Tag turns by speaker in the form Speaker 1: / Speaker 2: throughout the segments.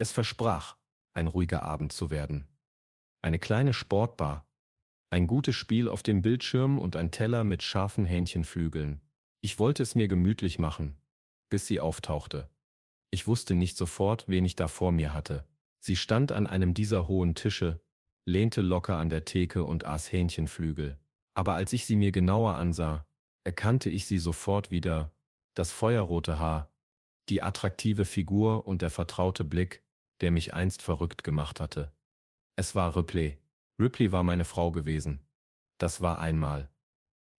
Speaker 1: Es versprach, ein ruhiger Abend zu werden. Eine kleine Sportbar, ein gutes Spiel auf dem Bildschirm und ein Teller mit scharfen Hähnchenflügeln. Ich wollte es mir gemütlich machen, bis sie auftauchte. Ich wusste nicht sofort, wen ich da vor mir hatte. Sie stand an einem dieser hohen Tische, lehnte locker an der Theke und aß Hähnchenflügel. Aber als ich sie mir genauer ansah, erkannte ich sie sofort wieder, das feuerrote Haar, die attraktive Figur und der vertraute Blick, der mich einst verrückt gemacht hatte. Es war Ripley. Ripley war meine Frau gewesen. Das war einmal.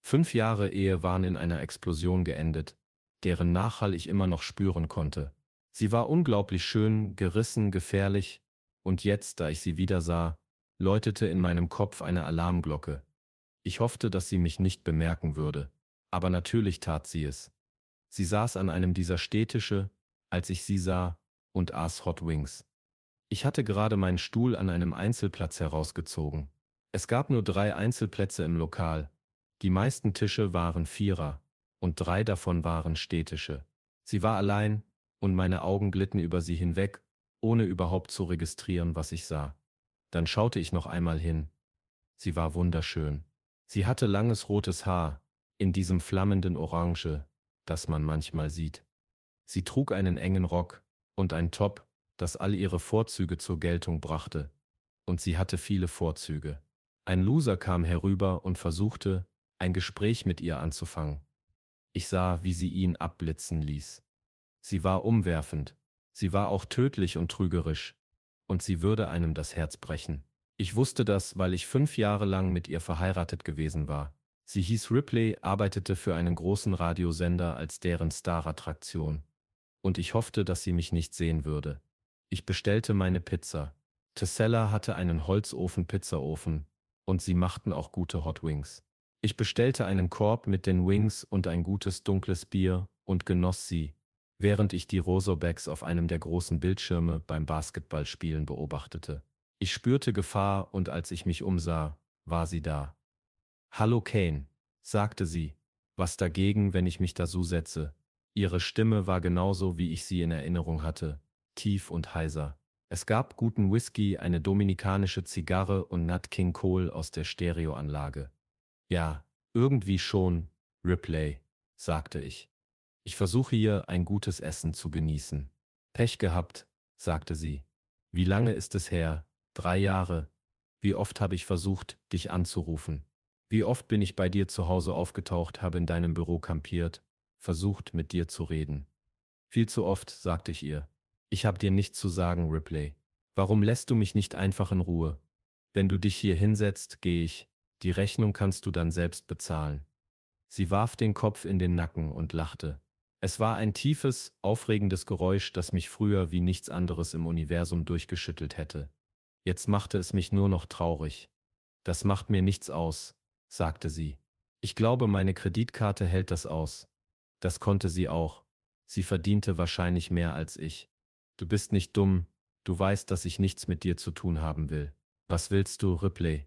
Speaker 1: Fünf Jahre Ehe waren in einer Explosion geendet, deren Nachhall ich immer noch spüren konnte. Sie war unglaublich schön, gerissen, gefährlich, und jetzt, da ich sie wieder sah, läutete in meinem Kopf eine Alarmglocke. Ich hoffte, dass sie mich nicht bemerken würde, aber natürlich tat sie es. Sie saß an einem dieser Städtische, als ich sie sah, und aß Hot Wings. Ich hatte gerade meinen Stuhl an einem Einzelplatz herausgezogen. Es gab nur drei Einzelplätze im Lokal. Die meisten Tische waren Vierer, und drei davon waren Städtische. Sie war allein, und meine Augen glitten über sie hinweg, ohne überhaupt zu registrieren, was ich sah. Dann schaute ich noch einmal hin. Sie war wunderschön. Sie hatte langes rotes Haar, in diesem flammenden Orange, das man manchmal sieht. Sie trug einen engen Rock und ein Top, das all ihre Vorzüge zur Geltung brachte. Und sie hatte viele Vorzüge. Ein Loser kam herüber und versuchte, ein Gespräch mit ihr anzufangen. Ich sah, wie sie ihn abblitzen ließ. Sie war umwerfend, sie war auch tödlich und trügerisch, und sie würde einem das Herz brechen. Ich wusste das, weil ich fünf Jahre lang mit ihr verheiratet gewesen war. Sie hieß Ripley, arbeitete für einen großen Radiosender als deren Starattraktion. Und ich hoffte, dass sie mich nicht sehen würde. Ich bestellte meine Pizza. Tessella hatte einen Holzofen-Pizzaofen und sie machten auch gute Hot Wings. Ich bestellte einen Korb mit den Wings und ein gutes dunkles Bier und genoss sie, während ich die Rosobacks auf einem der großen Bildschirme beim Basketballspielen beobachtete. Ich spürte Gefahr und als ich mich umsah, war sie da. Hallo Kane, sagte sie. Was dagegen, wenn ich mich dazu setze? Ihre Stimme war genauso, wie ich sie in Erinnerung hatte, tief und heiser. Es gab guten Whisky, eine dominikanische Zigarre und Nat King Cole aus der Stereoanlage. Ja, irgendwie schon, Ripley, sagte ich. Ich versuche hier ein gutes Essen zu genießen. Pech gehabt, sagte sie. Wie lange ist es her? Drei Jahre. Wie oft habe ich versucht, dich anzurufen? Wie oft bin ich bei dir zu Hause aufgetaucht, habe in deinem Büro kampiert, versucht, mit dir zu reden? Viel zu oft, sagte ich ihr. Ich hab dir nichts zu sagen, Ripley. Warum lässt du mich nicht einfach in Ruhe? Wenn du dich hier hinsetzt, gehe ich. Die Rechnung kannst du dann selbst bezahlen. Sie warf den Kopf in den Nacken und lachte. Es war ein tiefes, aufregendes Geräusch, das mich früher wie nichts anderes im Universum durchgeschüttelt hätte. Jetzt machte es mich nur noch traurig. Das macht mir nichts aus, sagte sie. Ich glaube, meine Kreditkarte hält das aus. Das konnte sie auch. Sie verdiente wahrscheinlich mehr als ich. Du bist nicht dumm, du weißt, dass ich nichts mit dir zu tun haben will. Was willst du, Ripley?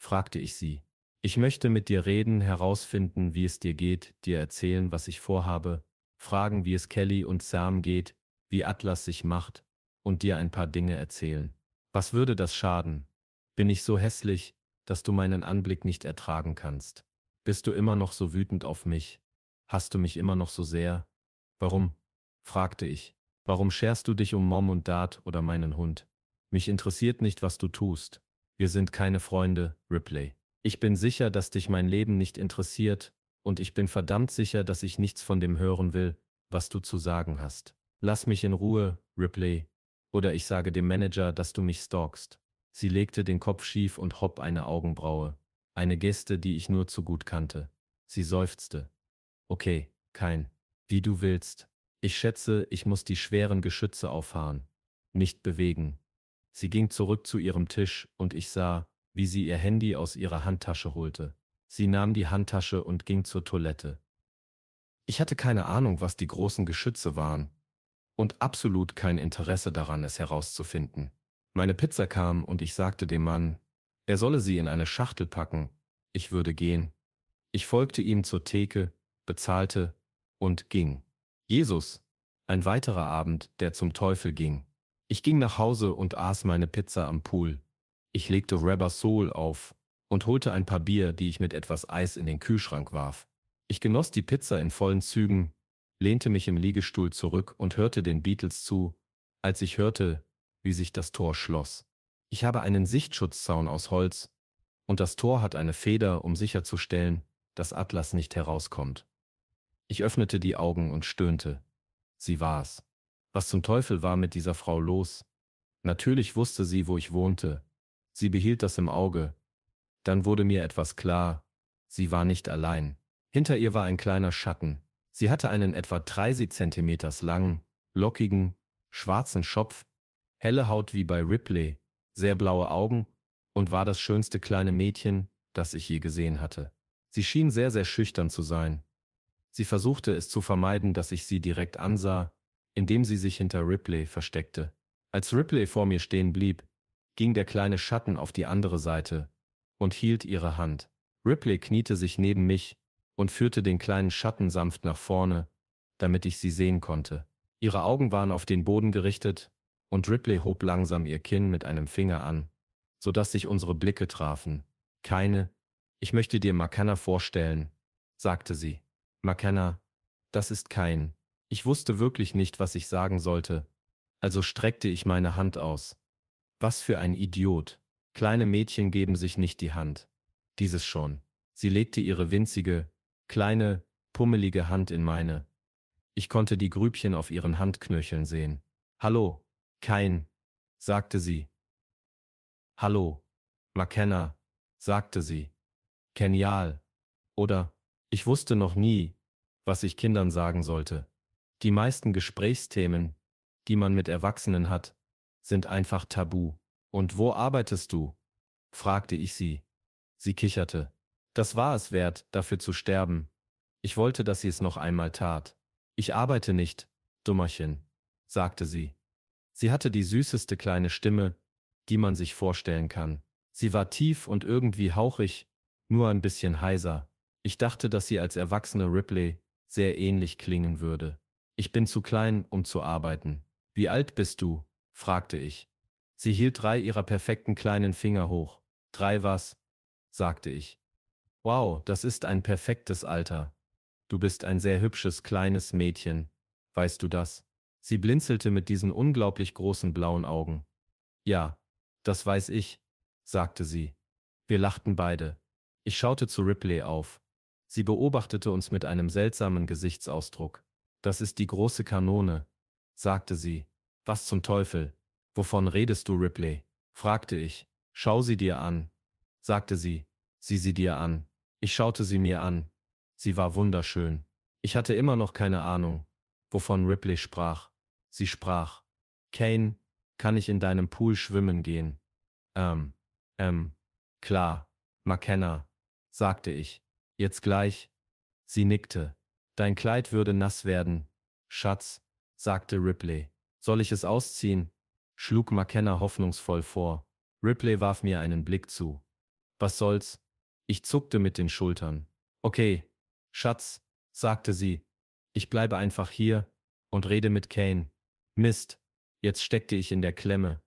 Speaker 1: fragte ich sie. Ich möchte mit dir reden, herausfinden, wie es dir geht, dir erzählen, was ich vorhabe, fragen, wie es Kelly und Sam geht, wie Atlas sich macht, und dir ein paar Dinge erzählen. Was würde das schaden? Bin ich so hässlich, dass du meinen Anblick nicht ertragen kannst? Bist du immer noch so wütend auf mich? Hast du mich immer noch so sehr? Warum? fragte ich. Warum scherst du dich um Mom und Dad oder meinen Hund? Mich interessiert nicht, was du tust. Wir sind keine Freunde, Ripley. Ich bin sicher, dass dich mein Leben nicht interessiert, und ich bin verdammt sicher, dass ich nichts von dem hören will, was du zu sagen hast. Lass mich in Ruhe, Ripley, oder ich sage dem Manager, dass du mich stalkst. Sie legte den Kopf schief und hob eine Augenbraue, eine Geste, die ich nur zu gut kannte. Sie seufzte. Okay, kein, wie du willst, ich schätze, ich muss die schweren Geschütze auffahren. Nicht bewegen. Sie ging zurück zu ihrem Tisch, und ich sah, wie sie ihr Handy aus ihrer Handtasche holte. Sie nahm die Handtasche und ging zur Toilette. Ich hatte keine Ahnung, was die großen Geschütze waren, und absolut kein Interesse daran, es herauszufinden. Meine Pizza kam und ich sagte dem Mann, er solle sie in eine Schachtel packen, ich würde gehen. Ich folgte ihm zur Theke, bezahlte und ging. Jesus. Ein weiterer Abend, der zum Teufel ging. Ich ging nach Hause und aß meine Pizza am Pool. Ich legte Rubber Soul auf und holte ein paar Bier, die ich mit etwas Eis in den Kühlschrank warf. Ich genoss die Pizza in vollen Zügen, lehnte mich im Liegestuhl zurück und hörte den Beatles zu, als ich hörte, wie sich das Tor schloss. Ich habe einen Sichtschutzzaun aus Holz und das Tor hat eine Feder, um sicherzustellen, dass Atlas nicht herauskommt. Ich öffnete die Augen und stöhnte. Sie war's. Was zum Teufel war mit dieser Frau los? Natürlich wusste sie, wo ich wohnte. Sie behielt das im Auge. Dann wurde mir etwas klar. Sie war nicht allein. Hinter ihr war ein kleiner Schatten. Sie hatte einen etwa 30 Zentimeters langen, lockigen, schwarzen Schopf, helle Haut wie bei Ripley, sehr blaue Augen und war das schönste kleine Mädchen, das ich je gesehen hatte. Sie schien sehr, sehr schüchtern zu sein, Sie versuchte es zu vermeiden, dass ich sie direkt ansah, indem sie sich hinter Ripley versteckte. Als Ripley vor mir stehen blieb, ging der kleine Schatten auf die andere Seite und hielt ihre Hand. Ripley kniete sich neben mich und führte den kleinen Schatten sanft nach vorne, damit ich sie sehen konnte. Ihre Augen waren auf den Boden gerichtet, und Ripley hob langsam ihr Kinn mit einem Finger an, sodass sich unsere Blicke trafen. Keine, ich möchte dir Makana vorstellen, sagte sie. McKenna, das ist kein. Ich wusste wirklich nicht, was ich sagen sollte. Also streckte ich meine Hand aus. Was für ein Idiot. Kleine Mädchen geben sich nicht die Hand. Dieses schon. Sie legte ihre winzige, kleine, pummelige Hand in meine. Ich konnte die Grübchen auf ihren Handknöcheln sehen. Hallo, kein, sagte sie. Hallo, McKenna, sagte sie. Genial, oder? Ich wusste noch nie, was ich Kindern sagen sollte. Die meisten Gesprächsthemen, die man mit Erwachsenen hat, sind einfach tabu. Und wo arbeitest du? fragte ich sie. Sie kicherte. Das war es wert, dafür zu sterben. Ich wollte, dass sie es noch einmal tat. Ich arbeite nicht, Dummerchen, sagte sie. Sie hatte die süßeste kleine Stimme, die man sich vorstellen kann. Sie war tief und irgendwie hauchig, nur ein bisschen heiser. Ich dachte, dass sie als erwachsene Ripley sehr ähnlich klingen würde. Ich bin zu klein, um zu arbeiten. Wie alt bist du? fragte ich. Sie hielt drei ihrer perfekten kleinen Finger hoch. Drei was? sagte ich. Wow, das ist ein perfektes Alter. Du bist ein sehr hübsches kleines Mädchen. Weißt du das? Sie blinzelte mit diesen unglaublich großen blauen Augen. Ja, das weiß ich, sagte sie. Wir lachten beide. Ich schaute zu Ripley auf. Sie beobachtete uns mit einem seltsamen Gesichtsausdruck. Das ist die große Kanone, sagte sie. Was zum Teufel? Wovon redest du, Ripley? fragte ich. Schau sie dir an, sagte sie. Sieh sie dir an. Ich schaute sie mir an. Sie war wunderschön. Ich hatte immer noch keine Ahnung, wovon Ripley sprach. Sie sprach. Kane, kann ich in deinem Pool schwimmen gehen? Ähm, ähm, klar, McKenna, sagte ich. Jetzt gleich. Sie nickte. Dein Kleid würde nass werden. Schatz, sagte Ripley. Soll ich es ausziehen? schlug McKenna hoffnungsvoll vor. Ripley warf mir einen Blick zu. Was soll's? Ich zuckte mit den Schultern. Okay, Schatz, sagte sie. Ich bleibe einfach hier und rede mit Kane. Mist, jetzt steckte ich in der Klemme.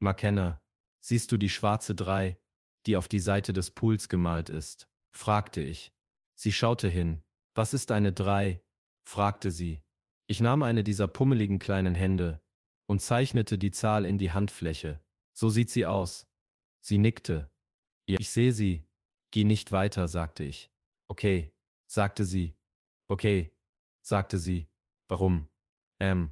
Speaker 1: McKenna, siehst du die schwarze Drei, die auf die Seite des Pools gemalt ist? fragte ich. Sie schaute hin. Was ist eine Drei? fragte sie. Ich nahm eine dieser pummeligen kleinen Hände und zeichnete die Zahl in die Handfläche. So sieht sie aus. Sie nickte. Ich sehe sie. Geh nicht weiter, sagte ich. Okay, sagte sie. Okay, sagte sie. Warum? Ähm,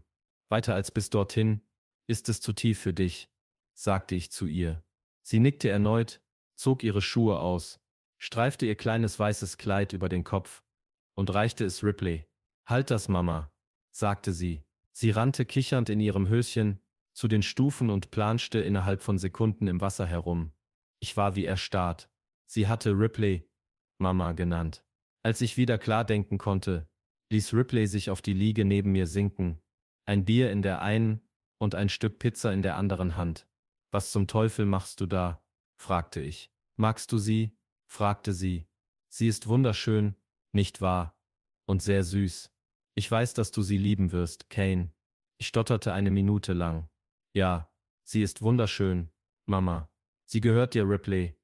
Speaker 1: weiter als bis dorthin, ist es zu tief für dich, sagte ich zu ihr. Sie nickte erneut, zog ihre Schuhe aus streifte ihr kleines weißes Kleid über den Kopf und reichte es Ripley. Halt das, Mama, sagte sie. Sie rannte kichernd in ihrem Höschen zu den Stufen und planschte innerhalb von Sekunden im Wasser herum. Ich war wie erstarrt. Sie hatte Ripley Mama genannt. Als ich wieder klar denken konnte, ließ Ripley sich auf die Liege neben mir sinken, ein Bier in der einen und ein Stück Pizza in der anderen Hand. Was zum Teufel machst du da? fragte ich. Magst du sie? fragte sie. Sie ist wunderschön, nicht wahr? Und sehr süß. Ich weiß, dass du sie lieben wirst, Kane. Ich stotterte eine Minute lang. Ja, sie ist wunderschön, Mama. Sie gehört dir, Ripley.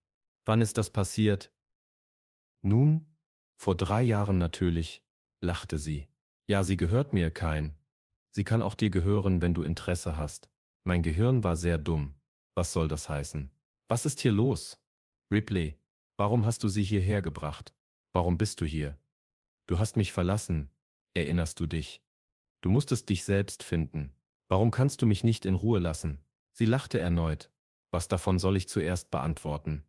Speaker 1: Wann ist das passiert? Nun, vor drei Jahren natürlich, lachte sie. Ja, sie gehört mir, Kane. Sie kann auch dir gehören, wenn du Interesse hast. Mein Gehirn war sehr dumm. Was soll das heißen? Was ist hier los? Ripley, Warum hast du sie hierher gebracht? Warum bist du hier? Du hast mich verlassen. Erinnerst du dich? Du musstest dich selbst finden. Warum kannst du mich nicht in Ruhe lassen? Sie lachte erneut. Was davon soll ich zuerst beantworten?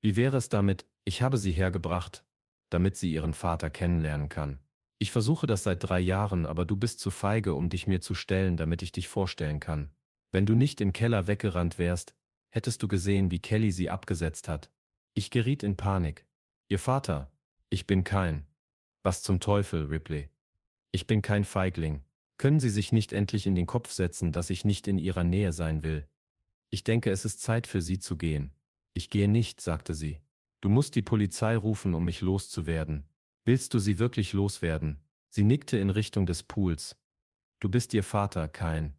Speaker 1: Wie wäre es damit, ich habe sie hergebracht, damit sie ihren Vater kennenlernen kann? Ich versuche das seit drei Jahren, aber du bist zu feige, um dich mir zu stellen, damit ich dich vorstellen kann. Wenn du nicht im Keller weggerannt wärst, hättest du gesehen, wie Kelly sie abgesetzt hat. Ich geriet in Panik. Ihr Vater. Ich bin kein. Was zum Teufel, Ripley. Ich bin kein Feigling. Können Sie sich nicht endlich in den Kopf setzen, dass ich nicht in Ihrer Nähe sein will? Ich denke, es ist Zeit für Sie zu gehen. Ich gehe nicht, sagte sie. Du musst die Polizei rufen, um mich loszuwerden. Willst du sie wirklich loswerden? Sie nickte in Richtung des Pools. Du bist ihr Vater, kein.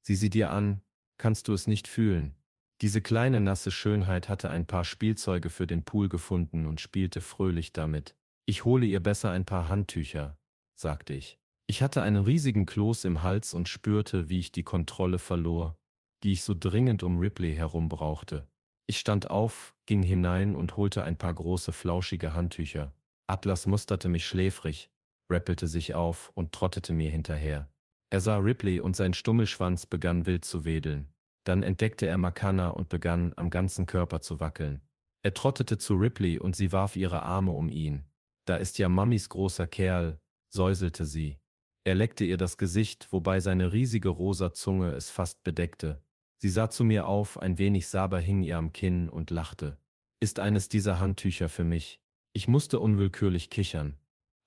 Speaker 1: Sieh sie dir an, kannst du es nicht fühlen? Diese kleine nasse Schönheit hatte ein paar Spielzeuge für den Pool gefunden und spielte fröhlich damit. Ich hole ihr besser ein paar Handtücher, sagte ich. Ich hatte einen riesigen Kloß im Hals und spürte, wie ich die Kontrolle verlor, die ich so dringend um Ripley herum brauchte. Ich stand auf, ging hinein und holte ein paar große flauschige Handtücher. Atlas musterte mich schläfrig, rappelte sich auf und trottete mir hinterher. Er sah Ripley und sein Stummelschwanz begann wild zu wedeln. Dann entdeckte er Makana und begann, am ganzen Körper zu wackeln. Er trottete zu Ripley und sie warf ihre Arme um ihn. Da ist ja Mamis großer Kerl, säuselte sie. Er leckte ihr das Gesicht, wobei seine riesige rosa Zunge es fast bedeckte. Sie sah zu mir auf, ein wenig Saber hing ihr am Kinn und lachte. Ist eines dieser Handtücher für mich. Ich musste unwillkürlich kichern.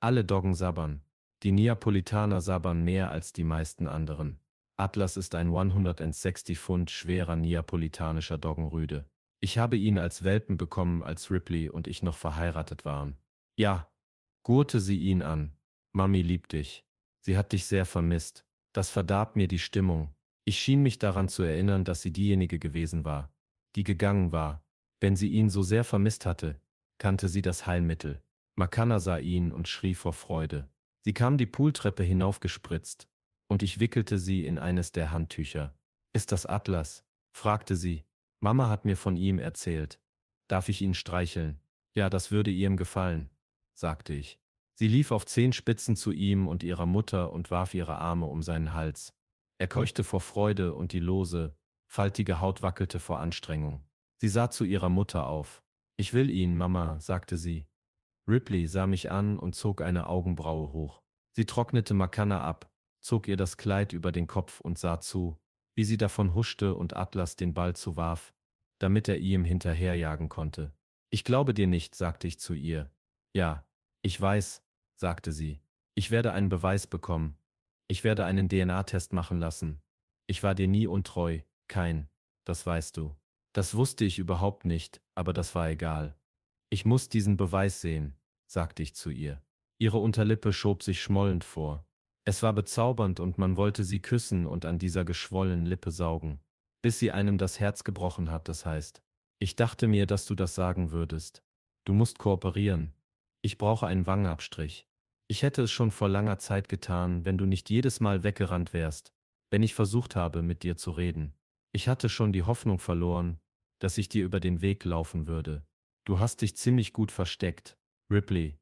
Speaker 1: Alle Doggen sabbern. Die Neapolitaner sabbern mehr als die meisten anderen. Atlas ist ein 160 Pfund schwerer neapolitanischer Doggenrüde. Ich habe ihn als Welpen bekommen, als Ripley und ich noch verheiratet waren. Ja, gurte sie ihn an. Mami liebt dich. Sie hat dich sehr vermisst. Das verdarb mir die Stimmung. Ich schien mich daran zu erinnern, dass sie diejenige gewesen war, die gegangen war. Wenn sie ihn so sehr vermisst hatte, kannte sie das Heilmittel. Makana sah ihn und schrie vor Freude. Sie kam die Pooltreppe hinaufgespritzt, und ich wickelte sie in eines der Handtücher. Ist das Atlas? fragte sie. Mama hat mir von ihm erzählt. Darf ich ihn streicheln? Ja, das würde ihrem gefallen, sagte ich. Sie lief auf zehn Spitzen zu ihm und ihrer Mutter und warf ihre Arme um seinen Hals. Er hm. keuchte vor Freude und die lose, faltige Haut wackelte vor Anstrengung. Sie sah zu ihrer Mutter auf. Ich will ihn, Mama, sagte sie. Ripley sah mich an und zog eine Augenbraue hoch. Sie trocknete Makanna ab, zog ihr das Kleid über den Kopf und sah zu, wie sie davon huschte und Atlas den Ball zuwarf, damit er ihm hinterherjagen konnte. Ich glaube dir nicht, sagte ich zu ihr. Ja, ich weiß, sagte sie. Ich werde einen Beweis bekommen. Ich werde einen DNA-Test machen lassen. Ich war dir nie untreu, kein, das weißt du. Das wusste ich überhaupt nicht, aber das war egal. Ich muss diesen Beweis sehen, sagte ich zu ihr. Ihre Unterlippe schob sich schmollend vor. Es war bezaubernd und man wollte sie küssen und an dieser geschwollenen Lippe saugen. Bis sie einem das Herz gebrochen hat, das heißt. Ich dachte mir, dass du das sagen würdest. Du musst kooperieren. Ich brauche einen Wangenabstrich. Ich hätte es schon vor langer Zeit getan, wenn du nicht jedes Mal weggerannt wärst, wenn ich versucht habe, mit dir zu reden. Ich hatte schon die Hoffnung verloren, dass ich dir über den Weg laufen würde. Du hast dich ziemlich gut versteckt, Ripley.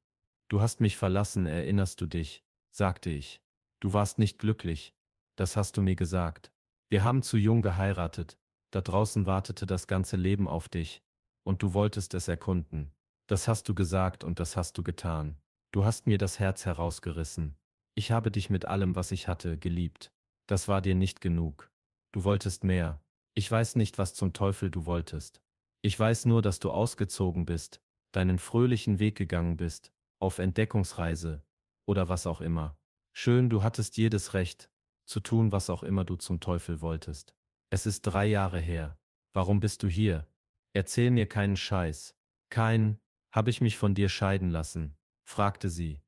Speaker 1: Du hast mich verlassen, erinnerst du dich? sagte ich. Du warst nicht glücklich. Das hast du mir gesagt. Wir haben zu jung geheiratet. Da draußen wartete das ganze Leben auf dich. Und du wolltest es erkunden. Das hast du gesagt und das hast du getan. Du hast mir das Herz herausgerissen. Ich habe dich mit allem, was ich hatte, geliebt. Das war dir nicht genug. Du wolltest mehr. Ich weiß nicht, was zum Teufel du wolltest. Ich weiß nur, dass du ausgezogen bist, deinen fröhlichen Weg gegangen bist, auf Entdeckungsreise oder was auch immer. Schön, du hattest jedes Recht, zu tun, was auch immer du zum Teufel wolltest. Es ist drei Jahre her. Warum bist du hier? Erzähl mir keinen Scheiß. Kein, hab ich mich von dir scheiden lassen? fragte sie.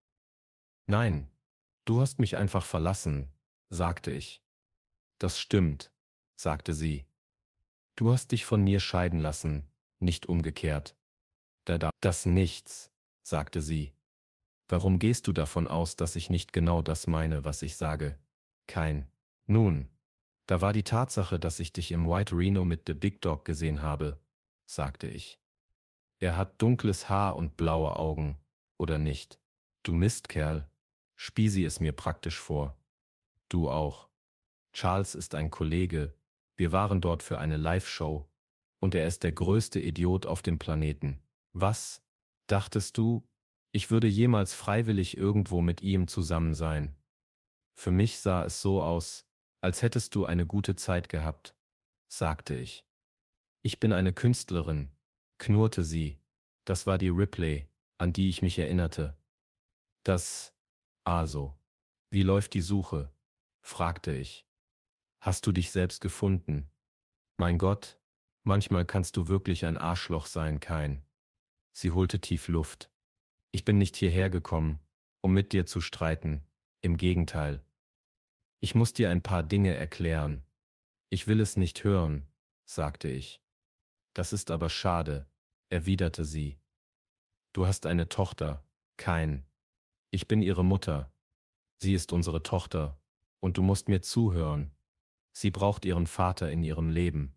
Speaker 1: Nein, du hast mich einfach verlassen, sagte ich. Das stimmt, sagte sie. Du hast dich von mir scheiden lassen, nicht umgekehrt. Da da, das nichts, sagte sie. Warum gehst du davon aus, dass ich nicht genau das meine, was ich sage? Kein. Nun. Da war die Tatsache, dass ich dich im White Reno mit The Big Dog gesehen habe, sagte ich. Er hat dunkles Haar und blaue Augen, oder nicht? Du Mistkerl. Spie sie es mir praktisch vor. Du auch. Charles ist ein Kollege, wir waren dort für eine Live-Show, und er ist der größte Idiot auf dem Planeten. Was? Dachtest du, ich würde jemals freiwillig irgendwo mit ihm zusammen sein. Für mich sah es so aus, als hättest du eine gute Zeit gehabt, sagte ich. Ich bin eine Künstlerin, knurrte sie. Das war die Ripley, an die ich mich erinnerte. Das, also, wie läuft die Suche? fragte ich. Hast du dich selbst gefunden? Mein Gott, manchmal kannst du wirklich ein Arschloch sein, Kein. Sie holte tief Luft. Ich bin nicht hierher gekommen, um mit dir zu streiten, im Gegenteil. Ich muss dir ein paar Dinge erklären. Ich will es nicht hören, sagte ich. Das ist aber schade, erwiderte sie. Du hast eine Tochter, kein. Ich bin ihre Mutter. Sie ist unsere Tochter, und du musst mir zuhören. Sie braucht ihren Vater in ihrem Leben.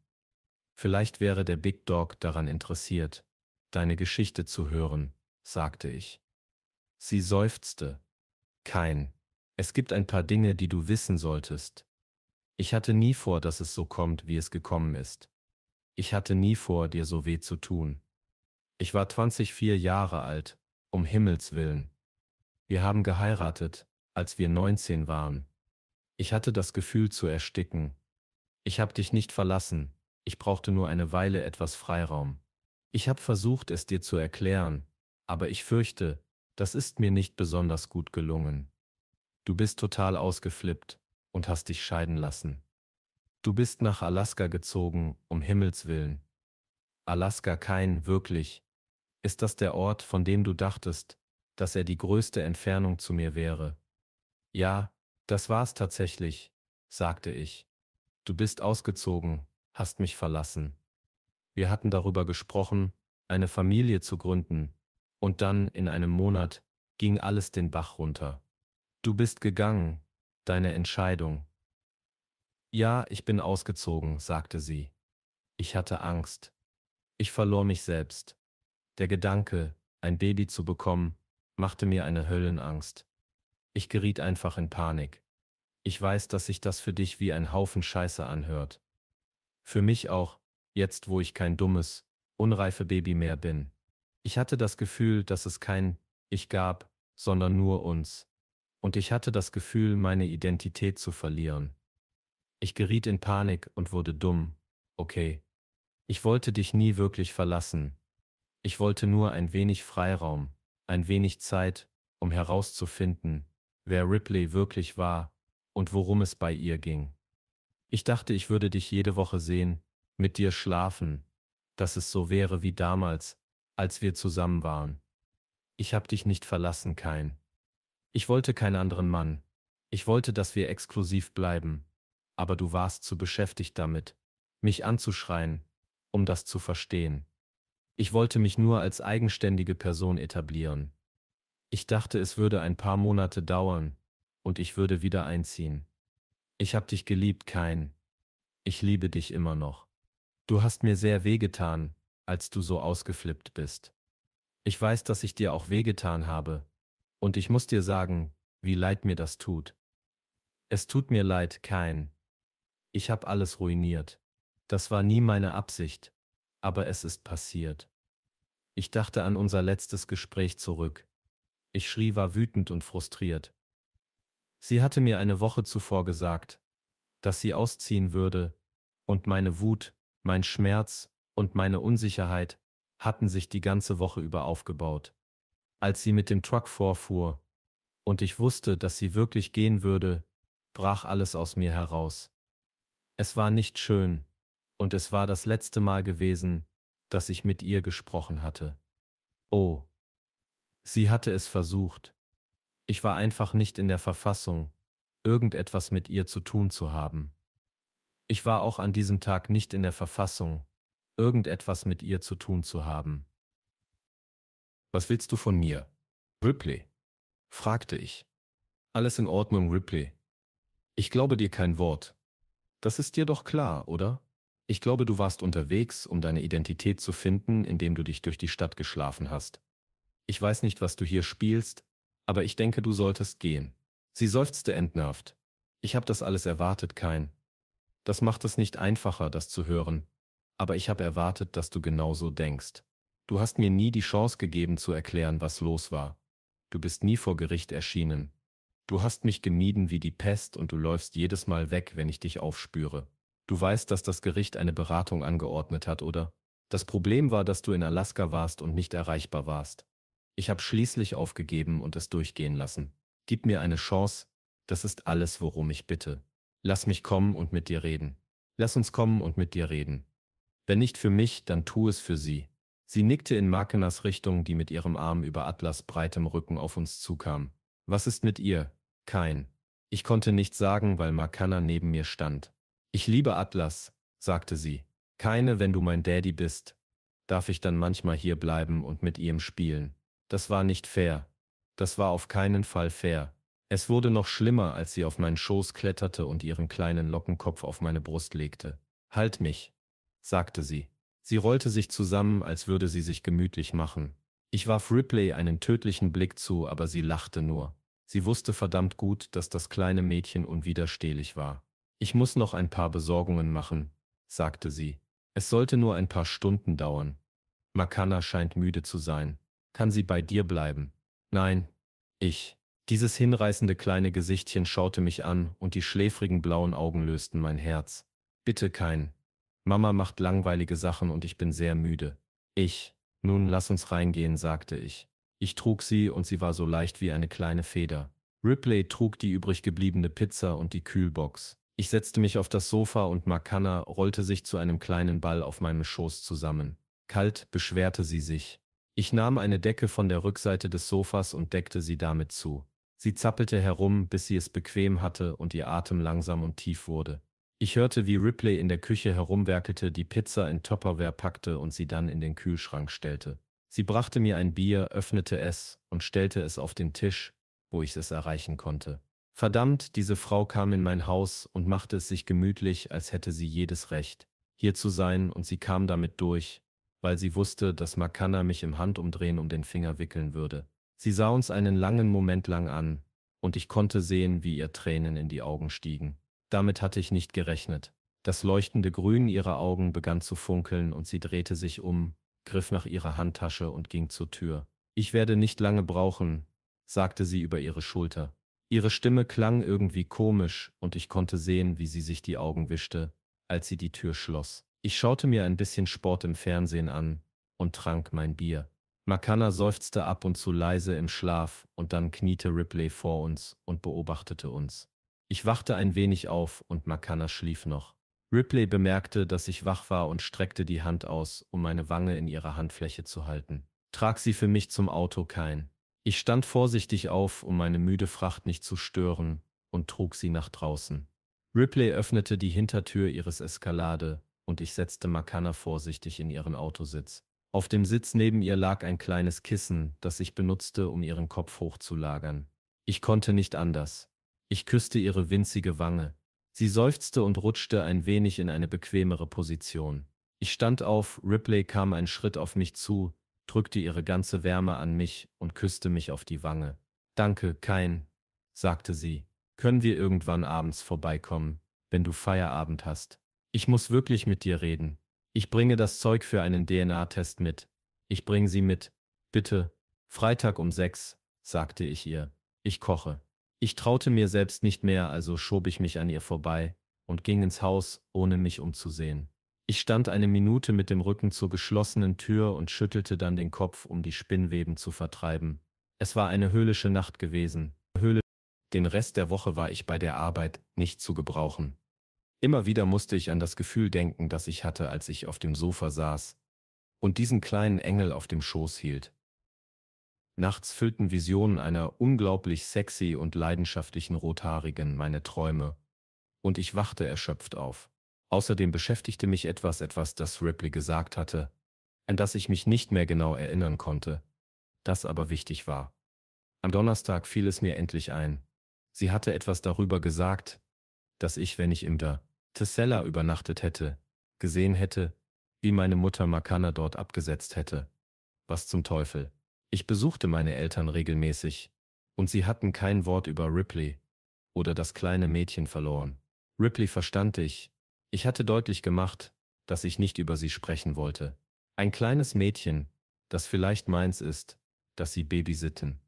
Speaker 1: Vielleicht wäre der Big Dog daran interessiert, deine Geschichte zu hören sagte ich. Sie seufzte. Kein. Es gibt ein paar Dinge, die du wissen solltest. Ich hatte nie vor, dass es so kommt, wie es gekommen ist. Ich hatte nie vor, dir so weh zu tun. Ich war 24 Jahre alt, um Himmels willen. Wir haben geheiratet, als wir 19 waren. Ich hatte das Gefühl zu ersticken. Ich habe dich nicht verlassen, ich brauchte nur eine Weile etwas Freiraum. Ich habe versucht, es dir zu erklären, aber ich fürchte, das ist mir nicht besonders gut gelungen. Du bist total ausgeflippt und hast dich scheiden lassen. Du bist nach Alaska gezogen, um Himmels willen. Alaska kein, wirklich. Ist das der Ort, von dem du dachtest, dass er die größte Entfernung zu mir wäre? Ja, das war's tatsächlich, sagte ich. Du bist ausgezogen, hast mich verlassen. Wir hatten darüber gesprochen, eine Familie zu gründen, und dann, in einem Monat, ging alles den Bach runter. Du bist gegangen, deine Entscheidung. Ja, ich bin ausgezogen, sagte sie. Ich hatte Angst. Ich verlor mich selbst. Der Gedanke, ein Baby zu bekommen, machte mir eine Höllenangst. Ich geriet einfach in Panik. Ich weiß, dass sich das für dich wie ein Haufen Scheiße anhört. Für mich auch, jetzt wo ich kein dummes, unreife Baby mehr bin. Ich hatte das Gefühl, dass es kein Ich gab, sondern nur uns. Und ich hatte das Gefühl, meine Identität zu verlieren. Ich geriet in Panik und wurde dumm. Okay. Ich wollte dich nie wirklich verlassen. Ich wollte nur ein wenig Freiraum, ein wenig Zeit, um herauszufinden, wer Ripley wirklich war und worum es bei ihr ging. Ich dachte, ich würde dich jede Woche sehen, mit dir schlafen, dass es so wäre wie damals, als wir zusammen waren. Ich hab dich nicht verlassen, kein. Ich wollte keinen anderen Mann. Ich wollte, dass wir exklusiv bleiben. Aber du warst zu beschäftigt damit, mich anzuschreien, um das zu verstehen. Ich wollte mich nur als eigenständige Person etablieren. Ich dachte, es würde ein paar Monate dauern, und ich würde wieder einziehen. Ich hab dich geliebt, kein. Ich liebe dich immer noch. Du hast mir sehr wehgetan, als du so ausgeflippt bist. Ich weiß, dass ich dir auch wehgetan habe. Und ich muss dir sagen, wie leid mir das tut. Es tut mir leid, kein. Ich habe alles ruiniert. Das war nie meine Absicht. Aber es ist passiert. Ich dachte an unser letztes Gespräch zurück. Ich schrie war wütend und frustriert. Sie hatte mir eine Woche zuvor gesagt, dass sie ausziehen würde, und meine Wut, mein Schmerz und meine Unsicherheit hatten sich die ganze Woche über aufgebaut. Als sie mit dem Truck vorfuhr und ich wusste, dass sie wirklich gehen würde, brach alles aus mir heraus. Es war nicht schön, und es war das letzte Mal gewesen, dass ich mit ihr gesprochen hatte. Oh. Sie hatte es versucht. Ich war einfach nicht in der Verfassung, irgendetwas mit ihr zu tun zu haben. Ich war auch an diesem Tag nicht in der Verfassung, irgendetwas mit ihr zu tun zu haben. Was willst du von mir? Ripley, fragte ich. Alles in Ordnung, Ripley. Ich glaube dir kein Wort. Das ist dir doch klar, oder? Ich glaube, du warst unterwegs, um deine Identität zu finden, indem du dich durch die Stadt geschlafen hast. Ich weiß nicht, was du hier spielst, aber ich denke, du solltest gehen. Sie seufzte entnervt. Ich habe das alles erwartet, kein. Das macht es nicht einfacher, das zu hören, aber ich habe erwartet, dass du genau so denkst. Du hast mir nie die Chance gegeben zu erklären, was los war. Du bist nie vor Gericht erschienen. Du hast mich gemieden wie die Pest und du läufst jedes Mal weg, wenn ich dich aufspüre. Du weißt, dass das Gericht eine Beratung angeordnet hat, oder? Das Problem war, dass du in Alaska warst und nicht erreichbar warst. Ich habe schließlich aufgegeben und es durchgehen lassen. Gib mir eine Chance, das ist alles, worum ich bitte. Lass mich kommen und mit dir reden. Lass uns kommen und mit dir reden. Wenn nicht für mich, dann tu es für sie. Sie nickte in Makenas Richtung, die mit ihrem Arm über Atlas breitem Rücken auf uns zukam. Was ist mit ihr? Kein. Ich konnte nichts sagen, weil Makana neben mir stand. Ich liebe Atlas, sagte sie. Keine, wenn du mein Daddy bist. Darf ich dann manchmal hier bleiben und mit ihm spielen? Das war nicht fair. Das war auf keinen Fall fair. Es wurde noch schlimmer, als sie auf meinen Schoß kletterte und ihren kleinen Lockenkopf auf meine Brust legte. Halt mich sagte sie. Sie rollte sich zusammen, als würde sie sich gemütlich machen. Ich warf Ripley einen tödlichen Blick zu, aber sie lachte nur. Sie wusste verdammt gut, dass das kleine Mädchen unwiderstehlich war. Ich muss noch ein paar Besorgungen machen, sagte sie. Es sollte nur ein paar Stunden dauern. Makana scheint müde zu sein. Kann sie bei dir bleiben? Nein. Ich. Dieses hinreißende kleine Gesichtchen schaute mich an und die schläfrigen blauen Augen lösten mein Herz. Bitte kein. Mama macht langweilige Sachen und ich bin sehr müde. Ich, nun lass uns reingehen, sagte ich. Ich trug sie und sie war so leicht wie eine kleine Feder. Ripley trug die übrig gebliebene Pizza und die Kühlbox. Ich setzte mich auf das Sofa und Makana rollte sich zu einem kleinen Ball auf meinem Schoß zusammen. Kalt beschwerte sie sich. Ich nahm eine Decke von der Rückseite des Sofas und deckte sie damit zu. Sie zappelte herum, bis sie es bequem hatte und ihr Atem langsam und tief wurde. Ich hörte, wie Ripley in der Küche herumwerkelte, die Pizza in Tupperware packte und sie dann in den Kühlschrank stellte. Sie brachte mir ein Bier, öffnete es und stellte es auf den Tisch, wo ich es erreichen konnte. Verdammt, diese Frau kam in mein Haus und machte es sich gemütlich, als hätte sie jedes Recht, hier zu sein, und sie kam damit durch, weil sie wusste, dass Makana mich im Handumdrehen um den Finger wickeln würde. Sie sah uns einen langen Moment lang an, und ich konnte sehen, wie ihr Tränen in die Augen stiegen. Damit hatte ich nicht gerechnet. Das leuchtende Grün ihrer Augen begann zu funkeln und sie drehte sich um, griff nach ihrer Handtasche und ging zur Tür. Ich werde nicht lange brauchen, sagte sie über ihre Schulter. Ihre Stimme klang irgendwie komisch und ich konnte sehen, wie sie sich die Augen wischte, als sie die Tür schloss. Ich schaute mir ein bisschen Sport im Fernsehen an und trank mein Bier. Makana seufzte ab und zu leise im Schlaf und dann kniete Ripley vor uns und beobachtete uns. Ich wachte ein wenig auf und Makana schlief noch. Ripley bemerkte, dass ich wach war und streckte die Hand aus, um meine Wange in ihrer Handfläche zu halten. Trag sie für mich zum Auto, kein. Ich stand vorsichtig auf, um meine müde Fracht nicht zu stören, und trug sie nach draußen. Ripley öffnete die Hintertür ihres Eskalade, und ich setzte Makana vorsichtig in ihren Autositz. Auf dem Sitz neben ihr lag ein kleines Kissen, das ich benutzte, um ihren Kopf hochzulagern. Ich konnte nicht anders. Ich küsste ihre winzige Wange. Sie seufzte und rutschte ein wenig in eine bequemere Position. Ich stand auf, Ripley kam einen Schritt auf mich zu, drückte ihre ganze Wärme an mich und küsste mich auf die Wange. Danke, Kain, sagte sie. Können wir irgendwann abends vorbeikommen, wenn du Feierabend hast? Ich muss wirklich mit dir reden. Ich bringe das Zeug für einen DNA-Test mit. Ich bringe sie mit. Bitte. Freitag um sechs, sagte ich ihr. Ich koche. Ich traute mir selbst nicht mehr, also schob ich mich an ihr vorbei und ging ins Haus, ohne mich umzusehen. Ich stand eine Minute mit dem Rücken zur geschlossenen Tür und schüttelte dann den Kopf, um die Spinnweben zu vertreiben. Es war eine höhlische Nacht gewesen. Höhle. Den Rest der Woche war ich bei der Arbeit nicht zu gebrauchen. Immer wieder musste ich an das Gefühl denken, das ich hatte, als ich auf dem Sofa saß und diesen kleinen Engel auf dem Schoß hielt. Nachts füllten Visionen einer unglaublich sexy und leidenschaftlichen Rothaarigen meine Träume. Und ich wachte erschöpft auf. Außerdem beschäftigte mich etwas, etwas, das Ripley gesagt hatte, an das ich mich nicht mehr genau erinnern konnte, das aber wichtig war. Am Donnerstag fiel es mir endlich ein. Sie hatte etwas darüber gesagt, dass ich, wenn ich im der Tessella übernachtet hätte, gesehen hätte, wie meine Mutter Makana dort abgesetzt hätte. Was zum Teufel. Ich besuchte meine Eltern regelmäßig, und sie hatten kein Wort über Ripley oder das kleine Mädchen verloren. Ripley verstand ich, ich hatte deutlich gemacht, dass ich nicht über sie sprechen wollte. Ein kleines Mädchen, das vielleicht meins ist, dass sie babysitten.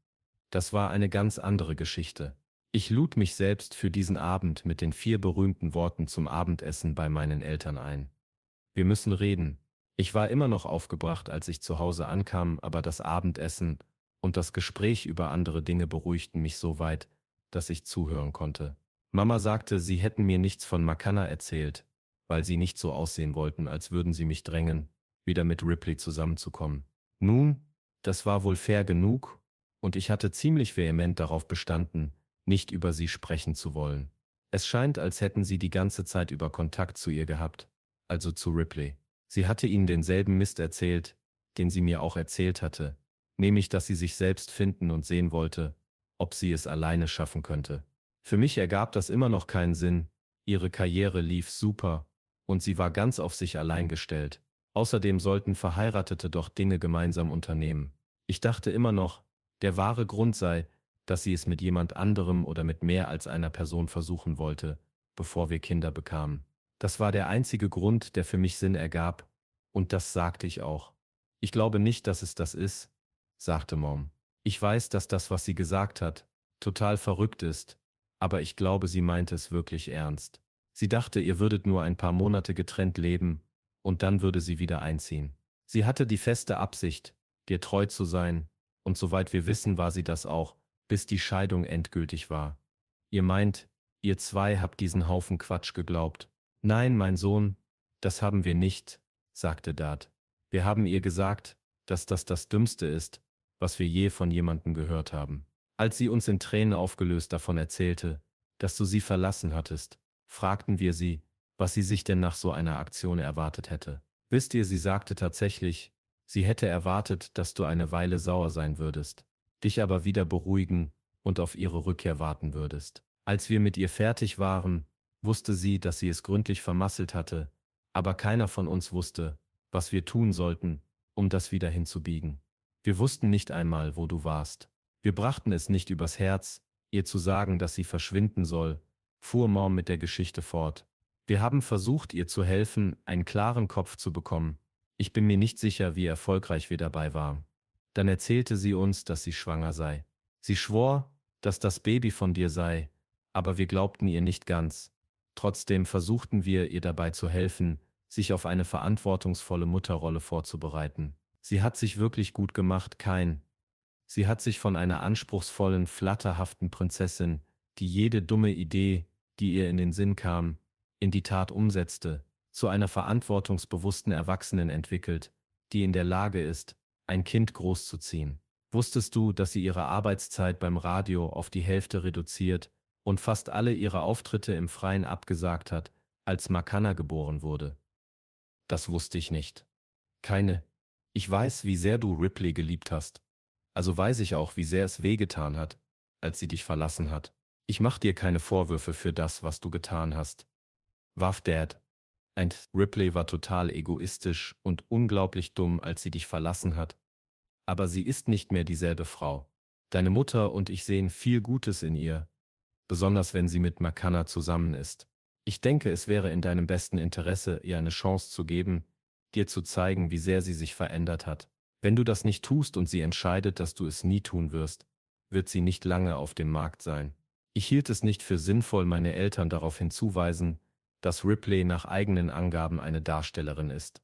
Speaker 1: Das war eine ganz andere Geschichte. Ich lud mich selbst für diesen Abend mit den vier berühmten Worten zum Abendessen bei meinen Eltern ein. Wir müssen reden, ich war immer noch aufgebracht, als ich zu Hause ankam, aber das Abendessen und das Gespräch über andere Dinge beruhigten mich so weit, dass ich zuhören konnte. Mama sagte, sie hätten mir nichts von Makana erzählt, weil sie nicht so aussehen wollten, als würden sie mich drängen, wieder mit Ripley zusammenzukommen. Nun, das war wohl fair genug, und ich hatte ziemlich vehement darauf bestanden, nicht über sie sprechen zu wollen. Es scheint, als hätten sie die ganze Zeit über Kontakt zu ihr gehabt, also zu Ripley. Sie hatte ihnen denselben Mist erzählt, den sie mir auch erzählt hatte, nämlich dass sie sich selbst finden und sehen wollte, ob sie es alleine schaffen könnte. Für mich ergab das immer noch keinen Sinn, ihre Karriere lief super, und sie war ganz auf sich allein gestellt. Außerdem sollten Verheiratete doch Dinge gemeinsam unternehmen. Ich dachte immer noch, der wahre Grund sei, dass sie es mit jemand anderem oder mit mehr als einer Person versuchen wollte, bevor wir Kinder bekamen. Das war der einzige Grund, der für mich Sinn ergab, und das sagte ich auch. Ich glaube nicht, dass es das ist, sagte Mom. Ich weiß, dass das, was sie gesagt hat, total verrückt ist, aber ich glaube, sie meinte es wirklich ernst. Sie dachte, ihr würdet nur ein paar Monate getrennt leben, und dann würde sie wieder einziehen. Sie hatte die feste Absicht, dir treu zu sein, und soweit wir wissen, war sie das auch, bis die Scheidung endgültig war. Ihr meint, ihr zwei habt diesen Haufen Quatsch geglaubt, Nein, mein Sohn, das haben wir nicht, sagte Dad. Wir haben ihr gesagt, dass das das Dümmste ist, was wir je von jemandem gehört haben. Als sie uns in Tränen aufgelöst davon erzählte, dass du sie verlassen hattest, fragten wir sie, was sie sich denn nach so einer Aktion erwartet hätte. Wisst ihr, sie sagte tatsächlich, sie hätte erwartet, dass du eine Weile sauer sein würdest, dich aber wieder beruhigen und auf ihre Rückkehr warten würdest. Als wir mit ihr fertig waren, wusste sie, dass sie es gründlich vermasselt hatte, aber keiner von uns wusste, was wir tun sollten, um das wieder hinzubiegen. Wir wussten nicht einmal, wo du warst. Wir brachten es nicht übers Herz, ihr zu sagen, dass sie verschwinden soll, fuhr Mom mit der Geschichte fort. Wir haben versucht, ihr zu helfen, einen klaren Kopf zu bekommen. Ich bin mir nicht sicher, wie erfolgreich wir dabei waren. Dann erzählte sie uns, dass sie schwanger sei. Sie schwor, dass das Baby von dir sei, aber wir glaubten ihr nicht ganz. Trotzdem versuchten wir, ihr dabei zu helfen, sich auf eine verantwortungsvolle Mutterrolle vorzubereiten. Sie hat sich wirklich gut gemacht, kein. Sie hat sich von einer anspruchsvollen, flatterhaften Prinzessin, die jede dumme Idee, die ihr in den Sinn kam, in die Tat umsetzte, zu einer verantwortungsbewussten Erwachsenen entwickelt, die in der Lage ist, ein Kind großzuziehen. Wusstest du, dass sie ihre Arbeitszeit beim Radio auf die Hälfte reduziert, und fast alle ihre Auftritte im Freien abgesagt hat, als Makana geboren wurde. Das wusste ich nicht. Keine. Ich weiß, wie sehr du Ripley geliebt hast. Also weiß ich auch, wie sehr es wehgetan hat, als sie dich verlassen hat. Ich mach dir keine Vorwürfe für das, was du getan hast. Warf Dad. Und Ripley war total egoistisch und unglaublich dumm, als sie dich verlassen hat. Aber sie ist nicht mehr dieselbe Frau. Deine Mutter und ich sehen viel Gutes in ihr, besonders wenn sie mit Makana zusammen ist. Ich denke, es wäre in deinem besten Interesse, ihr eine Chance zu geben, dir zu zeigen, wie sehr sie sich verändert hat. Wenn du das nicht tust und sie entscheidet, dass du es nie tun wirst, wird sie nicht lange auf dem Markt sein. Ich hielt es nicht für sinnvoll, meine Eltern darauf hinzuweisen, dass Ripley nach eigenen Angaben eine Darstellerin ist.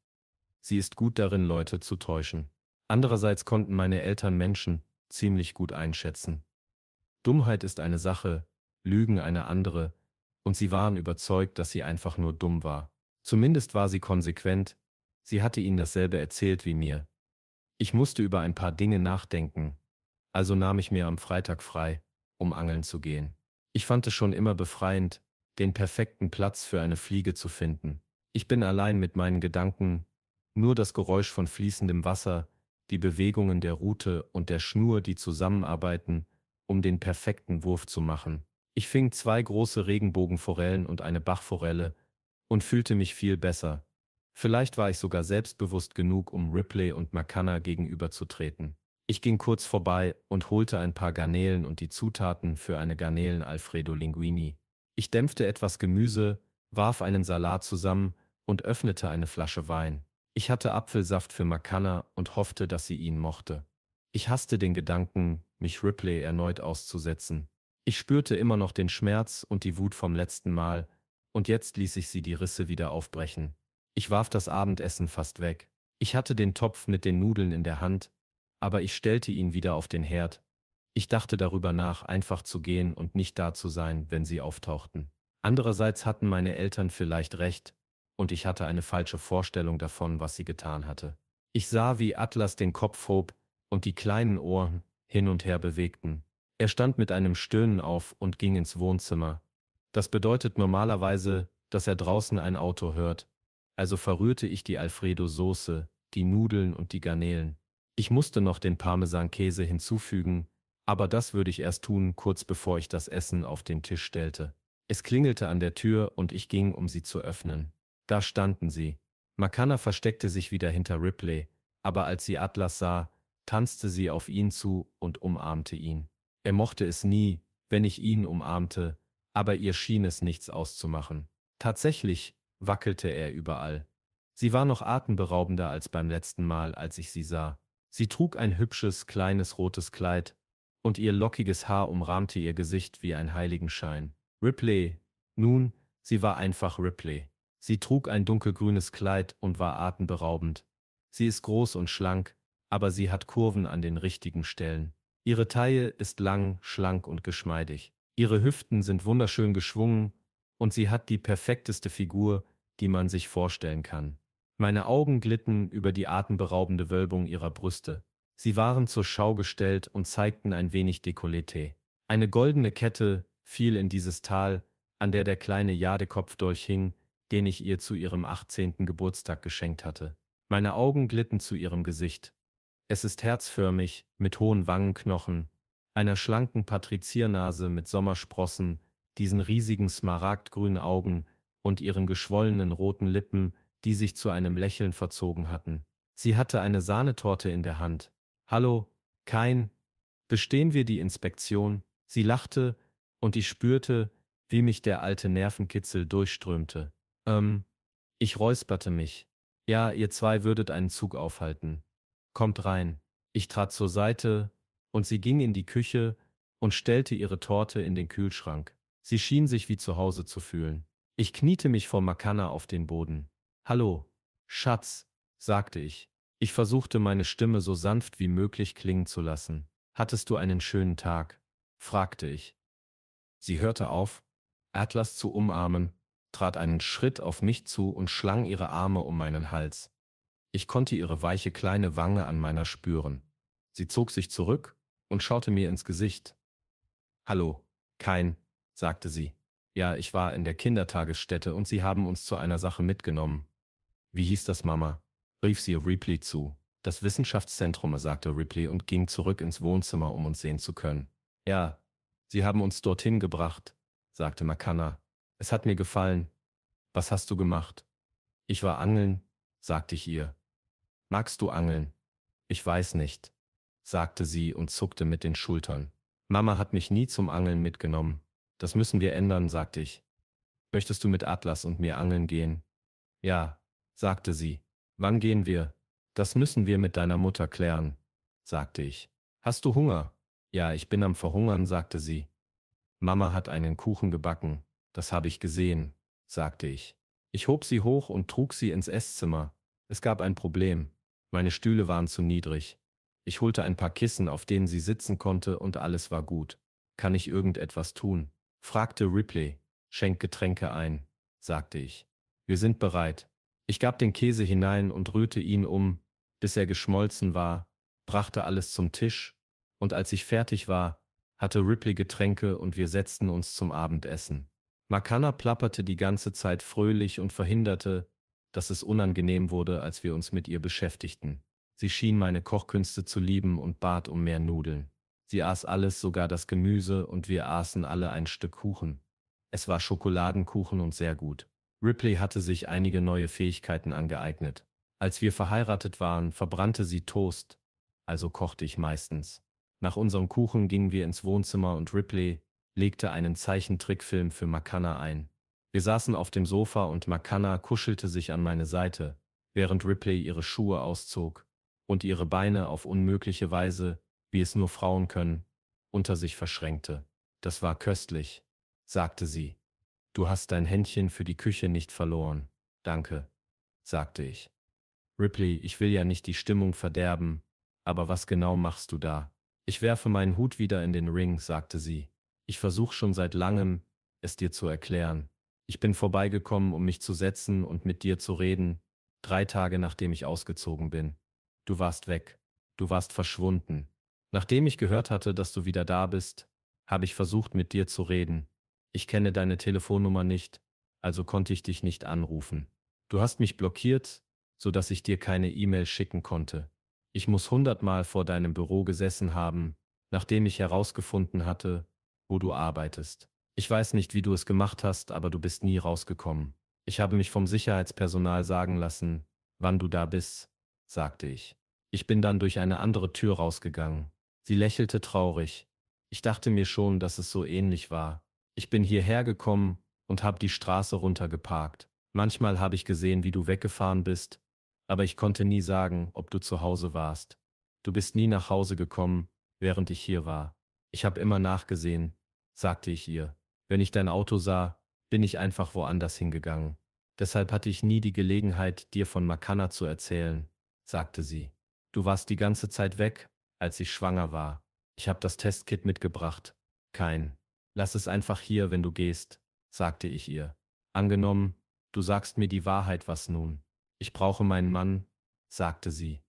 Speaker 1: Sie ist gut darin, Leute zu täuschen. Andererseits konnten meine Eltern Menschen ziemlich gut einschätzen. Dummheit ist eine Sache, Lügen eine andere, und sie waren überzeugt, dass sie einfach nur dumm war. Zumindest war sie konsequent, sie hatte ihnen dasselbe erzählt wie mir. Ich musste über ein paar Dinge nachdenken, also nahm ich mir am Freitag frei, um angeln zu gehen. Ich fand es schon immer befreiend, den perfekten Platz für eine Fliege zu finden. Ich bin allein mit meinen Gedanken, nur das Geräusch von fließendem Wasser, die Bewegungen der Rute und der Schnur, die zusammenarbeiten, um den perfekten Wurf zu machen. Ich fing zwei große Regenbogenforellen und eine Bachforelle und fühlte mich viel besser. Vielleicht war ich sogar selbstbewusst genug, um Ripley und McCanna gegenüberzutreten. Ich ging kurz vorbei und holte ein paar Garnelen und die Zutaten für eine Garnelen Alfredo Linguini. Ich dämpfte etwas Gemüse, warf einen Salat zusammen und öffnete eine Flasche Wein. Ich hatte Apfelsaft für Makana und hoffte, dass sie ihn mochte. Ich hasste den Gedanken, mich Ripley erneut auszusetzen. Ich spürte immer noch den Schmerz und die Wut vom letzten Mal, und jetzt ließ ich sie die Risse wieder aufbrechen. Ich warf das Abendessen fast weg. Ich hatte den Topf mit den Nudeln in der Hand, aber ich stellte ihn wieder auf den Herd. Ich dachte darüber nach, einfach zu gehen und nicht da zu sein, wenn sie auftauchten. Andererseits hatten meine Eltern vielleicht recht, und ich hatte eine falsche Vorstellung davon, was sie getan hatte. Ich sah, wie Atlas den Kopf hob und die kleinen Ohren hin und her bewegten, er stand mit einem Stöhnen auf und ging ins Wohnzimmer. Das bedeutet normalerweise, dass er draußen ein Auto hört. Also verrührte ich die Alfredo-Soße, die Nudeln und die Garnelen. Ich musste noch den Parmesan-Käse hinzufügen, aber das würde ich erst tun, kurz bevor ich das Essen auf den Tisch stellte. Es klingelte an der Tür und ich ging, um sie zu öffnen. Da standen sie. Makana versteckte sich wieder hinter Ripley, aber als sie Atlas sah, tanzte sie auf ihn zu und umarmte ihn. Er mochte es nie, wenn ich ihn umarmte, aber ihr schien es nichts auszumachen. Tatsächlich wackelte er überall. Sie war noch atemberaubender als beim letzten Mal, als ich sie sah. Sie trug ein hübsches, kleines rotes Kleid, und ihr lockiges Haar umrahmte ihr Gesicht wie ein Heiligenschein. Ripley. Nun, sie war einfach Ripley. Sie trug ein dunkelgrünes Kleid und war atemberaubend. Sie ist groß und schlank, aber sie hat Kurven an den richtigen Stellen. Ihre Taille ist lang, schlank und geschmeidig. Ihre Hüften sind wunderschön geschwungen und sie hat die perfekteste Figur, die man sich vorstellen kann. Meine Augen glitten über die atemberaubende Wölbung ihrer Brüste. Sie waren zur Schau gestellt und zeigten ein wenig Dekolleté. Eine goldene Kette fiel in dieses Tal, an der der kleine Jadekopfdolch hing, den ich ihr zu ihrem 18. Geburtstag geschenkt hatte. Meine Augen glitten zu ihrem Gesicht. Es ist herzförmig, mit hohen Wangenknochen, einer schlanken Patriziernase mit Sommersprossen, diesen riesigen smaragdgrünen Augen und ihren geschwollenen roten Lippen, die sich zu einem Lächeln verzogen hatten. Sie hatte eine Sahnetorte in der Hand. Hallo, kein. Bestehen wir die Inspektion? Sie lachte, und ich spürte, wie mich der alte Nervenkitzel durchströmte. Ähm, ich räusperte mich. Ja, ihr zwei würdet einen Zug aufhalten. Kommt rein. Ich trat zur Seite, und sie ging in die Küche und stellte ihre Torte in den Kühlschrank. Sie schien sich wie zu Hause zu fühlen. Ich kniete mich vor Makana auf den Boden. Hallo, Schatz, sagte ich. Ich versuchte meine Stimme so sanft wie möglich klingen zu lassen. Hattest du einen schönen Tag? fragte ich. Sie hörte auf, Atlas zu umarmen, trat einen Schritt auf mich zu und schlang ihre Arme um meinen Hals. Ich konnte ihre weiche kleine Wange an meiner spüren. Sie zog sich zurück und schaute mir ins Gesicht. Hallo, kein, sagte sie. Ja, ich war in der Kindertagesstätte und sie haben uns zu einer Sache mitgenommen. Wie hieß das, Mama? rief sie Ripley zu. Das Wissenschaftszentrum, sagte Ripley und ging zurück ins Wohnzimmer, um uns sehen zu können. Ja, sie haben uns dorthin gebracht, sagte Makana. Es hat mir gefallen. Was hast du gemacht? Ich war angeln, sagte ich ihr. Magst du angeln? Ich weiß nicht, sagte sie und zuckte mit den Schultern. Mama hat mich nie zum Angeln mitgenommen. Das müssen wir ändern, sagte ich. Möchtest du mit Atlas und mir angeln gehen? Ja, sagte sie. Wann gehen wir? Das müssen wir mit deiner Mutter klären, sagte ich. Hast du Hunger? Ja, ich bin am Verhungern, sagte sie. Mama hat einen Kuchen gebacken, das habe ich gesehen, sagte ich. Ich hob sie hoch und trug sie ins Esszimmer. Es gab ein Problem. Meine Stühle waren zu niedrig. Ich holte ein paar Kissen, auf denen sie sitzen konnte, und alles war gut. Kann ich irgendetwas tun? fragte Ripley. Schenk Getränke ein, sagte ich. Wir sind bereit. Ich gab den Käse hinein und rührte ihn um, bis er geschmolzen war, brachte alles zum Tisch, und als ich fertig war, hatte Ripley Getränke und wir setzten uns zum Abendessen. Makana plapperte die ganze Zeit fröhlich und verhinderte, dass es unangenehm wurde, als wir uns mit ihr beschäftigten. Sie schien meine Kochkünste zu lieben und bat um mehr Nudeln. Sie aß alles, sogar das Gemüse, und wir aßen alle ein Stück Kuchen. Es war Schokoladenkuchen und sehr gut. Ripley hatte sich einige neue Fähigkeiten angeeignet. Als wir verheiratet waren, verbrannte sie Toast, also kochte ich meistens. Nach unserem Kuchen gingen wir ins Wohnzimmer und Ripley legte einen Zeichentrickfilm für Makana ein. Wir saßen auf dem Sofa und Makana kuschelte sich an meine Seite, während Ripley ihre Schuhe auszog und ihre Beine auf unmögliche Weise, wie es nur Frauen können, unter sich verschränkte. Das war köstlich, sagte sie. Du hast dein Händchen für die Küche nicht verloren, danke, sagte ich. Ripley, ich will ja nicht die Stimmung verderben, aber was genau machst du da? Ich werfe meinen Hut wieder in den Ring, sagte sie. Ich versuche schon seit langem, es dir zu erklären, ich bin vorbeigekommen, um mich zu setzen und mit dir zu reden, drei Tage nachdem ich ausgezogen bin. Du warst weg. Du warst verschwunden. Nachdem ich gehört hatte, dass du wieder da bist, habe ich versucht, mit dir zu reden. Ich kenne deine Telefonnummer nicht, also konnte ich dich nicht anrufen. Du hast mich blockiert, so dass ich dir keine E-Mail schicken konnte. Ich muss hundertmal vor deinem Büro gesessen haben, nachdem ich herausgefunden hatte, wo du arbeitest. Ich weiß nicht, wie du es gemacht hast, aber du bist nie rausgekommen. Ich habe mich vom Sicherheitspersonal sagen lassen, wann du da bist, sagte ich. Ich bin dann durch eine andere Tür rausgegangen. Sie lächelte traurig. Ich dachte mir schon, dass es so ähnlich war. Ich bin hierher gekommen und habe die Straße runtergeparkt. Manchmal habe ich gesehen, wie du weggefahren bist, aber ich konnte nie sagen, ob du zu Hause warst. Du bist nie nach Hause gekommen, während ich hier war. Ich habe immer nachgesehen, sagte ich ihr. Wenn ich dein Auto sah, bin ich einfach woanders hingegangen. Deshalb hatte ich nie die Gelegenheit, dir von Makana zu erzählen, sagte sie. Du warst die ganze Zeit weg, als ich schwanger war. Ich habe das Testkit mitgebracht. Kein. Lass es einfach hier, wenn du gehst, sagte ich ihr. Angenommen, du sagst mir die Wahrheit, was nun? Ich brauche meinen Mann, sagte sie.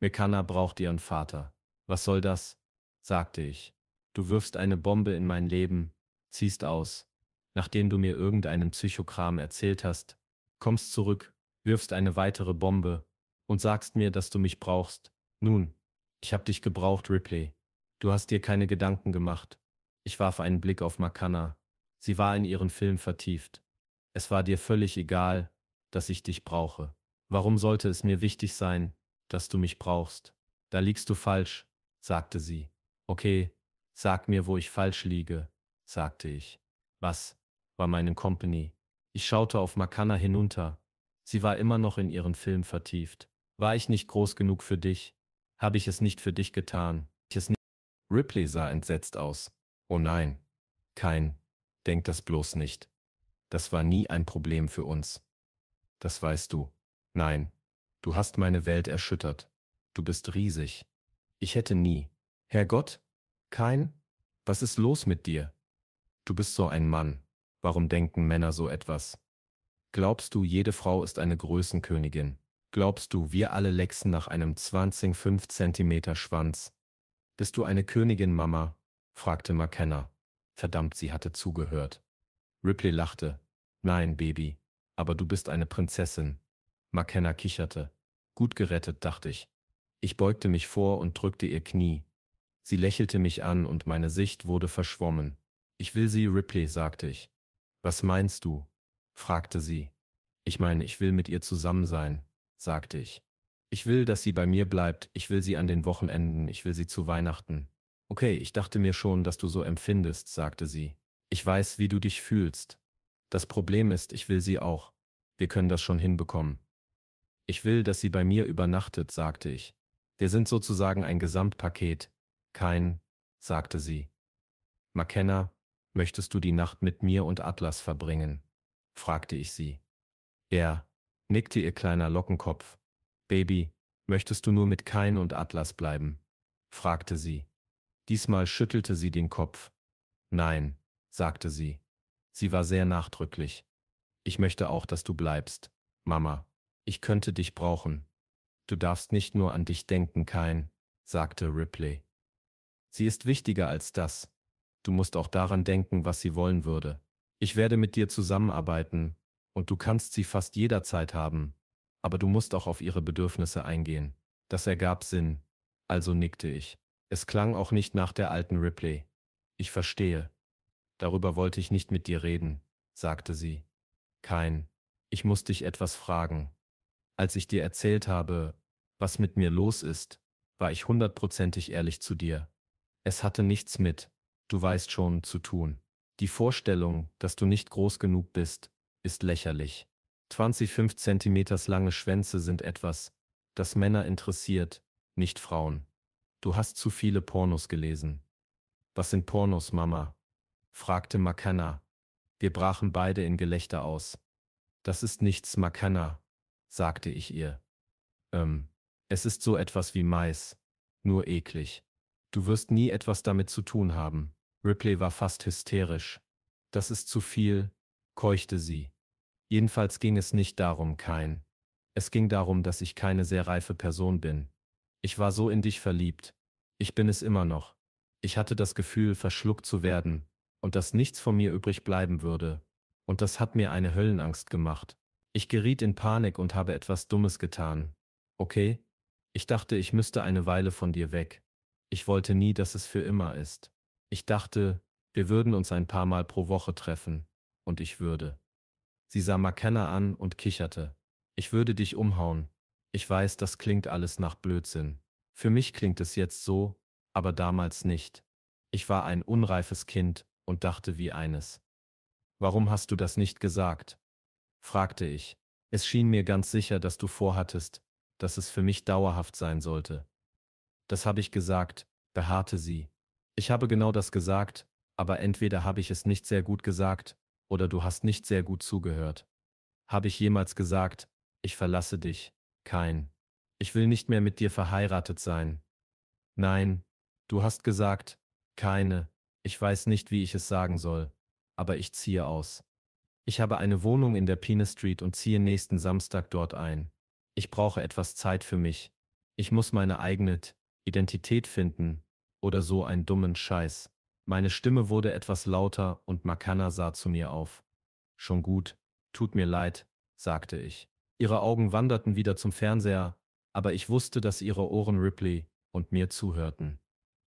Speaker 1: Mekana braucht ihren Vater. Was soll das? sagte ich. Du wirfst eine Bombe in mein Leben, ziehst aus, nachdem du mir irgendeinen Psychokram erzählt hast, kommst zurück, wirfst eine weitere Bombe und sagst mir, dass du mich brauchst. Nun, ich hab dich gebraucht, Ripley. Du hast dir keine Gedanken gemacht. Ich warf einen Blick auf Makana. Sie war in ihren Film vertieft. Es war dir völlig egal, dass ich dich brauche. Warum sollte es mir wichtig sein, dass du mich brauchst? Da liegst du falsch, sagte sie. Okay, sag mir, wo ich falsch liege sagte ich. Was? war meine Company. Ich schaute auf Makana hinunter. Sie war immer noch in ihren Film vertieft. War ich nicht groß genug für dich? Habe ich es nicht für dich getan? Ripley sah entsetzt aus. Oh nein. Kein. Denk das bloß nicht. Das war nie ein Problem für uns. Das weißt du. Nein. Du hast meine Welt erschüttert. Du bist riesig. Ich hätte nie. Herrgott? Kein? Was ist los mit dir? Du bist so ein Mann. Warum denken Männer so etwas? Glaubst du, jede Frau ist eine Größenkönigin? Glaubst du, wir alle lechzen nach einem 20-5 Zentimeter Schwanz? Bist du eine Königin, Mama? fragte McKenna. Verdammt, sie hatte zugehört. Ripley lachte. Nein, Baby, aber du bist eine Prinzessin. McKenna kicherte. Gut gerettet, dachte ich. Ich beugte mich vor und drückte ihr Knie. Sie lächelte mich an und meine Sicht wurde verschwommen. Ich will sie, Ripley, sagte ich. Was meinst du? fragte sie. Ich meine, ich will mit ihr zusammen sein, sagte ich. Ich will, dass sie bei mir bleibt, ich will sie an den Wochenenden, ich will sie zu Weihnachten. Okay, ich dachte mir schon, dass du so empfindest, sagte sie. Ich weiß, wie du dich fühlst. Das Problem ist, ich will sie auch. Wir können das schon hinbekommen. Ich will, dass sie bei mir übernachtet, sagte ich. Wir sind sozusagen ein Gesamtpaket. Kein, sagte sie. McKenna, möchtest du die Nacht mit mir und Atlas verbringen? fragte ich sie. Er, nickte ihr kleiner Lockenkopf. Baby, möchtest du nur mit Kain und Atlas bleiben? fragte sie. Diesmal schüttelte sie den Kopf. Nein, sagte sie. Sie war sehr nachdrücklich. Ich möchte auch, dass du bleibst, Mama. Ich könnte dich brauchen. Du darfst nicht nur an dich denken, Kain, sagte Ripley. Sie ist wichtiger als das, du musst auch daran denken, was sie wollen würde. Ich werde mit dir zusammenarbeiten, und du kannst sie fast jederzeit haben, aber du musst auch auf ihre Bedürfnisse eingehen. Das ergab Sinn, also nickte ich. Es klang auch nicht nach der alten Ripley. Ich verstehe. Darüber wollte ich nicht mit dir reden, sagte sie. Kein. Ich muss dich etwas fragen. Als ich dir erzählt habe, was mit mir los ist, war ich hundertprozentig ehrlich zu dir. Es hatte nichts mit du weißt schon, zu tun. Die Vorstellung, dass du nicht groß genug bist, ist lächerlich. 25 cm lange Schwänze sind etwas, das Männer interessiert, nicht Frauen. Du hast zu viele Pornos gelesen. Was sind Pornos, Mama? fragte McKenna. Wir brachen beide in Gelächter aus. Das ist nichts, McKenna, sagte ich ihr. Ähm, es ist so etwas wie Mais, nur eklig. Du wirst nie etwas damit zu tun haben. Ripley war fast hysterisch. Das ist zu viel, keuchte sie. Jedenfalls ging es nicht darum, kein. Es ging darum, dass ich keine sehr reife Person bin. Ich war so in dich verliebt. Ich bin es immer noch. Ich hatte das Gefühl, verschluckt zu werden, und dass nichts von mir übrig bleiben würde. Und das hat mir eine Höllenangst gemacht. Ich geriet in Panik und habe etwas Dummes getan. Okay? Ich dachte, ich müsste eine Weile von dir weg. Ich wollte nie, dass es für immer ist. Ich dachte, wir würden uns ein paar Mal pro Woche treffen, und ich würde. Sie sah McKenna an und kicherte. Ich würde dich umhauen. Ich weiß, das klingt alles nach Blödsinn. Für mich klingt es jetzt so, aber damals nicht. Ich war ein unreifes Kind und dachte wie eines. Warum hast du das nicht gesagt? fragte ich. Es schien mir ganz sicher, dass du vorhattest, dass es für mich dauerhaft sein sollte. Das habe ich gesagt, beharrte sie. Ich habe genau das gesagt, aber entweder habe ich es nicht sehr gut gesagt, oder du hast nicht sehr gut zugehört. Habe ich jemals gesagt, ich verlasse dich, kein. Ich will nicht mehr mit dir verheiratet sein. Nein, du hast gesagt, keine, ich weiß nicht, wie ich es sagen soll, aber ich ziehe aus. Ich habe eine Wohnung in der Pine Street und ziehe nächsten Samstag dort ein. Ich brauche etwas Zeit für mich. Ich muss meine eigene Identität finden, oder so einen dummen Scheiß. Meine Stimme wurde etwas lauter und Makana sah zu mir auf. Schon gut, tut mir leid, sagte ich. Ihre Augen wanderten wieder zum Fernseher, aber ich wusste, dass ihre Ohren Ripley und mir zuhörten.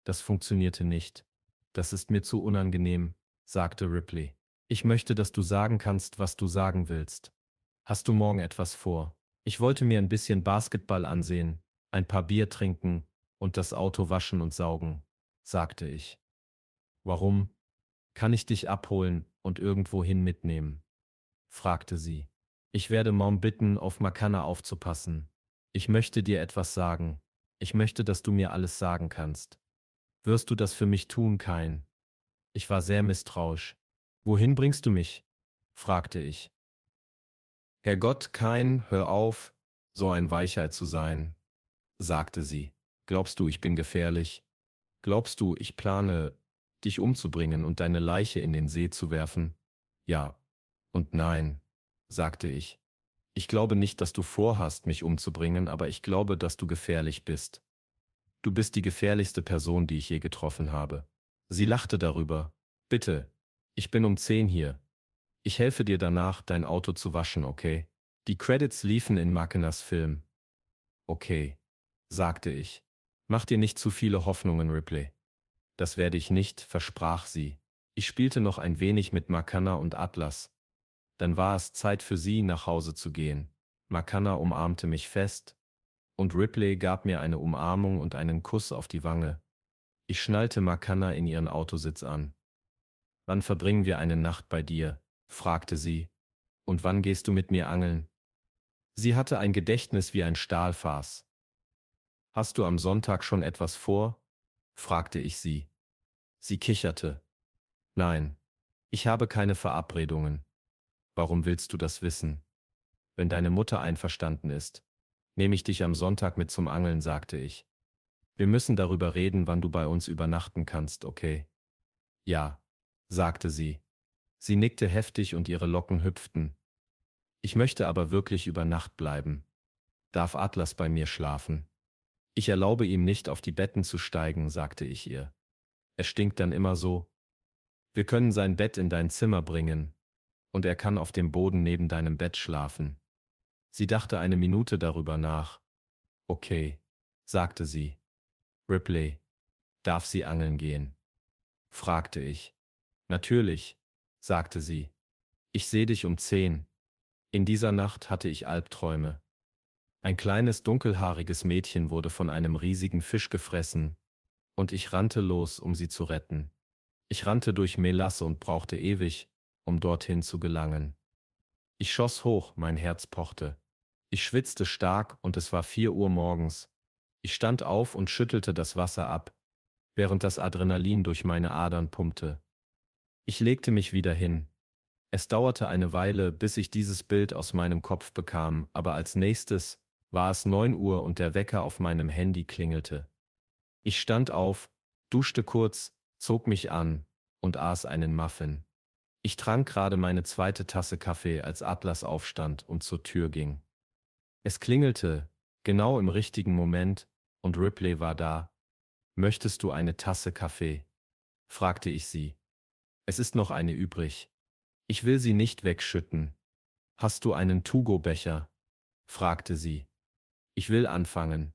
Speaker 1: Das funktionierte nicht. Das ist mir zu unangenehm, sagte Ripley. Ich möchte, dass du sagen kannst, was du sagen willst. Hast du morgen etwas vor? Ich wollte mir ein bisschen Basketball ansehen, ein paar Bier trinken und das Auto waschen und saugen, sagte ich. Warum? Kann ich dich abholen und irgendwohin mitnehmen? fragte sie. Ich werde Mom bitten, auf Makana aufzupassen. Ich möchte dir etwas sagen. Ich möchte, dass du mir alles sagen kannst. Wirst du das für mich tun, Kain? Ich war sehr misstrauisch. Wohin bringst du mich? fragte ich. Herr Gott, Kain, hör auf, so ein Weichheit zu sein, sagte sie. Glaubst du, ich bin gefährlich? Glaubst du, ich plane, dich umzubringen und deine Leiche in den See zu werfen? Ja und nein, sagte ich. Ich glaube nicht, dass du vorhast, mich umzubringen, aber ich glaube, dass du gefährlich bist. Du bist die gefährlichste Person, die ich je getroffen habe. Sie lachte darüber. Bitte, ich bin um zehn hier. Ich helfe dir danach, dein Auto zu waschen, okay? Die Credits liefen in Makenas Film. Okay, sagte ich. Mach dir nicht zu viele Hoffnungen, Ripley. Das werde ich nicht, versprach sie. Ich spielte noch ein wenig mit Makanna und Atlas. Dann war es Zeit für sie, nach Hause zu gehen. Makanna umarmte mich fest, und Ripley gab mir eine Umarmung und einen Kuss auf die Wange. Ich schnallte Makanna in ihren Autositz an. Wann verbringen wir eine Nacht bei dir? fragte sie. Und wann gehst du mit mir angeln? Sie hatte ein Gedächtnis wie ein Stahlfass. Hast du am Sonntag schon etwas vor? fragte ich sie. Sie kicherte. Nein, ich habe keine Verabredungen. Warum willst du das wissen? Wenn deine Mutter einverstanden ist, nehme ich dich am Sonntag mit zum Angeln, sagte ich. Wir müssen darüber reden, wann du bei uns übernachten kannst, okay? Ja, sagte sie. Sie nickte heftig und ihre Locken hüpften. Ich möchte aber wirklich über Nacht bleiben. Darf Atlas bei mir schlafen? Ich erlaube ihm nicht, auf die Betten zu steigen, sagte ich ihr. Er stinkt dann immer so. Wir können sein Bett in dein Zimmer bringen, und er kann auf dem Boden neben deinem Bett schlafen. Sie dachte eine Minute darüber nach. Okay, sagte sie. Ripley, darf sie angeln gehen? fragte ich. Natürlich, sagte sie. Ich sehe dich um zehn. In dieser Nacht hatte ich Albträume. Ein kleines dunkelhaariges Mädchen wurde von einem riesigen Fisch gefressen, und ich rannte los, um sie zu retten. Ich rannte durch Melasse und brauchte ewig, um dorthin zu gelangen. Ich schoss hoch, mein Herz pochte. Ich schwitzte stark und es war vier Uhr morgens. Ich stand auf und schüttelte das Wasser ab, während das Adrenalin durch meine Adern pumpte. Ich legte mich wieder hin. Es dauerte eine Weile, bis ich dieses Bild aus meinem Kopf bekam, aber als nächstes, war es 9 Uhr und der Wecker auf meinem Handy klingelte. Ich stand auf, duschte kurz, zog mich an und aß einen Muffin. Ich trank gerade meine zweite Tasse Kaffee, als Atlas aufstand und zur Tür ging. Es klingelte, genau im richtigen Moment, und Ripley war da. Möchtest du eine Tasse Kaffee? fragte ich sie. Es ist noch eine übrig. Ich will sie nicht wegschütten. Hast du einen Tugo-Becher? fragte sie. Ich will anfangen.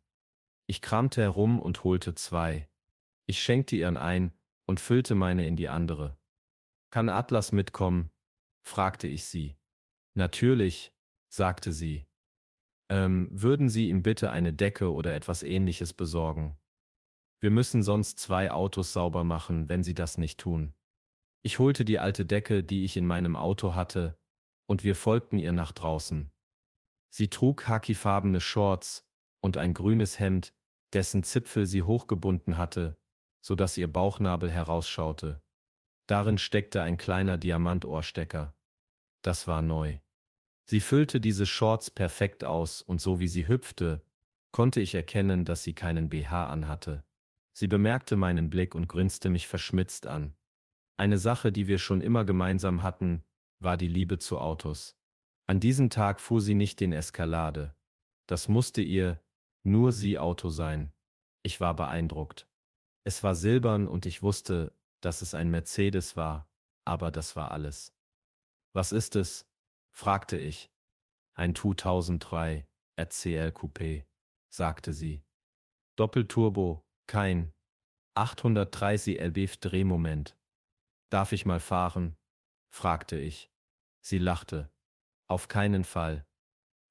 Speaker 1: Ich kramte herum und holte zwei. Ich schenkte ihren ein und füllte meine in die andere. Kann Atlas mitkommen? fragte ich sie. Natürlich, sagte sie. Ähm, würden Sie ihm bitte eine Decke oder etwas ähnliches besorgen? Wir müssen sonst zwei Autos sauber machen, wenn Sie das nicht tun. Ich holte die alte Decke, die ich in meinem Auto hatte, und wir folgten ihr nach draußen. Sie trug khakifarbene Shorts und ein grünes Hemd, dessen Zipfel sie hochgebunden hatte, so dass ihr Bauchnabel herausschaute. Darin steckte ein kleiner Diamantohrstecker. Das war neu. Sie füllte diese Shorts perfekt aus und so wie sie hüpfte, konnte ich erkennen, dass sie keinen BH anhatte. Sie bemerkte meinen Blick und grinste mich verschmitzt an. Eine Sache, die wir schon immer gemeinsam hatten, war die Liebe zu Autos. An diesem Tag fuhr sie nicht den Eskalade. Das musste ihr, nur sie Auto sein. Ich war beeindruckt. Es war silbern und ich wusste, dass es ein Mercedes war, aber das war alles. Was ist es? fragte ich. Ein 2003 RCL Coupé, sagte sie. Doppelturbo, kein 830 lb Drehmoment. Darf ich mal fahren? fragte ich. Sie lachte. Auf keinen Fall.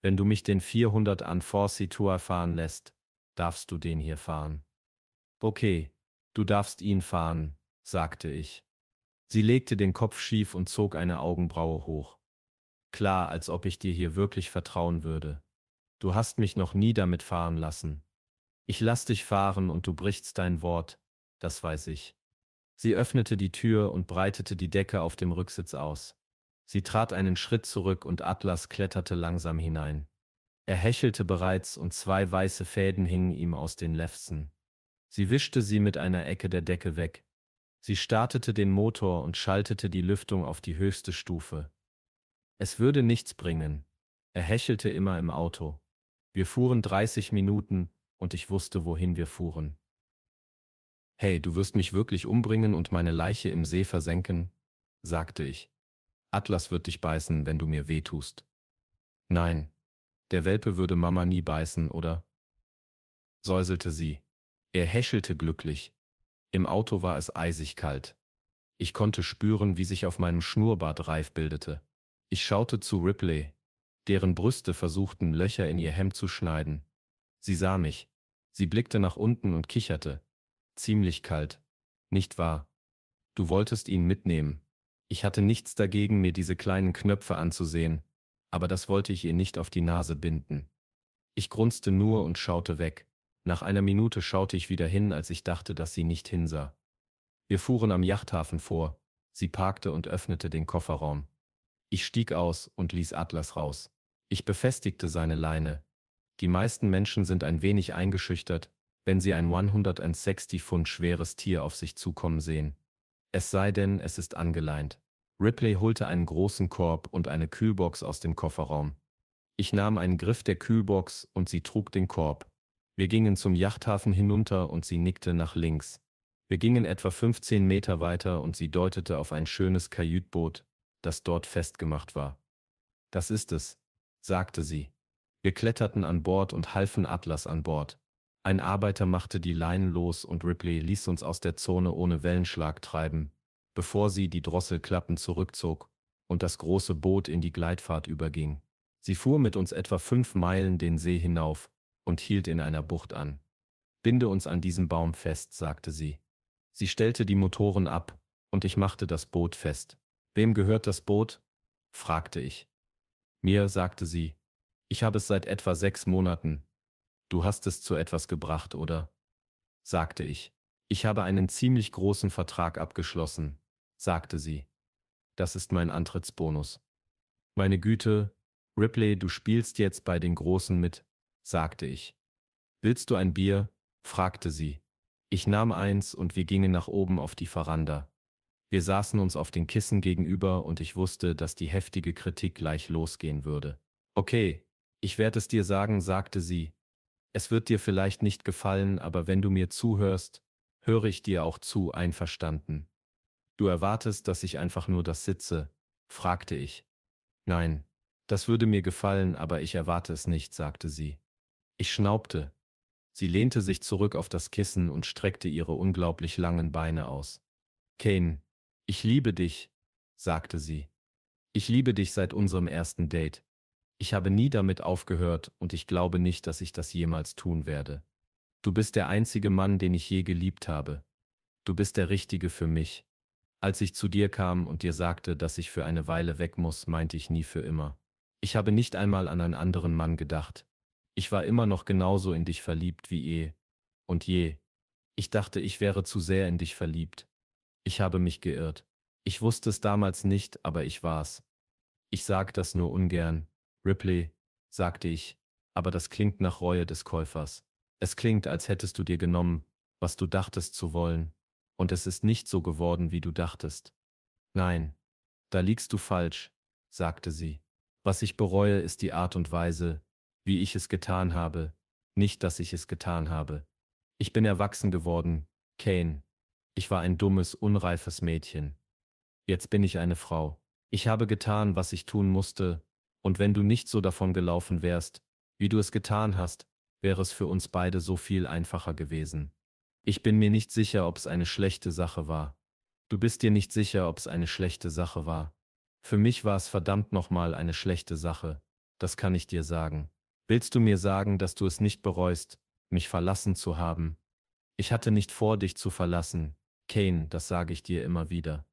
Speaker 1: Wenn du mich den 400 an Forcy Tour fahren lässt, darfst du den hier fahren. Okay, du darfst ihn fahren, sagte ich. Sie legte den Kopf schief und zog eine Augenbraue hoch. Klar, als ob ich dir hier wirklich vertrauen würde. Du hast mich noch nie damit fahren lassen. Ich lass dich fahren und du brichst dein Wort, das weiß ich. Sie öffnete die Tür und breitete die Decke auf dem Rücksitz aus. Sie trat einen Schritt zurück und Atlas kletterte langsam hinein. Er hechelte bereits und zwei weiße Fäden hingen ihm aus den Lefzen. Sie wischte sie mit einer Ecke der Decke weg. Sie startete den Motor und schaltete die Lüftung auf die höchste Stufe. Es würde nichts bringen. Er hechelte immer im Auto. Wir fuhren 30 Minuten und ich wusste, wohin wir fuhren. Hey, du wirst mich wirklich umbringen und meine Leiche im See versenken? sagte ich. Atlas wird dich beißen, wenn du mir weh tust. Nein, der Welpe würde Mama nie beißen, oder? säuselte sie. Er häschelte glücklich. Im Auto war es eisig kalt. Ich konnte spüren, wie sich auf meinem Schnurrbart Reif bildete. Ich schaute zu Ripley, deren Brüste versuchten, Löcher in ihr Hemd zu schneiden. Sie sah mich. Sie blickte nach unten und kicherte. Ziemlich kalt. Nicht wahr? Du wolltest ihn mitnehmen, ich hatte nichts dagegen, mir diese kleinen Knöpfe anzusehen, aber das wollte ich ihr nicht auf die Nase binden. Ich grunzte nur und schaute weg. Nach einer Minute schaute ich wieder hin, als ich dachte, dass sie nicht hinsah. Wir fuhren am Yachthafen vor, sie parkte und öffnete den Kofferraum. Ich stieg aus und ließ Atlas raus. Ich befestigte seine Leine. Die meisten Menschen sind ein wenig eingeschüchtert, wenn sie ein 160 Pfund schweres Tier auf sich zukommen sehen. Es sei denn, es ist angeleint. Ripley holte einen großen Korb und eine Kühlbox aus dem Kofferraum. Ich nahm einen Griff der Kühlbox und sie trug den Korb. Wir gingen zum Yachthafen hinunter und sie nickte nach links. Wir gingen etwa 15 Meter weiter und sie deutete auf ein schönes Kajütboot, das dort festgemacht war. Das ist es, sagte sie. Wir kletterten an Bord und halfen Atlas an Bord. Ein Arbeiter machte die Leinen los und Ripley ließ uns aus der Zone ohne Wellenschlag treiben, bevor sie die Drosselklappen zurückzog und das große Boot in die Gleitfahrt überging. Sie fuhr mit uns etwa fünf Meilen den See hinauf und hielt in einer Bucht an. Binde uns an diesem Baum fest, sagte sie. Sie stellte die Motoren ab, und ich machte das Boot fest. Wem gehört das Boot? fragte ich. Mir, sagte sie. Ich habe es seit etwa sechs Monaten, du hast es zu etwas gebracht, oder? sagte ich. Ich habe einen ziemlich großen Vertrag abgeschlossen, sagte sie. Das ist mein Antrittsbonus. Meine Güte, Ripley, du spielst jetzt bei den Großen mit, sagte ich. Willst du ein Bier? fragte sie. Ich nahm eins und wir gingen nach oben auf die Veranda. Wir saßen uns auf den Kissen gegenüber und ich wusste, dass die heftige Kritik gleich losgehen würde. Okay, ich werde es dir sagen, sagte sie, es wird dir vielleicht nicht gefallen, aber wenn du mir zuhörst, höre ich dir auch zu, einverstanden. Du erwartest, dass ich einfach nur das sitze, fragte ich. Nein, das würde mir gefallen, aber ich erwarte es nicht, sagte sie. Ich schnaubte. Sie lehnte sich zurück auf das Kissen und streckte ihre unglaublich langen Beine aus. Kane, ich liebe dich, sagte sie. Ich liebe dich seit unserem ersten Date. Ich habe nie damit aufgehört und ich glaube nicht, dass ich das jemals tun werde. Du bist der einzige Mann, den ich je geliebt habe. Du bist der Richtige für mich. Als ich zu dir kam und dir sagte, dass ich für eine Weile weg muss, meinte ich nie für immer. Ich habe nicht einmal an einen anderen Mann gedacht. Ich war immer noch genauso in dich verliebt wie eh und je. Ich dachte, ich wäre zu sehr in dich verliebt. Ich habe mich geirrt. Ich wusste es damals nicht, aber ich war's. Ich sag das nur ungern, Ripley, sagte ich, aber das klingt nach Reue des Käufers. Es klingt, als hättest du dir genommen, was du dachtest zu wollen, und es ist nicht so geworden, wie du dachtest. Nein, da liegst du falsch, sagte sie. Was ich bereue, ist die Art und Weise, wie ich es getan habe, nicht, dass ich es getan habe. Ich bin erwachsen geworden, Kane. Ich war ein dummes, unreifes Mädchen. Jetzt bin ich eine Frau. Ich habe getan, was ich tun musste, und wenn du nicht so davon gelaufen wärst, wie du es getan hast, wäre es für uns beide so viel einfacher gewesen. Ich bin mir nicht sicher, ob es eine schlechte Sache war. Du bist dir nicht sicher, ob es eine schlechte Sache war. Für mich war es verdammt nochmal eine schlechte Sache, das kann ich dir sagen. Willst du mir sagen, dass du es nicht bereust, mich verlassen zu haben? Ich hatte nicht vor, dich zu verlassen, Kane, das sage ich dir immer wieder.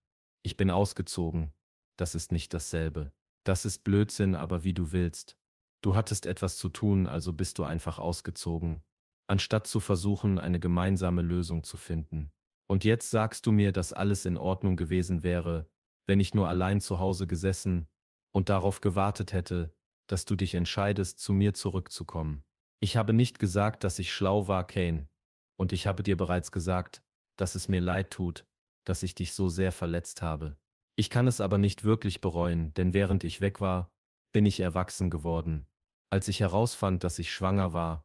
Speaker 1: Ich bin ausgezogen, das ist nicht dasselbe. Das ist Blödsinn, aber wie du willst. Du hattest etwas zu tun, also bist du einfach ausgezogen, anstatt zu versuchen, eine gemeinsame Lösung zu finden. Und jetzt sagst du mir, dass alles in Ordnung gewesen wäre, wenn ich nur allein zu Hause gesessen und darauf gewartet hätte, dass du dich entscheidest, zu mir zurückzukommen. Ich habe nicht gesagt, dass ich schlau war, Kane, und ich habe dir bereits gesagt, dass es mir leid tut, dass ich dich so sehr verletzt habe. Ich kann es aber nicht wirklich bereuen, denn während ich weg war, bin ich erwachsen geworden. Als ich herausfand, dass ich schwanger war,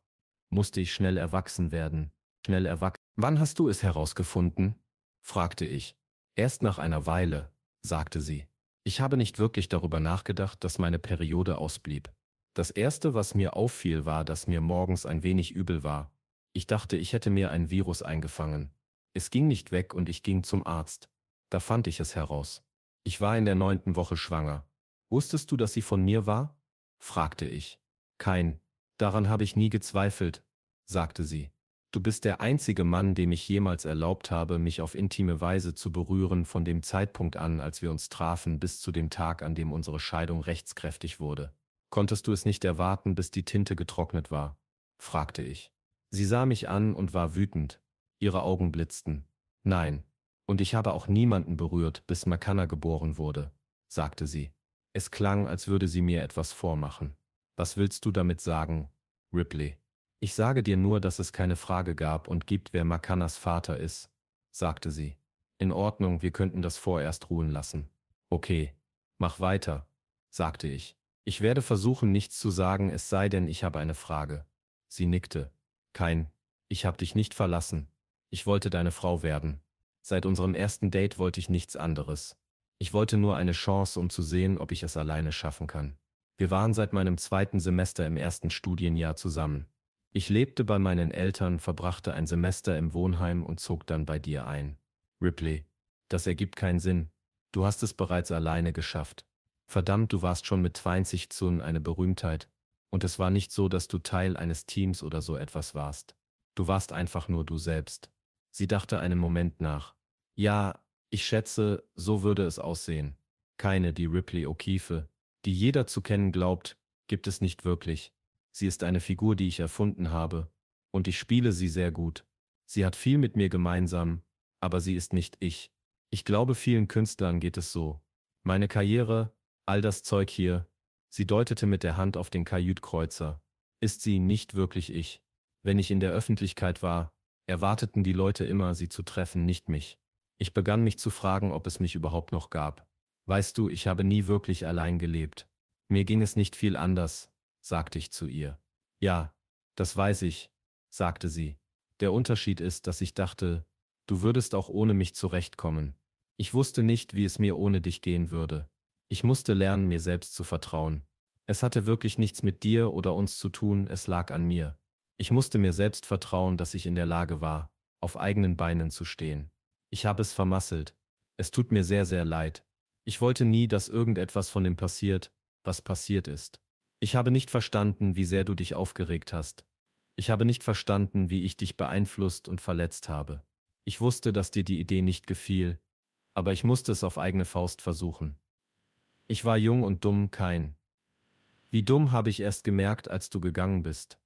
Speaker 1: musste ich schnell erwachsen werden. Schnell erwachsen. Wann hast du es herausgefunden? fragte ich. Erst nach einer Weile, sagte sie. Ich habe nicht wirklich darüber nachgedacht, dass meine Periode ausblieb. Das Erste, was mir auffiel, war, dass mir morgens ein wenig übel war. Ich dachte, ich hätte mir ein Virus eingefangen. Es ging nicht weg und ich ging zum Arzt. Da fand ich es heraus. Ich war in der neunten Woche schwanger. Wusstest du, dass sie von mir war? fragte ich. Kein. Daran habe ich nie gezweifelt, sagte sie. Du bist der einzige Mann, dem ich jemals erlaubt habe, mich auf intime Weise zu berühren, von dem Zeitpunkt an, als wir uns trafen, bis zu dem Tag, an dem unsere Scheidung rechtskräftig wurde. Konntest du es nicht erwarten, bis die Tinte getrocknet war? fragte ich. Sie sah mich an und war wütend. Ihre Augen blitzten. Nein, und ich habe auch niemanden berührt, bis Makana geboren wurde, sagte sie. Es klang, als würde sie mir etwas vormachen. Was willst du damit sagen, Ripley? Ich sage dir nur, dass es keine Frage gab und gibt, wer Makanas Vater ist, sagte sie. In Ordnung, wir könnten das vorerst ruhen lassen. Okay, mach weiter, sagte ich. Ich werde versuchen, nichts zu sagen, es sei denn, ich habe eine Frage. Sie nickte. Kein, ich habe dich nicht verlassen. Ich wollte deine Frau werden. Seit unserem ersten Date wollte ich nichts anderes. Ich wollte nur eine Chance, um zu sehen, ob ich es alleine schaffen kann. Wir waren seit meinem zweiten Semester im ersten Studienjahr zusammen. Ich lebte bei meinen Eltern, verbrachte ein Semester im Wohnheim und zog dann bei dir ein. Ripley, das ergibt keinen Sinn. Du hast es bereits alleine geschafft. Verdammt, du warst schon mit 20 Zonen eine Berühmtheit. Und es war nicht so, dass du Teil eines Teams oder so etwas warst. Du warst einfach nur du selbst. Sie dachte einen Moment nach. Ja, ich schätze, so würde es aussehen. Keine, die Ripley O'Keefe, die jeder zu kennen glaubt, gibt es nicht wirklich. Sie ist eine Figur, die ich erfunden habe, und ich spiele sie sehr gut. Sie hat viel mit mir gemeinsam, aber sie ist nicht ich. Ich glaube, vielen Künstlern geht es so. Meine Karriere, all das Zeug hier, sie deutete mit der Hand auf den Kajütkreuzer, ist sie nicht wirklich ich. Wenn ich in der Öffentlichkeit war, erwarteten die Leute immer, sie zu treffen, nicht mich. Ich begann mich zu fragen, ob es mich überhaupt noch gab. Weißt du, ich habe nie wirklich allein gelebt. Mir ging es nicht viel anders, sagte ich zu ihr. Ja, das weiß ich, sagte sie. Der Unterschied ist, dass ich dachte, du würdest auch ohne mich zurechtkommen. Ich wusste nicht, wie es mir ohne dich gehen würde. Ich musste lernen, mir selbst zu vertrauen. Es hatte wirklich nichts mit dir oder uns zu tun, es lag an mir. Ich musste mir selbst vertrauen, dass ich in der Lage war, auf eigenen Beinen zu stehen. Ich habe es vermasselt. Es tut mir sehr, sehr leid. Ich wollte nie, dass irgendetwas von dem passiert, was passiert ist. Ich habe nicht verstanden, wie sehr du dich aufgeregt hast. Ich habe nicht verstanden, wie ich dich beeinflusst und verletzt habe. Ich wusste, dass dir die Idee nicht gefiel, aber ich musste es auf eigene Faust versuchen. Ich war jung und dumm, kein. Wie dumm habe ich erst gemerkt, als du gegangen bist.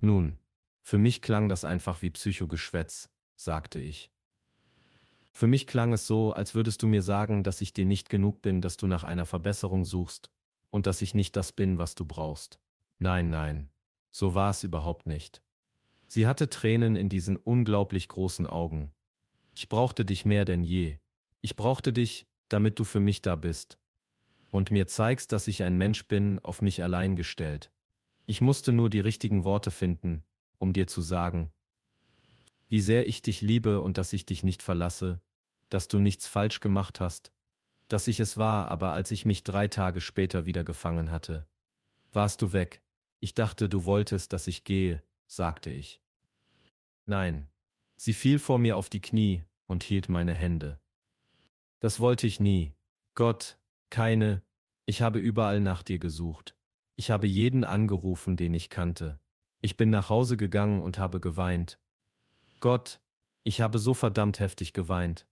Speaker 1: Nun, für mich klang das einfach wie Psychogeschwätz, sagte ich. Für mich klang es so, als würdest du mir sagen, dass ich dir nicht genug bin, dass du nach einer Verbesserung suchst und dass ich nicht das bin, was du brauchst. Nein, nein, so war es überhaupt nicht. Sie hatte Tränen in diesen unglaublich großen Augen. Ich brauchte dich mehr denn je. Ich brauchte dich, damit du für mich da bist. Und mir zeigst, dass ich ein Mensch bin, auf mich allein gestellt. Ich musste nur die richtigen Worte finden, um dir zu sagen, wie sehr ich dich liebe und dass ich dich nicht verlasse, dass du nichts falsch gemacht hast, dass ich es war, aber als ich mich drei Tage später wieder gefangen hatte, warst du weg, ich dachte, du wolltest, dass ich gehe, sagte ich. Nein. Sie fiel vor mir auf die Knie und hielt meine Hände. Das wollte ich nie. Gott, keine, ich habe überall nach dir gesucht. Ich habe jeden angerufen, den ich kannte. Ich bin nach Hause gegangen und habe geweint. Gott, ich habe so verdammt heftig geweint.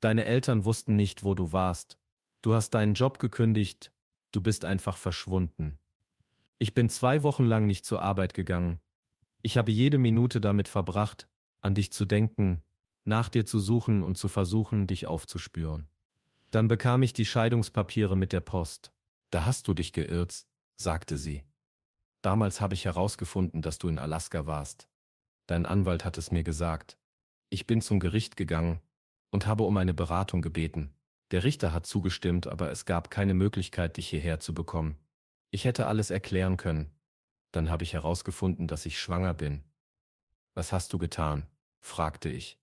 Speaker 1: Deine Eltern wussten nicht, wo du warst. Du hast deinen Job gekündigt, du bist einfach verschwunden. Ich bin zwei Wochen lang nicht zur Arbeit gegangen. Ich habe jede Minute damit verbracht, an dich zu denken, nach dir zu suchen und zu versuchen, dich aufzuspüren. Dann bekam ich die Scheidungspapiere mit der Post. Da hast du dich geirrt, sagte sie. Damals habe ich herausgefunden, dass du in Alaska warst. Dein Anwalt hat es mir gesagt. Ich bin zum Gericht gegangen und habe um eine Beratung gebeten. Der Richter hat zugestimmt, aber es gab keine Möglichkeit, dich hierher zu bekommen. Ich hätte alles erklären können. Dann habe ich herausgefunden, dass ich schwanger bin. Was hast du getan? fragte ich.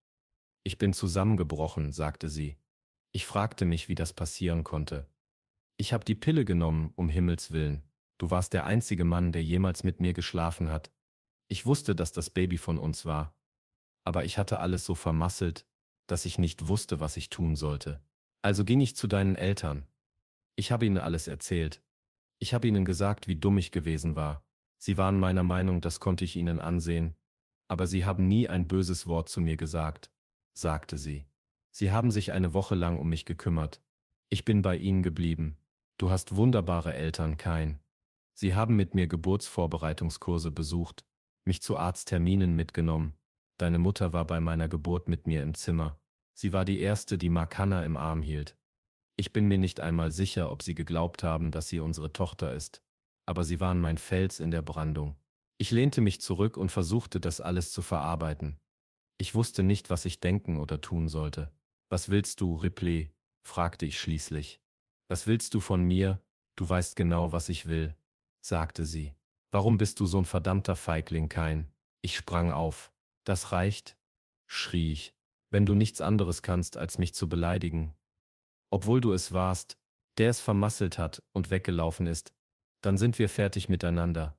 Speaker 1: Ich bin zusammengebrochen, sagte sie. Ich fragte mich, wie das passieren konnte. Ich habe die Pille genommen, um Himmels willen. Du warst der einzige Mann, der jemals mit mir geschlafen hat. Ich wusste, dass das Baby von uns war. Aber ich hatte alles so vermasselt, dass ich nicht wusste, was ich tun sollte. Also ging ich zu deinen Eltern. Ich habe ihnen alles erzählt. Ich habe ihnen gesagt, wie dumm ich gewesen war. Sie waren meiner Meinung, das konnte ich ihnen ansehen. Aber sie haben nie ein böses Wort zu mir gesagt, sagte sie. Sie haben sich eine Woche lang um mich gekümmert. Ich bin bei ihnen geblieben. Du hast wunderbare Eltern, Kain. Sie haben mit mir Geburtsvorbereitungskurse besucht, mich zu Arztterminen mitgenommen. Deine Mutter war bei meiner Geburt mit mir im Zimmer. Sie war die erste, die Mark Hanna im Arm hielt. Ich bin mir nicht einmal sicher, ob sie geglaubt haben, dass sie unsere Tochter ist. Aber sie waren mein Fels in der Brandung. Ich lehnte mich zurück und versuchte, das alles zu verarbeiten. Ich wusste nicht, was ich denken oder tun sollte. Was willst du, Ripley? fragte ich schließlich. Was willst du von mir? Du weißt genau, was ich will, sagte sie. Warum bist du so ein verdammter Feigling, Kain? Ich sprang auf. Das reicht? schrie ich. Wenn du nichts anderes kannst, als mich zu beleidigen. Obwohl du es warst, der es vermasselt hat und weggelaufen ist, dann sind wir fertig miteinander.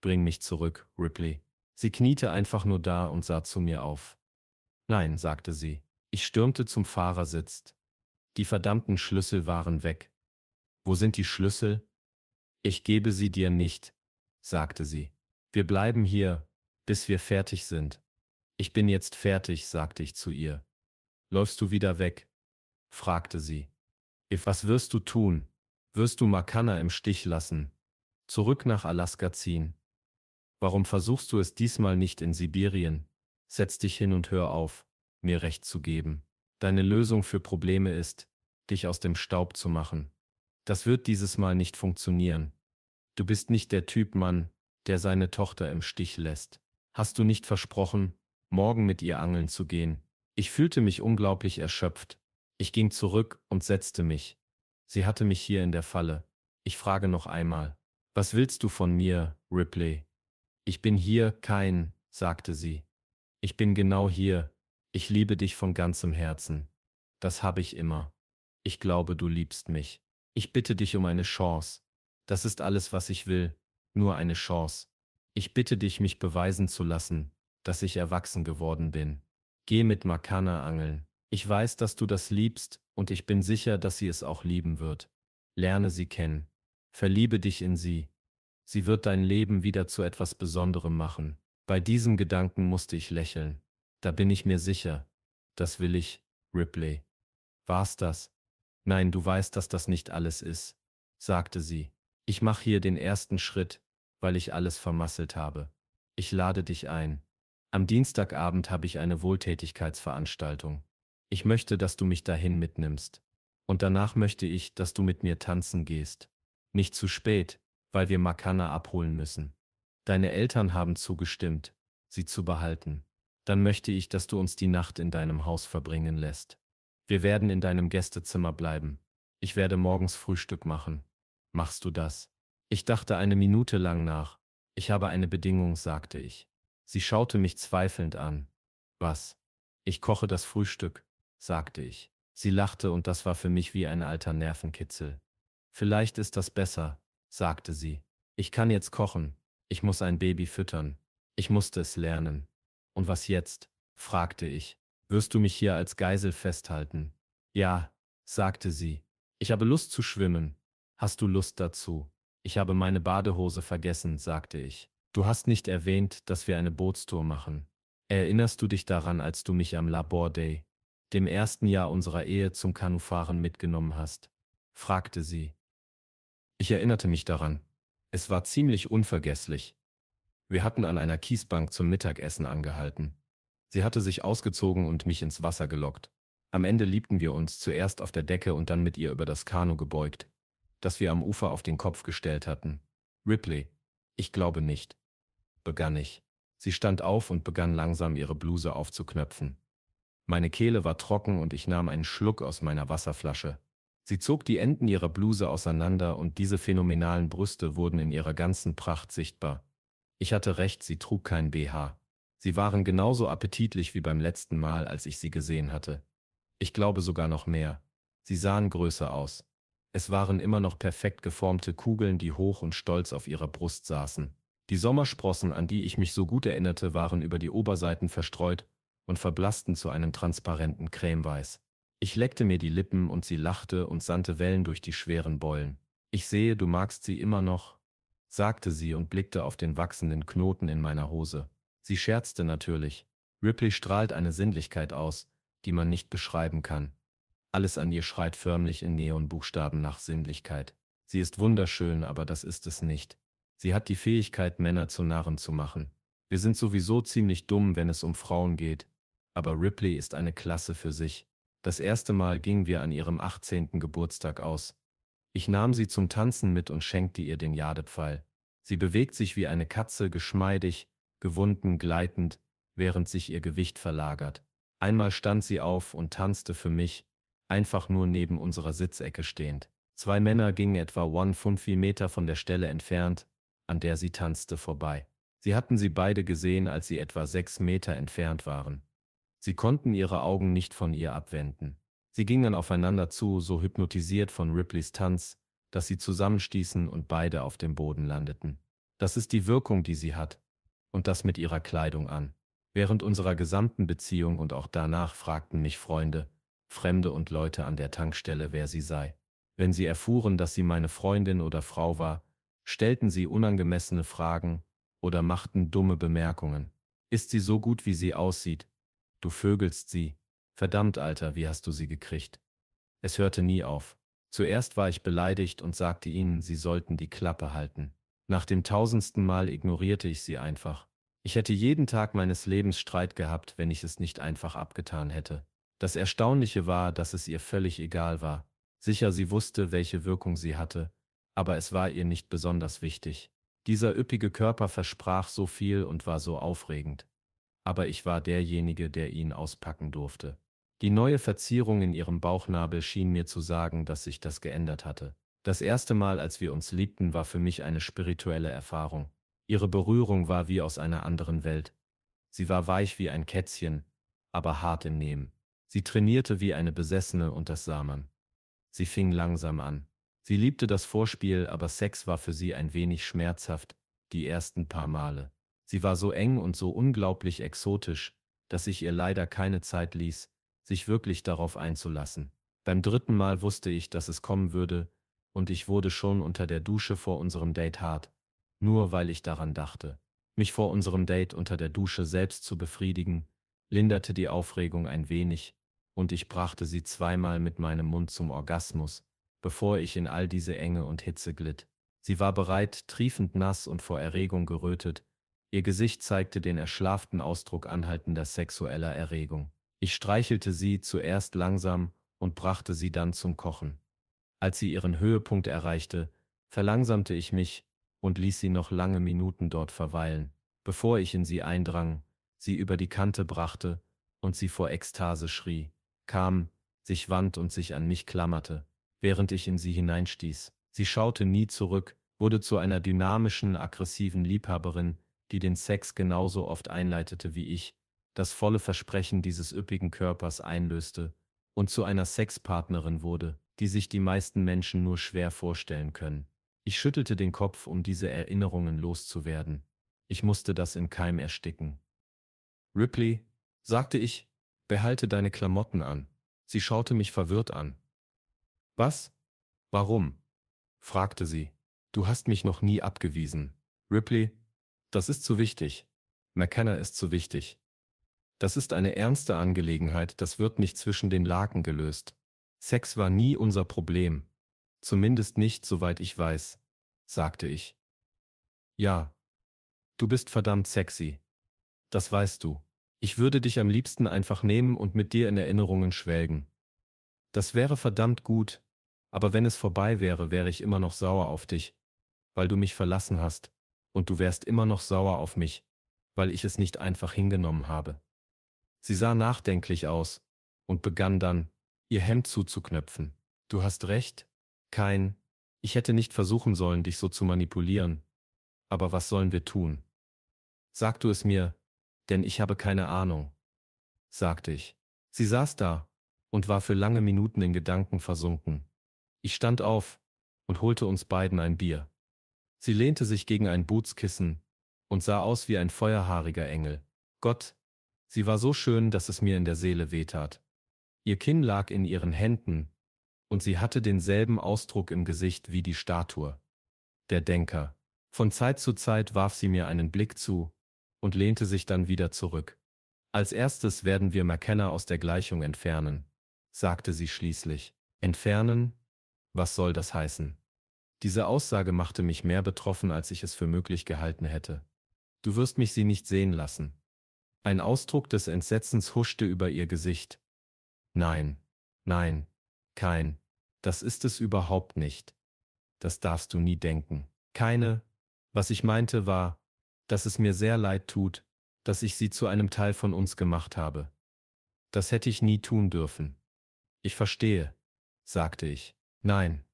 Speaker 1: Bring mich zurück, Ripley. Sie kniete einfach nur da und sah zu mir auf. Nein, sagte sie. Ich stürmte zum Fahrersitz, die verdammten Schlüssel waren weg. Wo sind die Schlüssel? Ich gebe sie dir nicht, sagte sie. Wir bleiben hier, bis wir fertig sind. Ich bin jetzt fertig, sagte ich zu ihr. Läufst du wieder weg? fragte sie. If was wirst du tun? Wirst du Makana im Stich lassen? Zurück nach Alaska ziehen? Warum versuchst du es diesmal nicht in Sibirien? Setz dich hin und hör auf, mir recht zu geben. Deine Lösung für Probleme ist, dich aus dem Staub zu machen. Das wird dieses Mal nicht funktionieren. Du bist nicht der Typ Mann, der seine Tochter im Stich lässt. Hast du nicht versprochen, morgen mit ihr angeln zu gehen? Ich fühlte mich unglaublich erschöpft. Ich ging zurück und setzte mich. Sie hatte mich hier in der Falle. Ich frage noch einmal. Was willst du von mir, Ripley? Ich bin hier, kein, sagte sie. Ich bin genau hier, ich liebe dich von ganzem Herzen. Das habe ich immer. Ich glaube, du liebst mich. Ich bitte dich um eine Chance. Das ist alles, was ich will. Nur eine Chance. Ich bitte dich, mich beweisen zu lassen, dass ich erwachsen geworden bin. Geh mit Makana angeln. Ich weiß, dass du das liebst, und ich bin sicher, dass sie es auch lieben wird. Lerne sie kennen. Verliebe dich in sie. Sie wird dein Leben wieder zu etwas Besonderem machen. Bei diesem Gedanken musste ich lächeln. Da bin ich mir sicher. Das will ich, Ripley. War's das? Nein, du weißt, dass das nicht alles ist, sagte sie. Ich mache hier den ersten Schritt, weil ich alles vermasselt habe. Ich lade dich ein. Am Dienstagabend habe ich eine Wohltätigkeitsveranstaltung. Ich möchte, dass du mich dahin mitnimmst. Und danach möchte ich, dass du mit mir tanzen gehst. Nicht zu spät, weil wir Makana abholen müssen. Deine Eltern haben zugestimmt, sie zu behalten dann möchte ich, dass du uns die Nacht in deinem Haus verbringen lässt. Wir werden in deinem Gästezimmer bleiben. Ich werde morgens Frühstück machen. Machst du das? Ich dachte eine Minute lang nach. Ich habe eine Bedingung, sagte ich. Sie schaute mich zweifelnd an. Was? Ich koche das Frühstück, sagte ich. Sie lachte und das war für mich wie ein alter Nervenkitzel. Vielleicht ist das besser, sagte sie. Ich kann jetzt kochen. Ich muss ein Baby füttern. Ich musste es lernen. Und was jetzt? fragte ich. Wirst du mich hier als Geisel festhalten? Ja, sagte sie. Ich habe Lust zu schwimmen. Hast du Lust dazu? Ich habe meine Badehose vergessen, sagte ich. Du hast nicht erwähnt, dass wir eine Bootstour machen. Erinnerst du dich daran, als du mich am Labor Day, dem ersten Jahr unserer Ehe, zum Kanufahren mitgenommen hast? fragte sie. Ich erinnerte mich daran. Es war ziemlich unvergesslich, wir hatten an einer Kiesbank zum Mittagessen angehalten. Sie hatte sich ausgezogen und mich ins Wasser gelockt. Am Ende liebten wir uns zuerst auf der Decke und dann mit ihr über das Kanu gebeugt, das wir am Ufer auf den Kopf gestellt hatten. Ripley, ich glaube nicht, begann ich. Sie stand auf und begann langsam ihre Bluse aufzuknöpfen. Meine Kehle war trocken und ich nahm einen Schluck aus meiner Wasserflasche. Sie zog die Enden ihrer Bluse auseinander und diese phänomenalen Brüste wurden in ihrer ganzen Pracht sichtbar. Ich hatte recht, sie trug kein BH. Sie waren genauso appetitlich wie beim letzten Mal, als ich sie gesehen hatte. Ich glaube sogar noch mehr. Sie sahen größer aus. Es waren immer noch perfekt geformte Kugeln, die hoch und stolz auf ihrer Brust saßen. Die Sommersprossen, an die ich mich so gut erinnerte, waren über die Oberseiten verstreut und verblassten zu einem transparenten Cremeweiß. Ich leckte mir die Lippen und sie lachte und sandte Wellen durch die schweren Beulen. Ich sehe, du magst sie immer noch, sagte sie und blickte auf den wachsenden Knoten in meiner Hose. Sie scherzte natürlich. Ripley strahlt eine Sinnlichkeit aus, die man nicht beschreiben kann. Alles an ihr schreit förmlich in Neonbuchstaben nach Sinnlichkeit. Sie ist wunderschön, aber das ist es nicht. Sie hat die Fähigkeit, Männer zu Narren zu machen. Wir sind sowieso ziemlich dumm, wenn es um Frauen geht, aber Ripley ist eine Klasse für sich. Das erste Mal gingen wir an ihrem 18. Geburtstag aus. Ich nahm sie zum Tanzen mit und schenkte ihr den Jadepfeil. Sie bewegt sich wie eine Katze, geschmeidig, gewunden, gleitend, während sich ihr Gewicht verlagert. Einmal stand sie auf und tanzte für mich, einfach nur neben unserer Sitzecke stehend. Zwei Männer gingen etwa 1,5 Meter von der Stelle entfernt, an der sie tanzte, vorbei. Sie hatten sie beide gesehen, als sie etwa sechs Meter entfernt waren. Sie konnten ihre Augen nicht von ihr abwenden. Sie gingen aufeinander zu, so hypnotisiert von Ripleys Tanz, dass sie zusammenstießen und beide auf dem Boden landeten. Das ist die Wirkung, die sie hat. Und das mit ihrer Kleidung an. Während unserer gesamten Beziehung und auch danach fragten mich Freunde, Fremde und Leute an der Tankstelle, wer sie sei. Wenn sie erfuhren, dass sie meine Freundin oder Frau war, stellten sie unangemessene Fragen oder machten dumme Bemerkungen. Ist sie so gut, wie sie aussieht? Du vögelst sie. Verdammt, Alter, wie hast du sie gekriegt? Es hörte nie auf. Zuerst war ich beleidigt und sagte ihnen, sie sollten die Klappe halten. Nach dem tausendsten Mal ignorierte ich sie einfach. Ich hätte jeden Tag meines Lebens Streit gehabt, wenn ich es nicht einfach abgetan hätte. Das Erstaunliche war, dass es ihr völlig egal war. Sicher, sie wusste, welche Wirkung sie hatte, aber es war ihr nicht besonders wichtig. Dieser üppige Körper versprach so viel und war so aufregend. Aber ich war derjenige, der ihn auspacken durfte. Die neue Verzierung in ihrem Bauchnabel schien mir zu sagen, dass sich das geändert hatte. Das erste Mal, als wir uns liebten, war für mich eine spirituelle Erfahrung. Ihre Berührung war wie aus einer anderen Welt. Sie war weich wie ein Kätzchen, aber hart im Nehmen. Sie trainierte wie eine Besessene und das sah man. Sie fing langsam an. Sie liebte das Vorspiel, aber Sex war für sie ein wenig schmerzhaft, die ersten paar Male. Sie war so eng und so unglaublich exotisch, dass ich ihr leider keine Zeit ließ, sich wirklich darauf einzulassen. Beim dritten Mal wusste ich, dass es kommen würde, und ich wurde schon unter der Dusche vor unserem Date hart, nur weil ich daran dachte. Mich vor unserem Date unter der Dusche selbst zu befriedigen, linderte die Aufregung ein wenig, und ich brachte sie zweimal mit meinem Mund zum Orgasmus, bevor ich in all diese Enge und Hitze glitt. Sie war bereit, triefend nass und vor Erregung gerötet, ihr Gesicht zeigte den erschlaften Ausdruck anhaltender sexueller Erregung. Ich streichelte sie zuerst langsam und brachte sie dann zum Kochen. Als sie ihren Höhepunkt erreichte, verlangsamte ich mich und ließ sie noch lange Minuten dort verweilen, bevor ich in sie eindrang, sie über die Kante brachte und sie vor Ekstase schrie, kam, sich wand und sich an mich klammerte, während ich in sie hineinstieß. Sie schaute nie zurück, wurde zu einer dynamischen, aggressiven Liebhaberin, die den Sex genauso oft einleitete wie ich, das volle Versprechen dieses üppigen Körpers einlöste und zu einer Sexpartnerin wurde, die sich die meisten Menschen nur schwer vorstellen können. Ich schüttelte den Kopf, um diese Erinnerungen loszuwerden. Ich musste das im Keim ersticken. Ripley, sagte ich, behalte deine Klamotten an. Sie schaute mich verwirrt an. Was? Warum? fragte sie. Du hast mich noch nie abgewiesen. Ripley, das ist zu wichtig. McKenna ist zu wichtig. Das ist eine ernste Angelegenheit, das wird nicht zwischen den Laken gelöst. Sex war nie unser Problem. Zumindest nicht, soweit ich weiß, sagte ich. Ja. Du bist verdammt sexy. Das weißt du. Ich würde dich am liebsten einfach nehmen und mit dir in Erinnerungen schwelgen. Das wäre verdammt gut, aber wenn es vorbei wäre, wäre ich immer noch sauer auf dich, weil du mich verlassen hast, und du wärst immer noch sauer auf mich, weil ich es nicht einfach hingenommen habe. Sie sah nachdenklich aus und begann dann, ihr Hemd zuzuknöpfen. Du hast recht, kein, ich hätte nicht versuchen sollen, dich so zu manipulieren. Aber was sollen wir tun? Sag du es mir, denn ich habe keine Ahnung, sagte ich. Sie saß da und war für lange Minuten in Gedanken versunken. Ich stand auf und holte uns beiden ein Bier. Sie lehnte sich gegen ein Bootskissen und sah aus wie ein feuerhaariger Engel. Gott, Sie war so schön, dass es mir in der Seele wehtat. Ihr Kinn lag in ihren Händen, und sie hatte denselben Ausdruck im Gesicht wie die Statue. Der Denker. Von Zeit zu Zeit warf sie mir einen Blick zu und lehnte sich dann wieder zurück. Als erstes werden wir McKenna aus der Gleichung entfernen, sagte sie schließlich. Entfernen? Was soll das heißen? Diese Aussage machte mich mehr betroffen, als ich es für möglich gehalten hätte. Du wirst mich sie nicht sehen lassen. Ein Ausdruck des Entsetzens huschte über ihr Gesicht. Nein, nein, kein, das ist es überhaupt nicht. Das darfst du nie denken. Keine, was ich meinte war, dass es mir sehr leid tut, dass ich sie zu einem Teil von uns gemacht habe. Das hätte ich nie tun dürfen. Ich verstehe, sagte ich. Nein.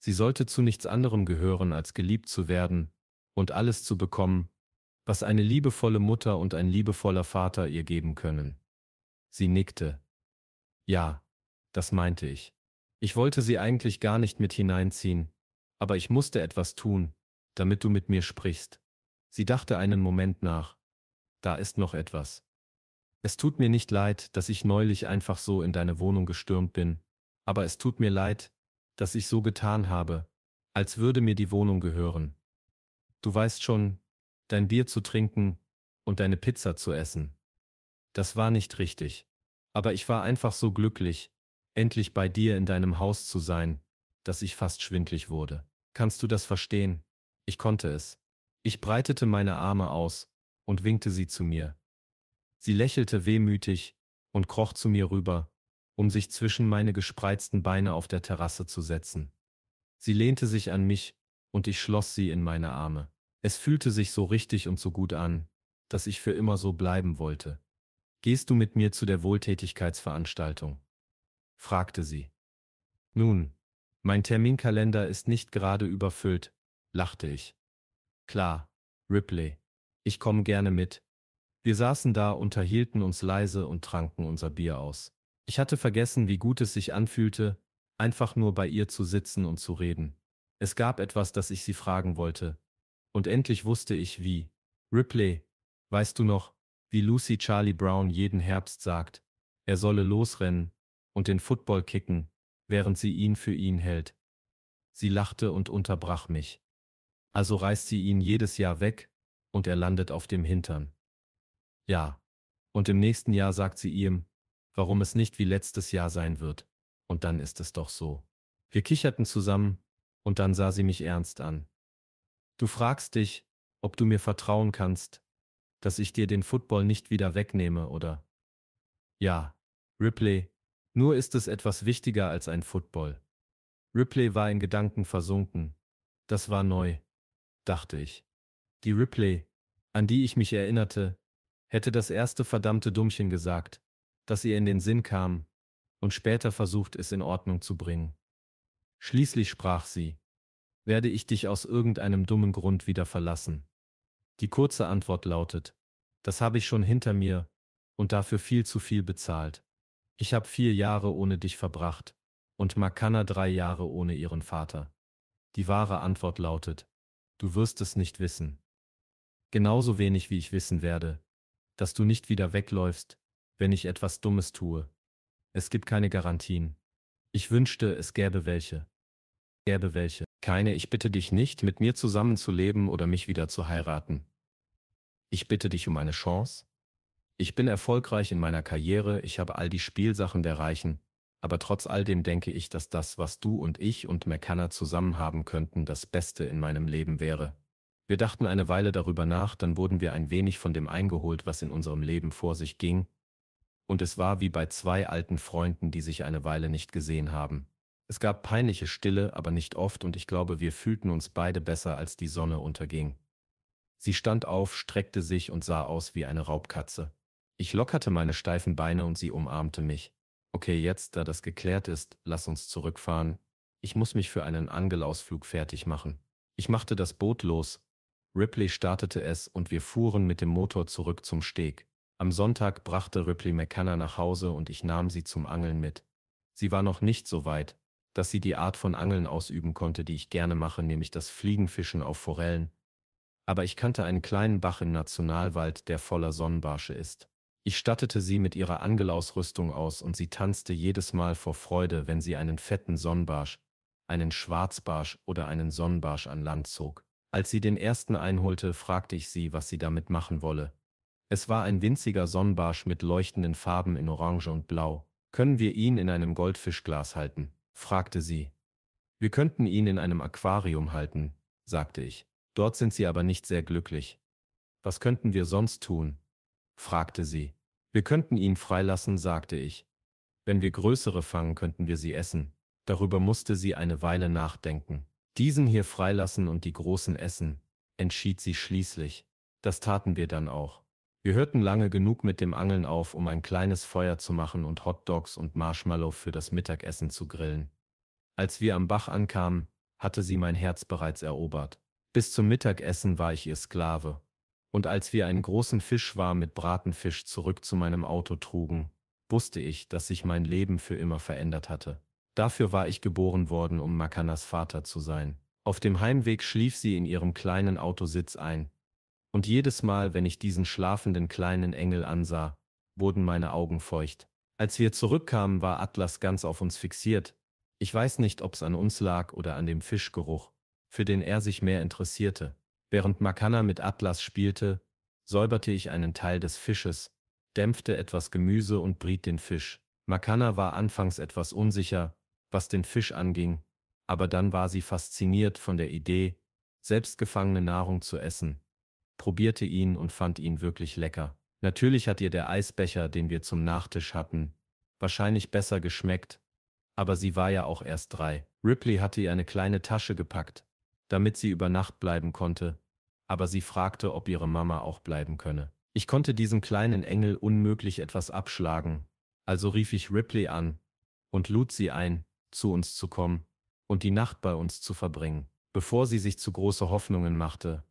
Speaker 1: Sie sollte zu nichts anderem gehören, als geliebt zu werden und alles zu bekommen, was eine liebevolle Mutter und ein liebevoller Vater ihr geben können. Sie nickte. Ja, das meinte ich. Ich wollte sie eigentlich gar nicht mit hineinziehen, aber ich musste etwas tun, damit du mit mir sprichst. Sie dachte einen Moment nach. Da ist noch etwas. Es tut mir nicht leid, dass ich neulich einfach so in deine Wohnung gestürmt bin, aber es tut mir leid, dass ich so getan habe, als würde mir die Wohnung gehören. Du weißt schon, dein Bier zu trinken und deine Pizza zu essen. Das war nicht richtig. Aber ich war einfach so glücklich, endlich bei dir in deinem Haus zu sein, dass ich fast schwindlig wurde. Kannst du das verstehen? Ich konnte es. Ich breitete meine Arme aus und winkte sie zu mir. Sie lächelte wehmütig und kroch zu mir rüber, um sich zwischen meine gespreizten Beine auf der Terrasse zu setzen. Sie lehnte sich an mich, und ich schloss sie in meine Arme. Es fühlte sich so richtig und so gut an, dass ich für immer so bleiben wollte. Gehst du mit mir zu der Wohltätigkeitsveranstaltung? fragte sie. Nun, mein Terminkalender ist nicht gerade überfüllt, lachte ich. Klar, Ripley, ich komme gerne mit. Wir saßen da, unterhielten uns leise und tranken unser Bier aus. Ich hatte vergessen, wie gut es sich anfühlte, einfach nur bei ihr zu sitzen und zu reden. Es gab etwas, das ich sie fragen wollte, und endlich wusste ich wie. Ripley, weißt du noch, wie Lucy Charlie Brown jeden Herbst sagt, er solle losrennen und den Football kicken, während sie ihn für ihn hält. Sie lachte und unterbrach mich. Also reißt sie ihn jedes Jahr weg, und er landet auf dem Hintern. Ja. Und im nächsten Jahr sagt sie ihm, warum es nicht wie letztes Jahr sein wird. Und dann ist es doch so. Wir kicherten zusammen, und dann sah sie mich ernst an. Du fragst dich, ob du mir vertrauen kannst, dass ich dir den Football nicht wieder wegnehme, oder? Ja, Ripley, nur ist es etwas wichtiger als ein Football. Ripley war in Gedanken versunken. Das war neu, dachte ich. Die Ripley, an die ich mich erinnerte, hätte das erste verdammte Dummchen gesagt, das ihr in den Sinn kam, und später versucht es in Ordnung zu bringen. Schließlich sprach sie werde ich dich aus irgendeinem dummen Grund wieder verlassen. Die kurze Antwort lautet, das habe ich schon hinter mir und dafür viel zu viel bezahlt. Ich habe vier Jahre ohne dich verbracht und Makana drei Jahre ohne ihren Vater. Die wahre Antwort lautet, du wirst es nicht wissen. Genauso wenig wie ich wissen werde, dass du nicht wieder wegläufst, wenn ich etwas Dummes tue. Es gibt keine Garantien. Ich wünschte, es gäbe welche. Gäbe welche keine Ich bitte dich nicht, mit mir zusammenzuleben oder mich wieder zu heiraten. Ich bitte dich um eine Chance. Ich bin erfolgreich in meiner Karriere, ich habe all die Spielsachen der Reichen, aber trotz all dem denke ich, dass das, was du und ich und McKenna zusammen haben könnten, das Beste in meinem Leben wäre. Wir dachten eine Weile darüber nach, dann wurden wir ein wenig von dem eingeholt, was in unserem Leben vor sich ging, und es war wie bei zwei alten Freunden, die sich eine Weile nicht gesehen haben. Es gab peinliche Stille, aber nicht oft, und ich glaube, wir fühlten uns beide besser, als die Sonne unterging. Sie stand auf, streckte sich und sah aus wie eine Raubkatze. Ich lockerte meine steifen Beine und sie umarmte mich. Okay, jetzt, da das geklärt ist, lass uns zurückfahren. Ich muss mich für einen Angelausflug fertig machen. Ich machte das Boot los. Ripley startete es und wir fuhren mit dem Motor zurück zum Steg. Am Sonntag brachte Ripley McKenna nach Hause und ich nahm sie zum Angeln mit. Sie war noch nicht so weit, dass sie die Art von Angeln ausüben konnte, die ich gerne mache, nämlich das Fliegenfischen auf Forellen. Aber ich kannte einen kleinen Bach im Nationalwald, der voller Sonnenbarsche ist. Ich stattete sie mit ihrer Angelausrüstung aus und sie tanzte jedes Mal vor Freude, wenn sie einen fetten Sonnenbarsch, einen Schwarzbarsch oder einen Sonnenbarsch an Land zog. Als sie den ersten einholte, fragte ich sie, was sie damit machen wolle. Es war ein winziger Sonnenbarsch mit leuchtenden Farben in Orange und Blau. Können wir ihn in einem Goldfischglas halten? fragte sie. Wir könnten ihn in einem Aquarium halten, sagte ich. Dort sind sie aber nicht sehr glücklich. Was könnten wir sonst tun? fragte sie. Wir könnten ihn freilassen, sagte ich. Wenn wir größere fangen, könnten wir sie essen. Darüber musste sie eine Weile nachdenken. Diesen hier freilassen und die großen essen, entschied sie schließlich. Das taten wir dann auch. Wir hörten lange genug mit dem Angeln auf, um ein kleines Feuer zu machen und Hotdogs und Marshmallow für das Mittagessen zu grillen. Als wir am Bach ankamen, hatte sie mein Herz bereits erobert. Bis zum Mittagessen war ich ihr Sklave. Und als wir einen großen Fischwarm mit Bratenfisch zurück zu meinem Auto trugen, wusste ich, dass sich mein Leben für immer verändert hatte. Dafür war ich geboren worden, um Makanas Vater zu sein. Auf dem Heimweg schlief sie in ihrem kleinen Autositz ein, und jedes Mal, wenn ich diesen schlafenden kleinen Engel ansah, wurden meine Augen feucht. Als wir zurückkamen, war Atlas ganz auf uns fixiert. Ich weiß nicht, ob's an uns lag oder an dem Fischgeruch, für den er sich mehr interessierte. Während Makana mit Atlas spielte, säuberte ich einen Teil des Fisches, dämpfte etwas Gemüse und briet den Fisch. Makana war anfangs etwas unsicher, was den Fisch anging, aber dann war sie fasziniert von der Idee, selbst gefangene Nahrung zu essen probierte ihn und fand ihn wirklich lecker. Natürlich hat ihr der Eisbecher, den wir zum Nachtisch hatten, wahrscheinlich besser geschmeckt, aber sie war ja auch erst drei. Ripley hatte ihr eine kleine Tasche gepackt, damit sie über Nacht bleiben konnte, aber sie fragte, ob ihre Mama auch bleiben könne. Ich konnte diesem kleinen Engel unmöglich etwas abschlagen, also rief ich Ripley an und lud sie ein, zu uns zu kommen und die Nacht bei uns zu verbringen. Bevor sie sich zu große Hoffnungen machte,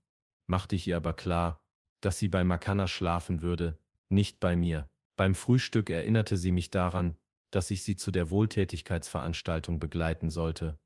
Speaker 1: machte ich ihr aber klar, dass sie bei Makana schlafen würde, nicht bei mir. Beim Frühstück erinnerte sie mich daran, dass ich sie zu der Wohltätigkeitsveranstaltung begleiten sollte.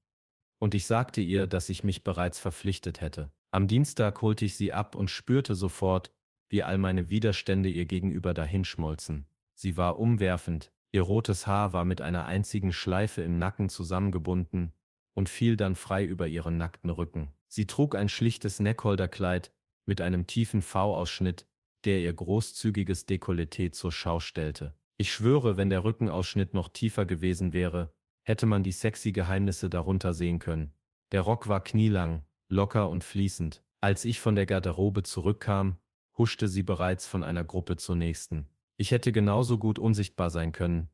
Speaker 1: Und ich sagte ihr, dass ich mich bereits verpflichtet hätte. Am Dienstag holte ich sie ab und spürte sofort, wie all meine Widerstände ihr gegenüber dahinschmolzen. Sie war umwerfend, ihr rotes Haar war mit einer einzigen Schleife im Nacken zusammengebunden und fiel dann frei über ihren nackten Rücken. Sie trug ein schlichtes Neckholderkleid mit einem tiefen V-Ausschnitt, der ihr großzügiges Dekolleté zur Schau stellte. Ich schwöre, wenn der Rückenausschnitt noch tiefer gewesen wäre, hätte man die sexy Geheimnisse darunter sehen können. Der Rock war knielang, locker und fließend. Als ich von der Garderobe zurückkam, huschte sie bereits von einer Gruppe zur nächsten. Ich hätte genauso gut unsichtbar sein können,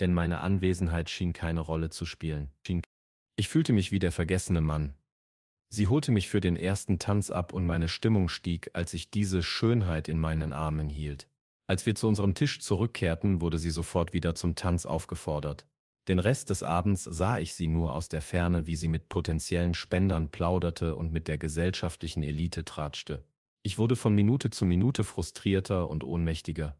Speaker 1: denn meine Anwesenheit schien keine Rolle zu spielen. Ich fühlte mich wie der vergessene Mann, Sie holte mich für den ersten Tanz ab und meine Stimmung stieg, als ich diese Schönheit in meinen Armen hielt. Als wir zu unserem Tisch zurückkehrten, wurde sie sofort wieder zum Tanz aufgefordert. Den Rest des Abends sah ich sie nur aus der Ferne, wie sie mit potenziellen Spendern plauderte und mit der gesellschaftlichen Elite tratschte. Ich wurde von Minute zu Minute frustrierter und ohnmächtiger.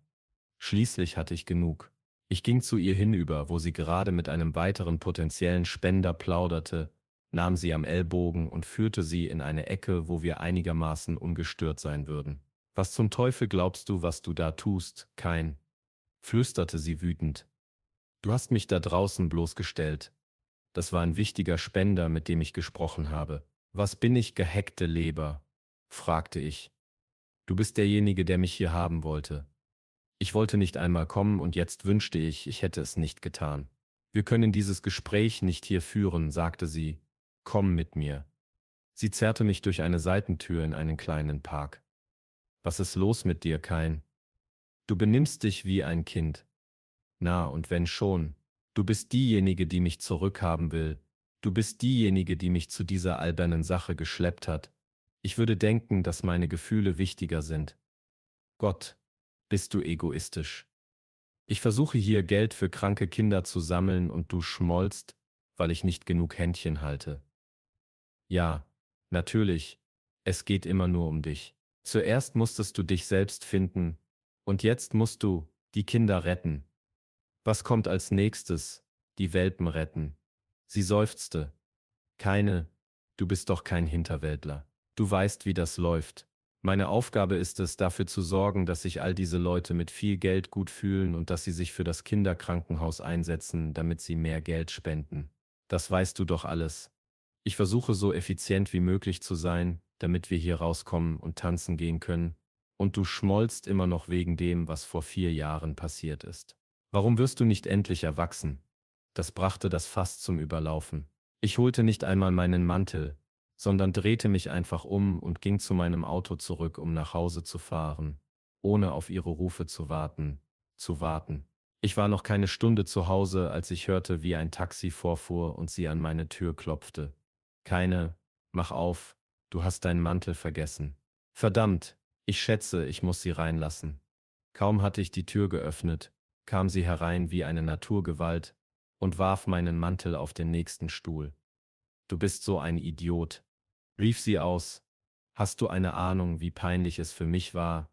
Speaker 1: Schließlich hatte ich genug. Ich ging zu ihr hinüber, wo sie gerade mit einem weiteren potenziellen Spender plauderte, nahm sie am Ellbogen und führte sie in eine Ecke, wo wir einigermaßen ungestört sein würden. Was zum Teufel glaubst du, was du da tust, Kain? flüsterte sie wütend. Du hast mich da draußen bloßgestellt. Das war ein wichtiger Spender, mit dem ich gesprochen habe. Was bin ich, gehackte Leber? fragte ich. Du bist derjenige, der mich hier haben wollte. Ich wollte nicht einmal kommen und jetzt wünschte ich, ich hätte es nicht getan. Wir können dieses Gespräch nicht hier führen, sagte sie, Komm mit mir. Sie zerrte mich durch eine Seitentür in einen kleinen Park. Was ist los mit dir, Kain? Du benimmst dich wie ein Kind. Na, und wenn schon, du bist diejenige, die mich zurückhaben will, du bist diejenige, die mich zu dieser albernen Sache geschleppt hat. Ich würde denken, dass meine Gefühle wichtiger sind. Gott, bist du egoistisch. Ich versuche hier Geld für kranke Kinder zu sammeln und du schmolzt, weil ich nicht genug Händchen halte. Ja, natürlich. Es geht immer nur um dich. Zuerst musstest du dich selbst finden, und jetzt musst du die Kinder retten. Was kommt als nächstes? Die Welpen retten. Sie seufzte. Keine, du bist doch kein Hinterwäldler. Du weißt, wie das läuft. Meine Aufgabe ist es, dafür zu sorgen, dass sich all diese Leute mit viel Geld gut fühlen und dass sie sich für das Kinderkrankenhaus einsetzen, damit sie mehr Geld spenden. Das weißt du doch alles. Ich versuche so effizient wie möglich zu sein, damit wir hier rauskommen und tanzen gehen können. Und du schmollst immer noch wegen dem, was vor vier Jahren passiert ist. Warum wirst du nicht endlich erwachsen? Das brachte das Fass zum Überlaufen. Ich holte nicht einmal meinen Mantel, sondern drehte mich einfach um und ging zu meinem Auto zurück, um nach Hause zu fahren, ohne auf ihre Rufe zu warten, zu warten. Ich war noch keine Stunde zu Hause, als ich hörte, wie ein Taxi vorfuhr und sie an meine Tür klopfte. Keine, mach auf, du hast deinen Mantel vergessen. Verdammt, ich schätze, ich muss sie reinlassen. Kaum hatte ich die Tür geöffnet, kam sie herein wie eine Naturgewalt und warf meinen Mantel auf den nächsten Stuhl. Du bist so ein Idiot, rief sie aus. Hast du eine Ahnung, wie peinlich es für mich war,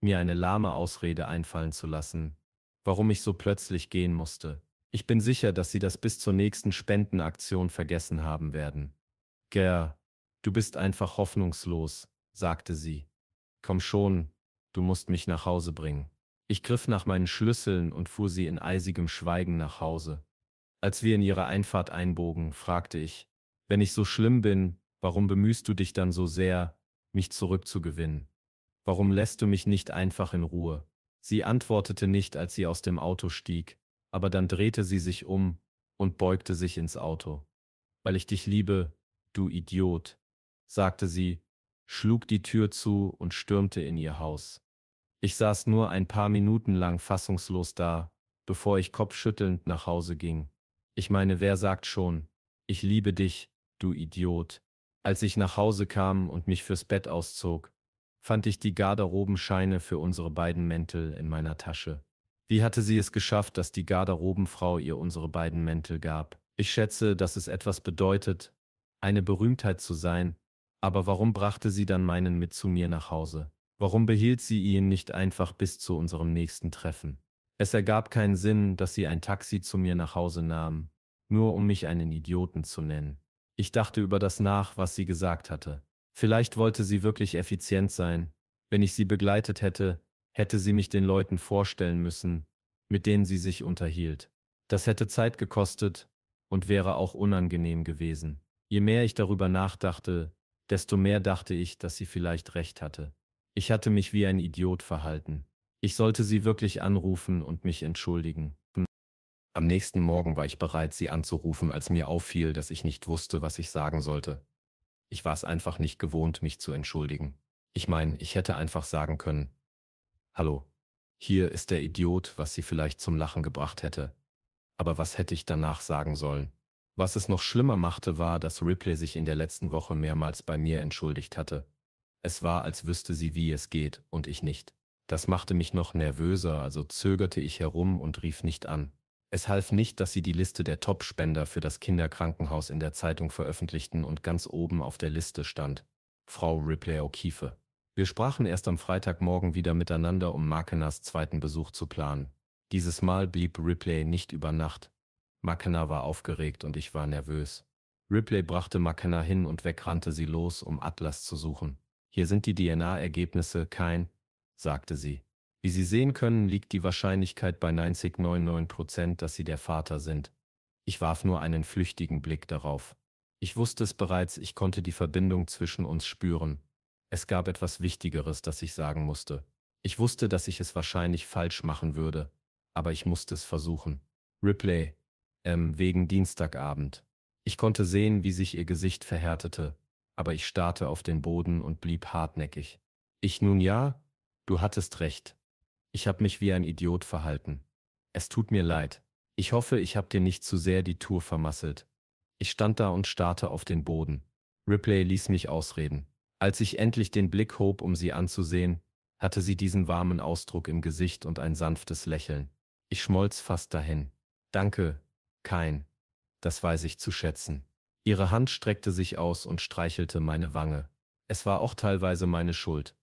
Speaker 1: mir eine lahme Ausrede einfallen zu lassen, warum ich so plötzlich gehen musste? Ich bin sicher, dass sie das bis zur nächsten Spendenaktion vergessen haben werden. Ger, du bist einfach hoffnungslos, sagte sie. Komm schon, du musst mich nach Hause bringen. Ich griff nach meinen Schlüsseln und fuhr sie in eisigem Schweigen nach Hause. Als wir in ihre Einfahrt einbogen, fragte ich, wenn ich so schlimm bin, warum bemühst du dich dann so sehr, mich zurückzugewinnen? Warum lässt du mich nicht einfach in Ruhe? Sie antwortete nicht, als sie aus dem Auto stieg, aber dann drehte sie sich um und beugte sich ins Auto. Weil ich dich liebe, du Idiot, sagte sie, schlug die Tür zu und stürmte in ihr Haus. Ich saß nur ein paar Minuten lang fassungslos da, bevor ich kopfschüttelnd nach Hause ging. Ich meine, wer sagt schon, ich liebe dich, du Idiot. Als ich nach Hause kam und mich fürs Bett auszog, fand ich die Garderobenscheine für unsere beiden Mäntel in meiner Tasche. Wie hatte sie es geschafft, dass die Garderobenfrau ihr unsere beiden Mäntel gab? Ich schätze, dass es etwas bedeutet, eine Berühmtheit zu sein, aber warum brachte sie dann meinen mit zu mir nach Hause? Warum behielt sie ihn nicht einfach bis zu unserem nächsten Treffen? Es ergab keinen Sinn, dass sie ein Taxi zu mir nach Hause nahm, nur um mich einen Idioten zu nennen. Ich dachte über das nach, was sie gesagt hatte. Vielleicht wollte sie wirklich effizient sein. Wenn ich sie begleitet hätte, hätte sie mich den Leuten vorstellen müssen, mit denen sie sich unterhielt. Das hätte Zeit gekostet und wäre auch unangenehm gewesen. Je mehr ich darüber nachdachte, desto mehr dachte ich, dass sie vielleicht recht hatte. Ich hatte mich wie ein Idiot verhalten. Ich sollte sie wirklich anrufen und mich entschuldigen. Am nächsten Morgen war ich bereit, sie anzurufen, als mir auffiel, dass ich nicht wusste, was ich sagen sollte. Ich war es einfach nicht gewohnt, mich zu entschuldigen. Ich meine, ich hätte einfach sagen können, Hallo, hier ist der Idiot, was sie vielleicht zum Lachen gebracht hätte. Aber was hätte ich danach sagen sollen? Was es noch schlimmer machte, war, dass Ripley sich in der letzten Woche mehrmals bei mir entschuldigt hatte. Es war, als wüsste sie, wie es geht, und ich nicht. Das machte mich noch nervöser, also zögerte ich herum und rief nicht an. Es half nicht, dass sie die Liste der Top-Spender für das Kinderkrankenhaus in der Zeitung veröffentlichten und ganz oben auf der Liste stand. Frau Ripley O'Keefe. Wir sprachen erst am Freitagmorgen wieder miteinander, um Markenas zweiten Besuch zu planen. Dieses Mal blieb Ripley nicht über Nacht, McKenna war aufgeregt und ich war nervös. Ripley brachte McKenna hin und wegrannte sie los, um Atlas zu suchen. Hier sind die DNA-Ergebnisse, kein, sagte sie. Wie Sie sehen können, liegt die Wahrscheinlichkeit bei 90,99 Prozent, dass Sie der Vater sind. Ich warf nur einen flüchtigen Blick darauf. Ich wusste es bereits, ich konnte die Verbindung zwischen uns spüren. Es gab etwas Wichtigeres, das ich sagen musste. Ich wusste, dass ich es wahrscheinlich falsch machen würde, aber ich musste es versuchen. Ripley, ähm, wegen Dienstagabend. Ich konnte sehen, wie sich ihr Gesicht verhärtete, aber ich starrte auf den Boden und blieb hartnäckig. Ich nun ja, du hattest recht. Ich habe mich wie ein Idiot verhalten. Es tut mir leid. Ich hoffe, ich habe dir nicht zu sehr die Tour vermasselt. Ich stand da und starrte auf den Boden. Ripley ließ mich ausreden. Als ich endlich den Blick hob, um sie anzusehen, hatte sie diesen warmen Ausdruck im Gesicht und ein sanftes Lächeln. Ich schmolz fast dahin. Danke, kein. Das weiß ich zu schätzen. Ihre Hand streckte sich aus und streichelte meine Wange. Es war auch teilweise meine Schuld.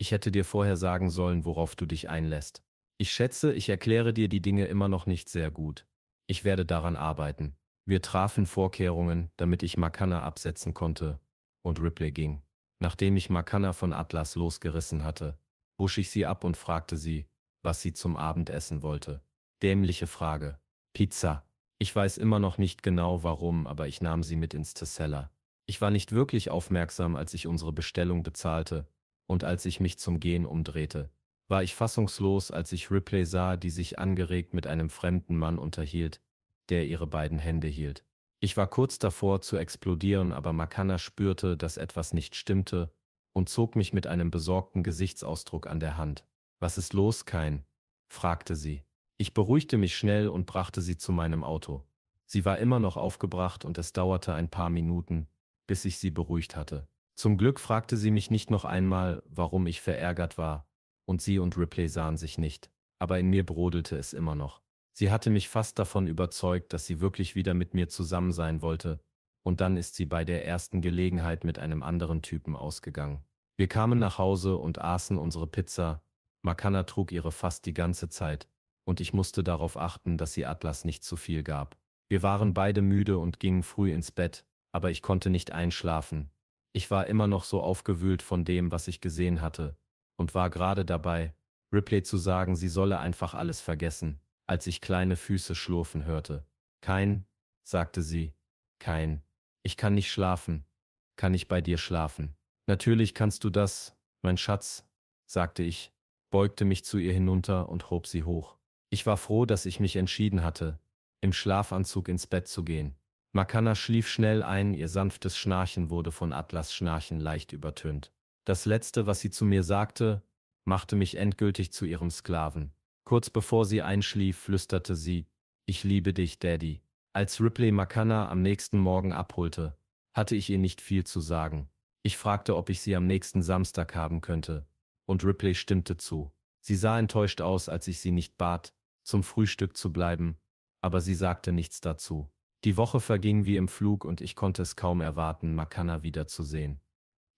Speaker 1: Ich hätte dir vorher sagen sollen, worauf du dich einlässt. Ich schätze, ich erkläre dir die Dinge immer noch nicht sehr gut. Ich werde daran arbeiten. Wir trafen Vorkehrungen, damit ich Makana absetzen konnte. Und Ripley ging. Nachdem ich Makana von Atlas losgerissen hatte, wusch ich sie ab und fragte sie, was sie zum Abend essen wollte. Dämliche Frage. Pizza. Ich weiß immer noch nicht genau warum, aber ich nahm sie mit ins Tessella. Ich war nicht wirklich aufmerksam, als ich unsere Bestellung bezahlte, und als ich mich zum Gehen umdrehte, war ich fassungslos, als ich Ripley sah, die sich angeregt mit einem fremden Mann unterhielt, der ihre beiden Hände hielt. Ich war kurz davor zu explodieren, aber Makana spürte, dass etwas nicht stimmte und zog mich mit einem besorgten Gesichtsausdruck an der Hand. Was ist los, Kain? fragte sie. Ich beruhigte mich schnell und brachte sie zu meinem Auto. Sie war immer noch aufgebracht und es dauerte ein paar Minuten, bis ich sie beruhigt hatte. Zum Glück fragte sie mich nicht noch einmal, warum ich verärgert war, und sie und Ripley sahen sich nicht, aber in mir brodelte es immer noch. Sie hatte mich fast davon überzeugt, dass sie wirklich wieder mit mir zusammen sein wollte, und dann ist sie bei der ersten Gelegenheit mit einem anderen Typen ausgegangen. Wir kamen nach Hause und aßen unsere Pizza, Makana trug ihre fast die ganze Zeit, und ich musste darauf achten, dass sie Atlas nicht zu viel gab. Wir waren beide müde und gingen früh ins Bett, aber ich konnte nicht einschlafen. Ich war immer noch so aufgewühlt von dem, was ich gesehen hatte, und war gerade dabei, Ripley zu sagen, sie solle einfach alles vergessen, als ich kleine Füße schlurfen hörte. Kein, sagte sie, kein, ich kann nicht schlafen, kann ich bei dir schlafen. Natürlich kannst du das, mein Schatz, sagte ich, beugte mich zu ihr hinunter und hob sie hoch. Ich war froh, dass ich mich entschieden hatte, im Schlafanzug ins Bett zu gehen. Makana schlief schnell ein, ihr sanftes Schnarchen wurde von Atlas Schnarchen leicht übertönt. Das letzte, was sie zu mir sagte, machte mich endgültig zu ihrem Sklaven. Kurz bevor sie einschlief, flüsterte sie, ich liebe dich, Daddy. Als Ripley Makana am nächsten Morgen abholte, hatte ich ihr nicht viel zu sagen. Ich fragte, ob ich sie am nächsten Samstag haben könnte, und Ripley stimmte zu. Sie sah enttäuscht aus, als ich sie nicht bat, zum Frühstück zu bleiben, aber sie sagte nichts dazu. Die Woche verging wie im Flug und ich konnte es kaum erwarten, Makana wiederzusehen.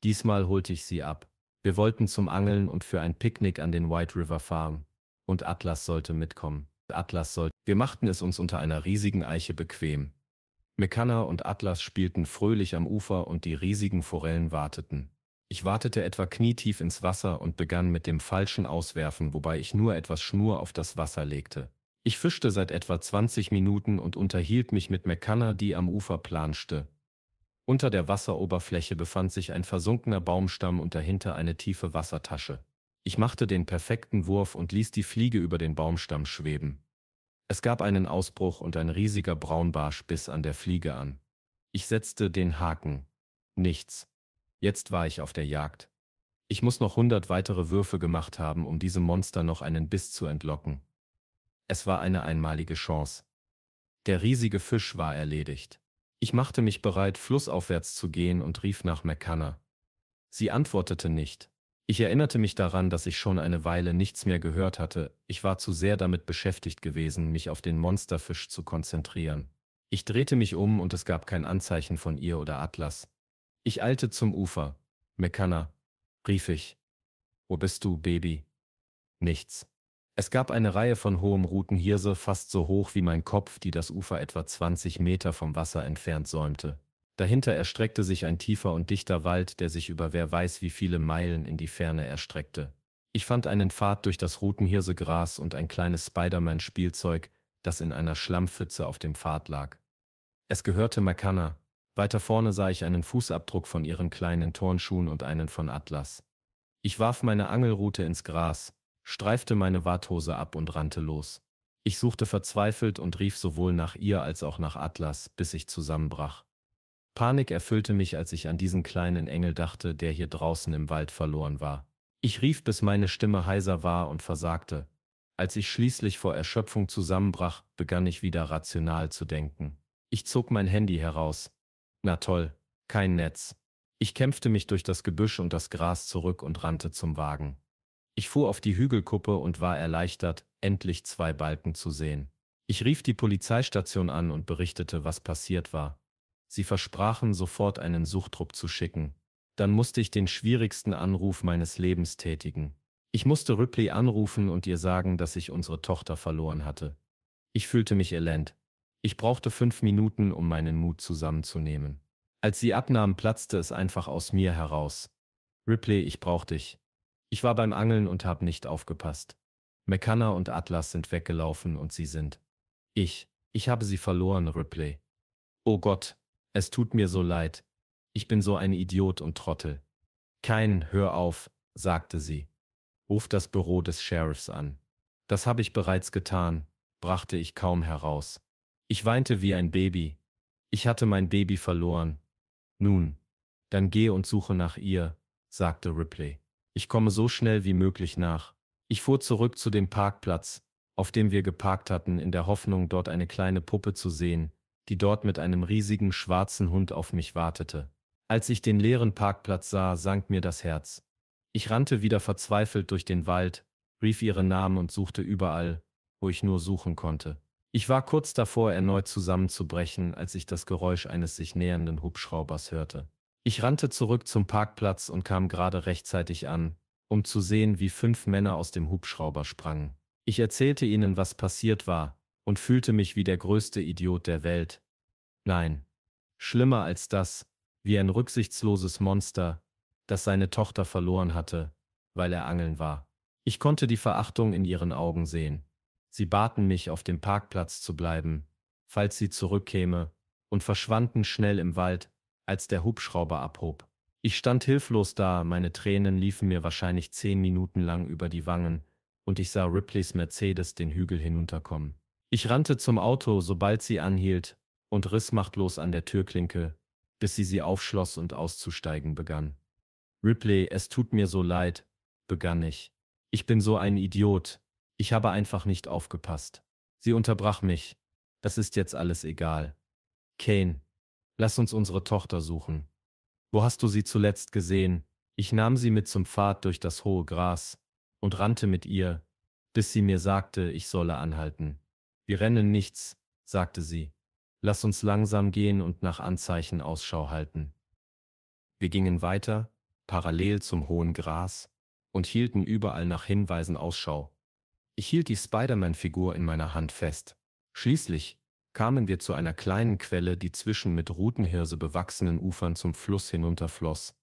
Speaker 1: Diesmal holte ich sie ab. Wir wollten zum Angeln und für ein Picknick an den White River Farm. Und Atlas sollte mitkommen. Atlas sollte. Wir machten es uns unter einer riesigen Eiche bequem. Mekana und Atlas spielten fröhlich am Ufer und die riesigen Forellen warteten. Ich wartete etwa knietief ins Wasser und begann mit dem falschen Auswerfen, wobei ich nur etwas Schnur auf das Wasser legte. Ich fischte seit etwa 20 Minuten und unterhielt mich mit McCanner, die am Ufer planschte. Unter der Wasseroberfläche befand sich ein versunkener Baumstamm und dahinter eine tiefe Wassertasche. Ich machte den perfekten Wurf und ließ die Fliege über den Baumstamm schweben. Es gab einen Ausbruch und ein riesiger Braunbarsch biss an der Fliege an. Ich setzte den Haken. Nichts. Jetzt war ich auf der Jagd. Ich muss noch hundert weitere Würfe gemacht haben, um diesem Monster noch einen Biss zu entlocken. Es war eine einmalige Chance. Der riesige Fisch war erledigt. Ich machte mich bereit, flussaufwärts zu gehen und rief nach McCanner. Sie antwortete nicht. Ich erinnerte mich daran, dass ich schon eine Weile nichts mehr gehört hatte, ich war zu sehr damit beschäftigt gewesen, mich auf den Monsterfisch zu konzentrieren. Ich drehte mich um und es gab kein Anzeichen von ihr oder Atlas. Ich eilte zum Ufer. McKenna, rief ich. Wo bist du, Baby? Nichts. Es gab eine Reihe von hohem Rutenhirse, fast so hoch wie mein Kopf, die das Ufer etwa 20 Meter vom Wasser entfernt säumte. Dahinter erstreckte sich ein tiefer und dichter Wald, der sich über wer weiß wie viele Meilen in die Ferne erstreckte. Ich fand einen Pfad durch das Rutenhirsegras und ein kleines Spider-Man-Spielzeug, das in einer Schlammpfütze auf dem Pfad lag. Es gehörte Makana, weiter vorne sah ich einen Fußabdruck von ihren kleinen Turnschuhen und einen von Atlas. Ich warf meine Angelrute ins Gras, streifte meine Warthose ab und rannte los. Ich suchte verzweifelt und rief sowohl nach ihr als auch nach Atlas, bis ich zusammenbrach. Panik erfüllte mich, als ich an diesen kleinen Engel dachte, der hier draußen im Wald verloren war. Ich rief, bis meine Stimme heiser war und versagte. Als ich schließlich vor Erschöpfung zusammenbrach, begann ich wieder rational zu denken. Ich zog mein Handy heraus, na toll, kein Netz. Ich kämpfte mich durch das Gebüsch und das Gras zurück und rannte zum Wagen. Ich fuhr auf die Hügelkuppe und war erleichtert, endlich zwei Balken zu sehen. Ich rief die Polizeistation an und berichtete, was passiert war. Sie versprachen sofort einen Suchtrupp zu schicken. Dann musste ich den schwierigsten Anruf meines Lebens tätigen. Ich musste Ripley anrufen und ihr sagen, dass ich unsere Tochter verloren hatte. Ich fühlte mich elend. Ich brauchte fünf Minuten, um meinen Mut zusammenzunehmen. Als sie abnahm, platzte es einfach aus mir heraus. Ripley, ich brauch dich. Ich war beim Angeln und hab nicht aufgepasst. McCanna und Atlas sind weggelaufen und sie sind. Ich, ich habe sie verloren, Ripley. Oh Gott, es tut mir so leid. Ich bin so ein Idiot und Trottel. Kein, hör auf, sagte sie. Ruf das Büro des Sheriffs an. Das habe ich bereits getan, brachte ich kaum heraus. Ich weinte wie ein Baby. Ich hatte mein Baby verloren. Nun, dann geh und suche nach ihr, sagte Ripley. Ich komme so schnell wie möglich nach. Ich fuhr zurück zu dem Parkplatz, auf dem wir geparkt hatten, in der Hoffnung, dort eine kleine Puppe zu sehen, die dort mit einem riesigen schwarzen Hund auf mich wartete. Als ich den leeren Parkplatz sah, sank mir das Herz. Ich rannte wieder verzweifelt durch den Wald, rief ihren Namen und suchte überall, wo ich nur suchen konnte. Ich war kurz davor, erneut zusammenzubrechen, als ich das Geräusch eines sich nähernden Hubschraubers hörte. Ich rannte zurück zum Parkplatz und kam gerade rechtzeitig an, um zu sehen, wie fünf Männer aus dem Hubschrauber sprangen. Ich erzählte ihnen, was passiert war, und fühlte mich wie der größte Idiot der Welt. Nein, schlimmer als das, wie ein rücksichtsloses Monster, das seine Tochter verloren hatte, weil er angeln war. Ich konnte die Verachtung in ihren Augen sehen. Sie baten mich, auf dem Parkplatz zu bleiben, falls sie zurückkäme, und verschwanden schnell im Wald, als der Hubschrauber abhob. Ich stand hilflos da, meine Tränen liefen mir wahrscheinlich zehn Minuten lang über die Wangen, und ich sah Ripleys Mercedes den Hügel hinunterkommen. Ich rannte zum Auto, sobald sie anhielt, und riss machtlos an der Türklinke, bis sie sie aufschloss und auszusteigen begann. Ripley, es tut mir so leid, begann ich. Ich bin so ein Idiot, ich habe einfach nicht aufgepasst. Sie unterbrach mich. Das ist jetzt alles egal. Kane, lass uns unsere Tochter suchen. Wo hast du sie zuletzt gesehen? Ich nahm sie mit zum Pfad durch das hohe Gras und rannte mit ihr, bis sie mir sagte, ich solle anhalten. Wir rennen nichts, sagte sie. Lass uns langsam gehen und nach Anzeichen Ausschau halten. Wir gingen weiter, parallel zum hohen Gras, und hielten überall nach Hinweisen Ausschau, ich hielt die Spider-Man-Figur in meiner Hand fest. Schließlich kamen wir zu einer kleinen Quelle, die zwischen mit Rutenhirse bewachsenen Ufern zum Fluss hinunterfloss.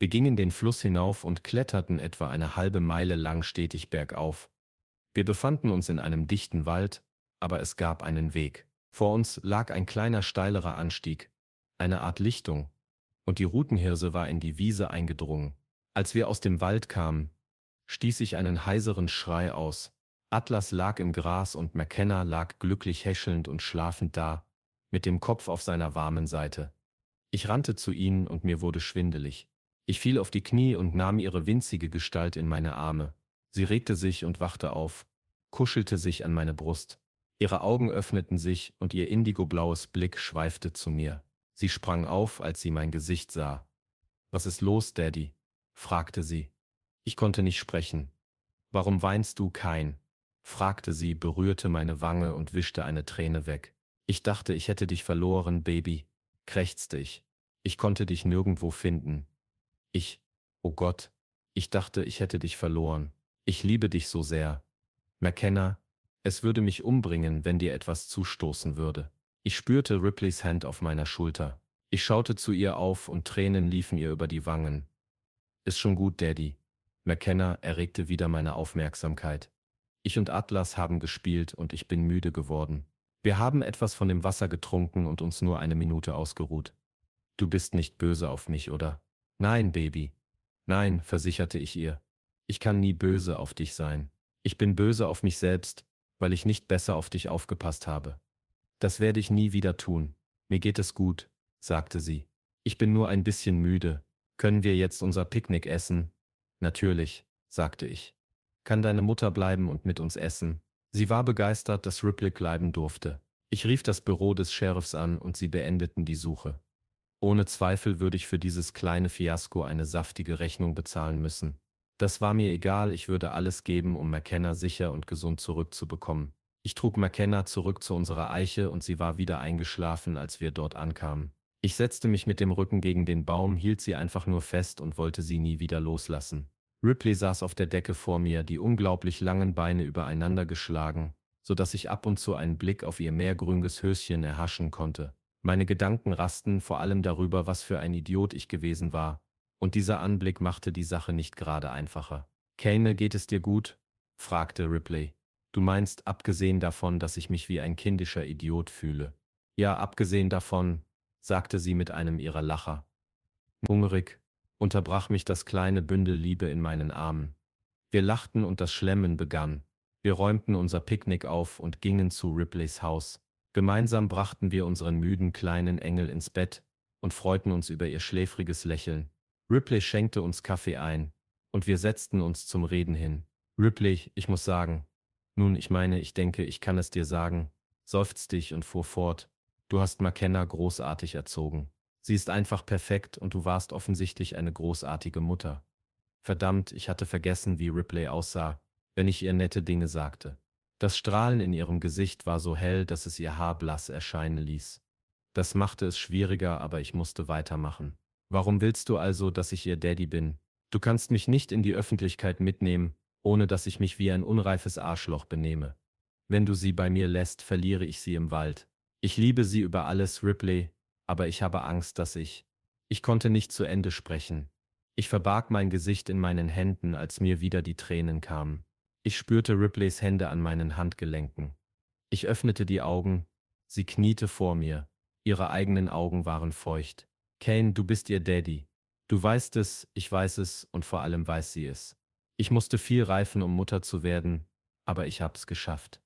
Speaker 1: Wir gingen den Fluss hinauf und kletterten etwa eine halbe Meile lang stetig bergauf. Wir befanden uns in einem dichten Wald, aber es gab einen Weg. Vor uns lag ein kleiner steilerer Anstieg, eine Art Lichtung, und die Rutenhirse war in die Wiese eingedrungen. Als wir aus dem Wald kamen, stieß ich einen heiseren Schrei aus. Atlas lag im Gras und McKenna lag glücklich häschelnd und schlafend da, mit dem Kopf auf seiner warmen Seite. Ich rannte zu ihnen und mir wurde schwindelig. Ich fiel auf die Knie und nahm ihre winzige Gestalt in meine Arme. Sie regte sich und wachte auf, kuschelte sich an meine Brust. Ihre Augen öffneten sich und ihr indigoblaues Blick schweifte zu mir. Sie sprang auf, als sie mein Gesicht sah. Was ist los, Daddy? fragte sie. Ich konnte nicht sprechen. Warum weinst du kein? fragte sie, berührte meine Wange und wischte eine Träne weg. Ich dachte, ich hätte dich verloren, Baby, krächzte ich. Ich konnte dich nirgendwo finden. Ich, oh Gott, ich dachte, ich hätte dich verloren. Ich liebe dich so sehr. McKenna, es würde mich umbringen, wenn dir etwas zustoßen würde. Ich spürte Ripleys Hand auf meiner Schulter. Ich schaute zu ihr auf und Tränen liefen ihr über die Wangen. Ist schon gut, Daddy. McKenna erregte wieder meine Aufmerksamkeit. Ich und Atlas haben gespielt und ich bin müde geworden. Wir haben etwas von dem Wasser getrunken und uns nur eine Minute ausgeruht. Du bist nicht böse auf mich, oder? Nein, Baby. Nein, versicherte ich ihr. Ich kann nie böse auf dich sein. Ich bin böse auf mich selbst, weil ich nicht besser auf dich aufgepasst habe. Das werde ich nie wieder tun. Mir geht es gut, sagte sie. Ich bin nur ein bisschen müde. Können wir jetzt unser Picknick essen? Natürlich, sagte ich kann deine Mutter bleiben und mit uns essen. Sie war begeistert, dass Ripley bleiben durfte. Ich rief das Büro des Sheriffs an und sie beendeten die Suche. Ohne Zweifel würde ich für dieses kleine Fiasko eine saftige Rechnung bezahlen müssen. Das war mir egal, ich würde alles geben, um McKenna sicher und gesund zurückzubekommen. Ich trug McKenna zurück zu unserer Eiche und sie war wieder eingeschlafen, als wir dort ankamen. Ich setzte mich mit dem Rücken gegen den Baum, hielt sie einfach nur fest und wollte sie nie wieder loslassen. Ripley saß auf der Decke vor mir, die unglaublich langen Beine übereinander geschlagen, so dass ich ab und zu einen Blick auf ihr meergrünes Höschen erhaschen konnte. Meine Gedanken rasten vor allem darüber, was für ein Idiot ich gewesen war, und dieser Anblick machte die Sache nicht gerade einfacher. Kane, geht es dir gut? fragte Ripley. Du meinst, abgesehen davon, dass ich mich wie ein kindischer Idiot fühle. Ja, abgesehen davon, sagte sie mit einem ihrer Lacher. Hungrig, unterbrach mich das kleine Bündel Liebe in meinen Armen. Wir lachten und das Schlemmen begann. Wir räumten unser Picknick auf und gingen zu Ripleys Haus. Gemeinsam brachten wir unseren müden kleinen Engel ins Bett und freuten uns über ihr schläfriges Lächeln. Ripley schenkte uns Kaffee ein, und wir setzten uns zum Reden hin. Ripley, ich muss sagen. Nun, ich meine, ich denke, ich kann es dir sagen, seufzte ich und fuhr fort. Du hast McKenna großartig erzogen. Sie ist einfach perfekt und du warst offensichtlich eine großartige Mutter. Verdammt, ich hatte vergessen, wie Ripley aussah, wenn ich ihr nette Dinge sagte. Das Strahlen in ihrem Gesicht war so hell, dass es ihr Haar blass erscheinen ließ. Das machte es schwieriger, aber ich musste weitermachen. Warum willst du also, dass ich ihr Daddy bin? Du kannst mich nicht in die Öffentlichkeit mitnehmen, ohne dass ich mich wie ein unreifes Arschloch benehme. Wenn du sie bei mir lässt, verliere ich sie im Wald. Ich liebe sie über alles, Ripley, aber ich habe Angst, dass ich. Ich konnte nicht zu Ende sprechen. Ich verbarg mein Gesicht in meinen Händen, als mir wieder die Tränen kamen. Ich spürte Ripleys Hände an meinen Handgelenken. Ich öffnete die Augen. Sie kniete vor mir. Ihre eigenen Augen waren feucht. Kane, du bist ihr Daddy. Du weißt es, ich weiß es und vor allem weiß sie es. Ich musste viel reifen, um Mutter zu werden, aber ich hab's geschafft.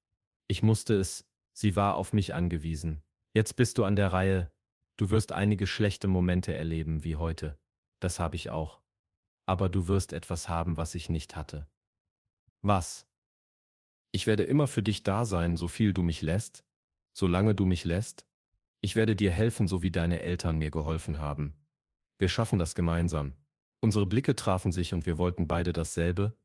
Speaker 1: Ich musste es, sie war auf mich angewiesen. Jetzt bist du an der Reihe, Du wirst einige schlechte Momente erleben wie heute. Das habe ich auch. Aber du wirst etwas haben, was ich nicht hatte. Was? Ich werde immer für dich da sein, so viel du mich lässt, solange du mich lässt. Ich werde dir helfen, so wie deine Eltern mir geholfen haben. Wir schaffen das gemeinsam. Unsere Blicke trafen sich und wir wollten beide dasselbe,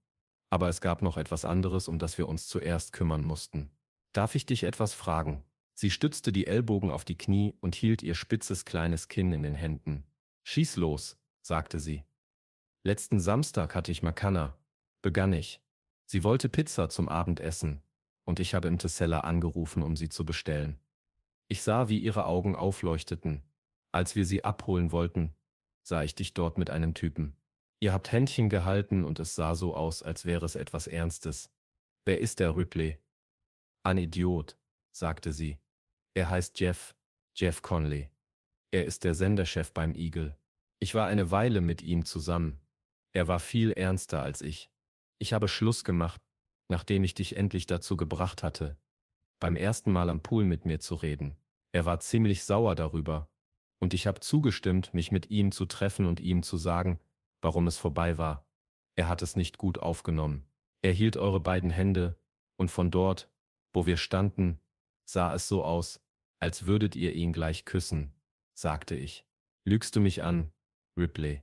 Speaker 1: aber es gab noch etwas anderes, um das wir uns zuerst kümmern mussten. Darf ich dich etwas fragen? Sie stützte die Ellbogen auf die Knie und hielt ihr spitzes kleines Kinn in den Händen. Schieß los, sagte sie. Letzten Samstag hatte ich Makana, begann ich. Sie wollte Pizza zum Abendessen, und ich habe im Tessella angerufen, um sie zu bestellen. Ich sah, wie ihre Augen aufleuchteten. Als wir sie abholen wollten, sah ich dich dort mit einem Typen. Ihr habt Händchen gehalten und es sah so aus, als wäre es etwas Ernstes. Wer ist der Rüble? Ein Idiot, sagte sie. Er heißt Jeff, Jeff Conley. Er ist der Senderchef beim Eagle. Ich war eine Weile mit ihm zusammen. Er war viel ernster als ich. Ich habe Schluss gemacht, nachdem ich dich endlich dazu gebracht hatte, beim ersten Mal am Pool mit mir zu reden. Er war ziemlich sauer darüber. Und ich habe zugestimmt, mich mit ihm zu treffen und ihm zu sagen, warum es vorbei war. Er hat es nicht gut aufgenommen. Er hielt eure beiden Hände, und von dort, wo wir standen, sah es so aus, als würdet ihr ihn gleich küssen, sagte ich. Lügst du mich an, Ripley?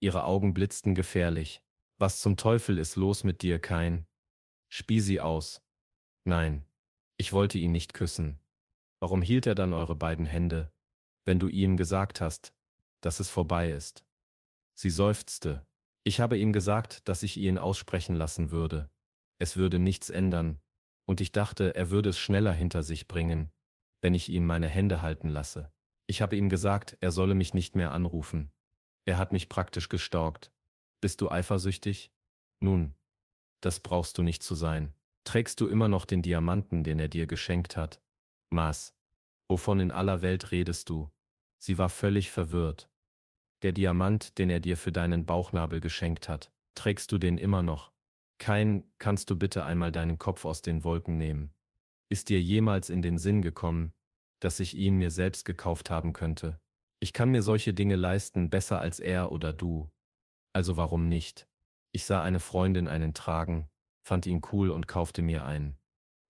Speaker 1: Ihre Augen blitzten gefährlich. Was zum Teufel ist los mit dir, Kain? Spie sie aus. Nein, ich wollte ihn nicht küssen. Warum hielt er dann eure beiden Hände, wenn du ihm gesagt hast, dass es vorbei ist? Sie seufzte. Ich habe ihm gesagt, dass ich ihn aussprechen lassen würde. Es würde nichts ändern, und ich dachte, er würde es schneller hinter sich bringen, wenn ich ihn meine Hände halten lasse. Ich habe ihm gesagt, er solle mich nicht mehr anrufen. Er hat mich praktisch gestalkt. Bist du eifersüchtig? Nun, das brauchst du nicht zu sein. Trägst du immer noch den Diamanten, den er dir geschenkt hat? Maß. Wovon in aller Welt redest du? Sie war völlig verwirrt. Der Diamant, den er dir für deinen Bauchnabel geschenkt hat, trägst du den immer noch? Kein, kannst du bitte einmal deinen Kopf aus den Wolken nehmen? Ist dir jemals in den Sinn gekommen, dass ich ihn mir selbst gekauft haben könnte. Ich kann mir solche Dinge leisten, besser als er oder du. Also warum nicht? Ich sah eine Freundin einen tragen, fand ihn cool und kaufte mir einen.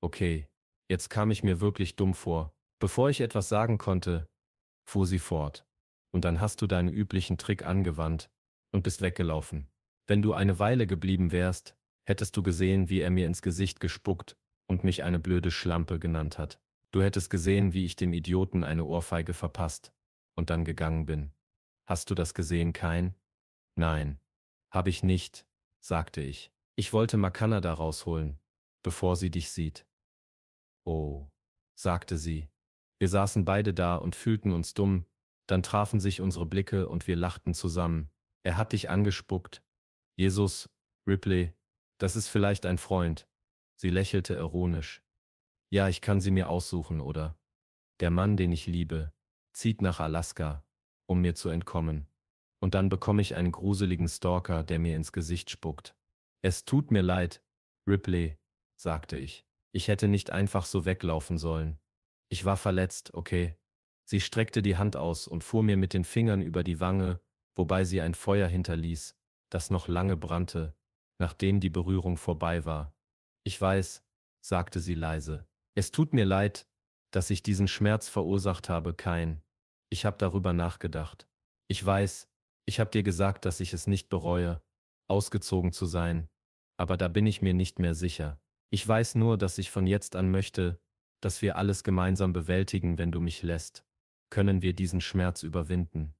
Speaker 1: Okay, jetzt kam ich mir wirklich dumm vor. Bevor ich etwas sagen konnte, fuhr sie fort. Und dann hast du deinen üblichen Trick angewandt und bist weggelaufen. Wenn du eine Weile geblieben wärst, hättest du gesehen, wie er mir ins Gesicht gespuckt und mich eine blöde Schlampe genannt hat. Du hättest gesehen, wie ich dem Idioten eine Ohrfeige verpasst und dann gegangen bin. Hast du das gesehen, Kain? Nein. Hab ich nicht, sagte ich. Ich wollte Makana da rausholen, bevor sie dich sieht. Oh, sagte sie. Wir saßen beide da und fühlten uns dumm, dann trafen sich unsere Blicke und wir lachten zusammen. Er hat dich angespuckt. Jesus, Ripley, das ist vielleicht ein Freund. Sie lächelte ironisch. Ja, ich kann sie mir aussuchen, oder? Der Mann, den ich liebe, zieht nach Alaska, um mir zu entkommen. Und dann bekomme ich einen gruseligen Stalker, der mir ins Gesicht spuckt. Es tut mir leid, Ripley, sagte ich. Ich hätte nicht einfach so weglaufen sollen. Ich war verletzt, okay. Sie streckte die Hand aus und fuhr mir mit den Fingern über die Wange, wobei sie ein Feuer hinterließ, das noch lange brannte, nachdem die Berührung vorbei war. Ich weiß, sagte sie leise. Es tut mir leid, dass ich diesen Schmerz verursacht habe, Kein. Ich habe darüber nachgedacht. Ich weiß, ich habe dir gesagt, dass ich es nicht bereue, ausgezogen zu sein, aber da bin ich mir nicht mehr sicher. Ich weiß nur, dass ich von jetzt an möchte, dass wir alles gemeinsam bewältigen, wenn du mich lässt. Können wir diesen Schmerz überwinden?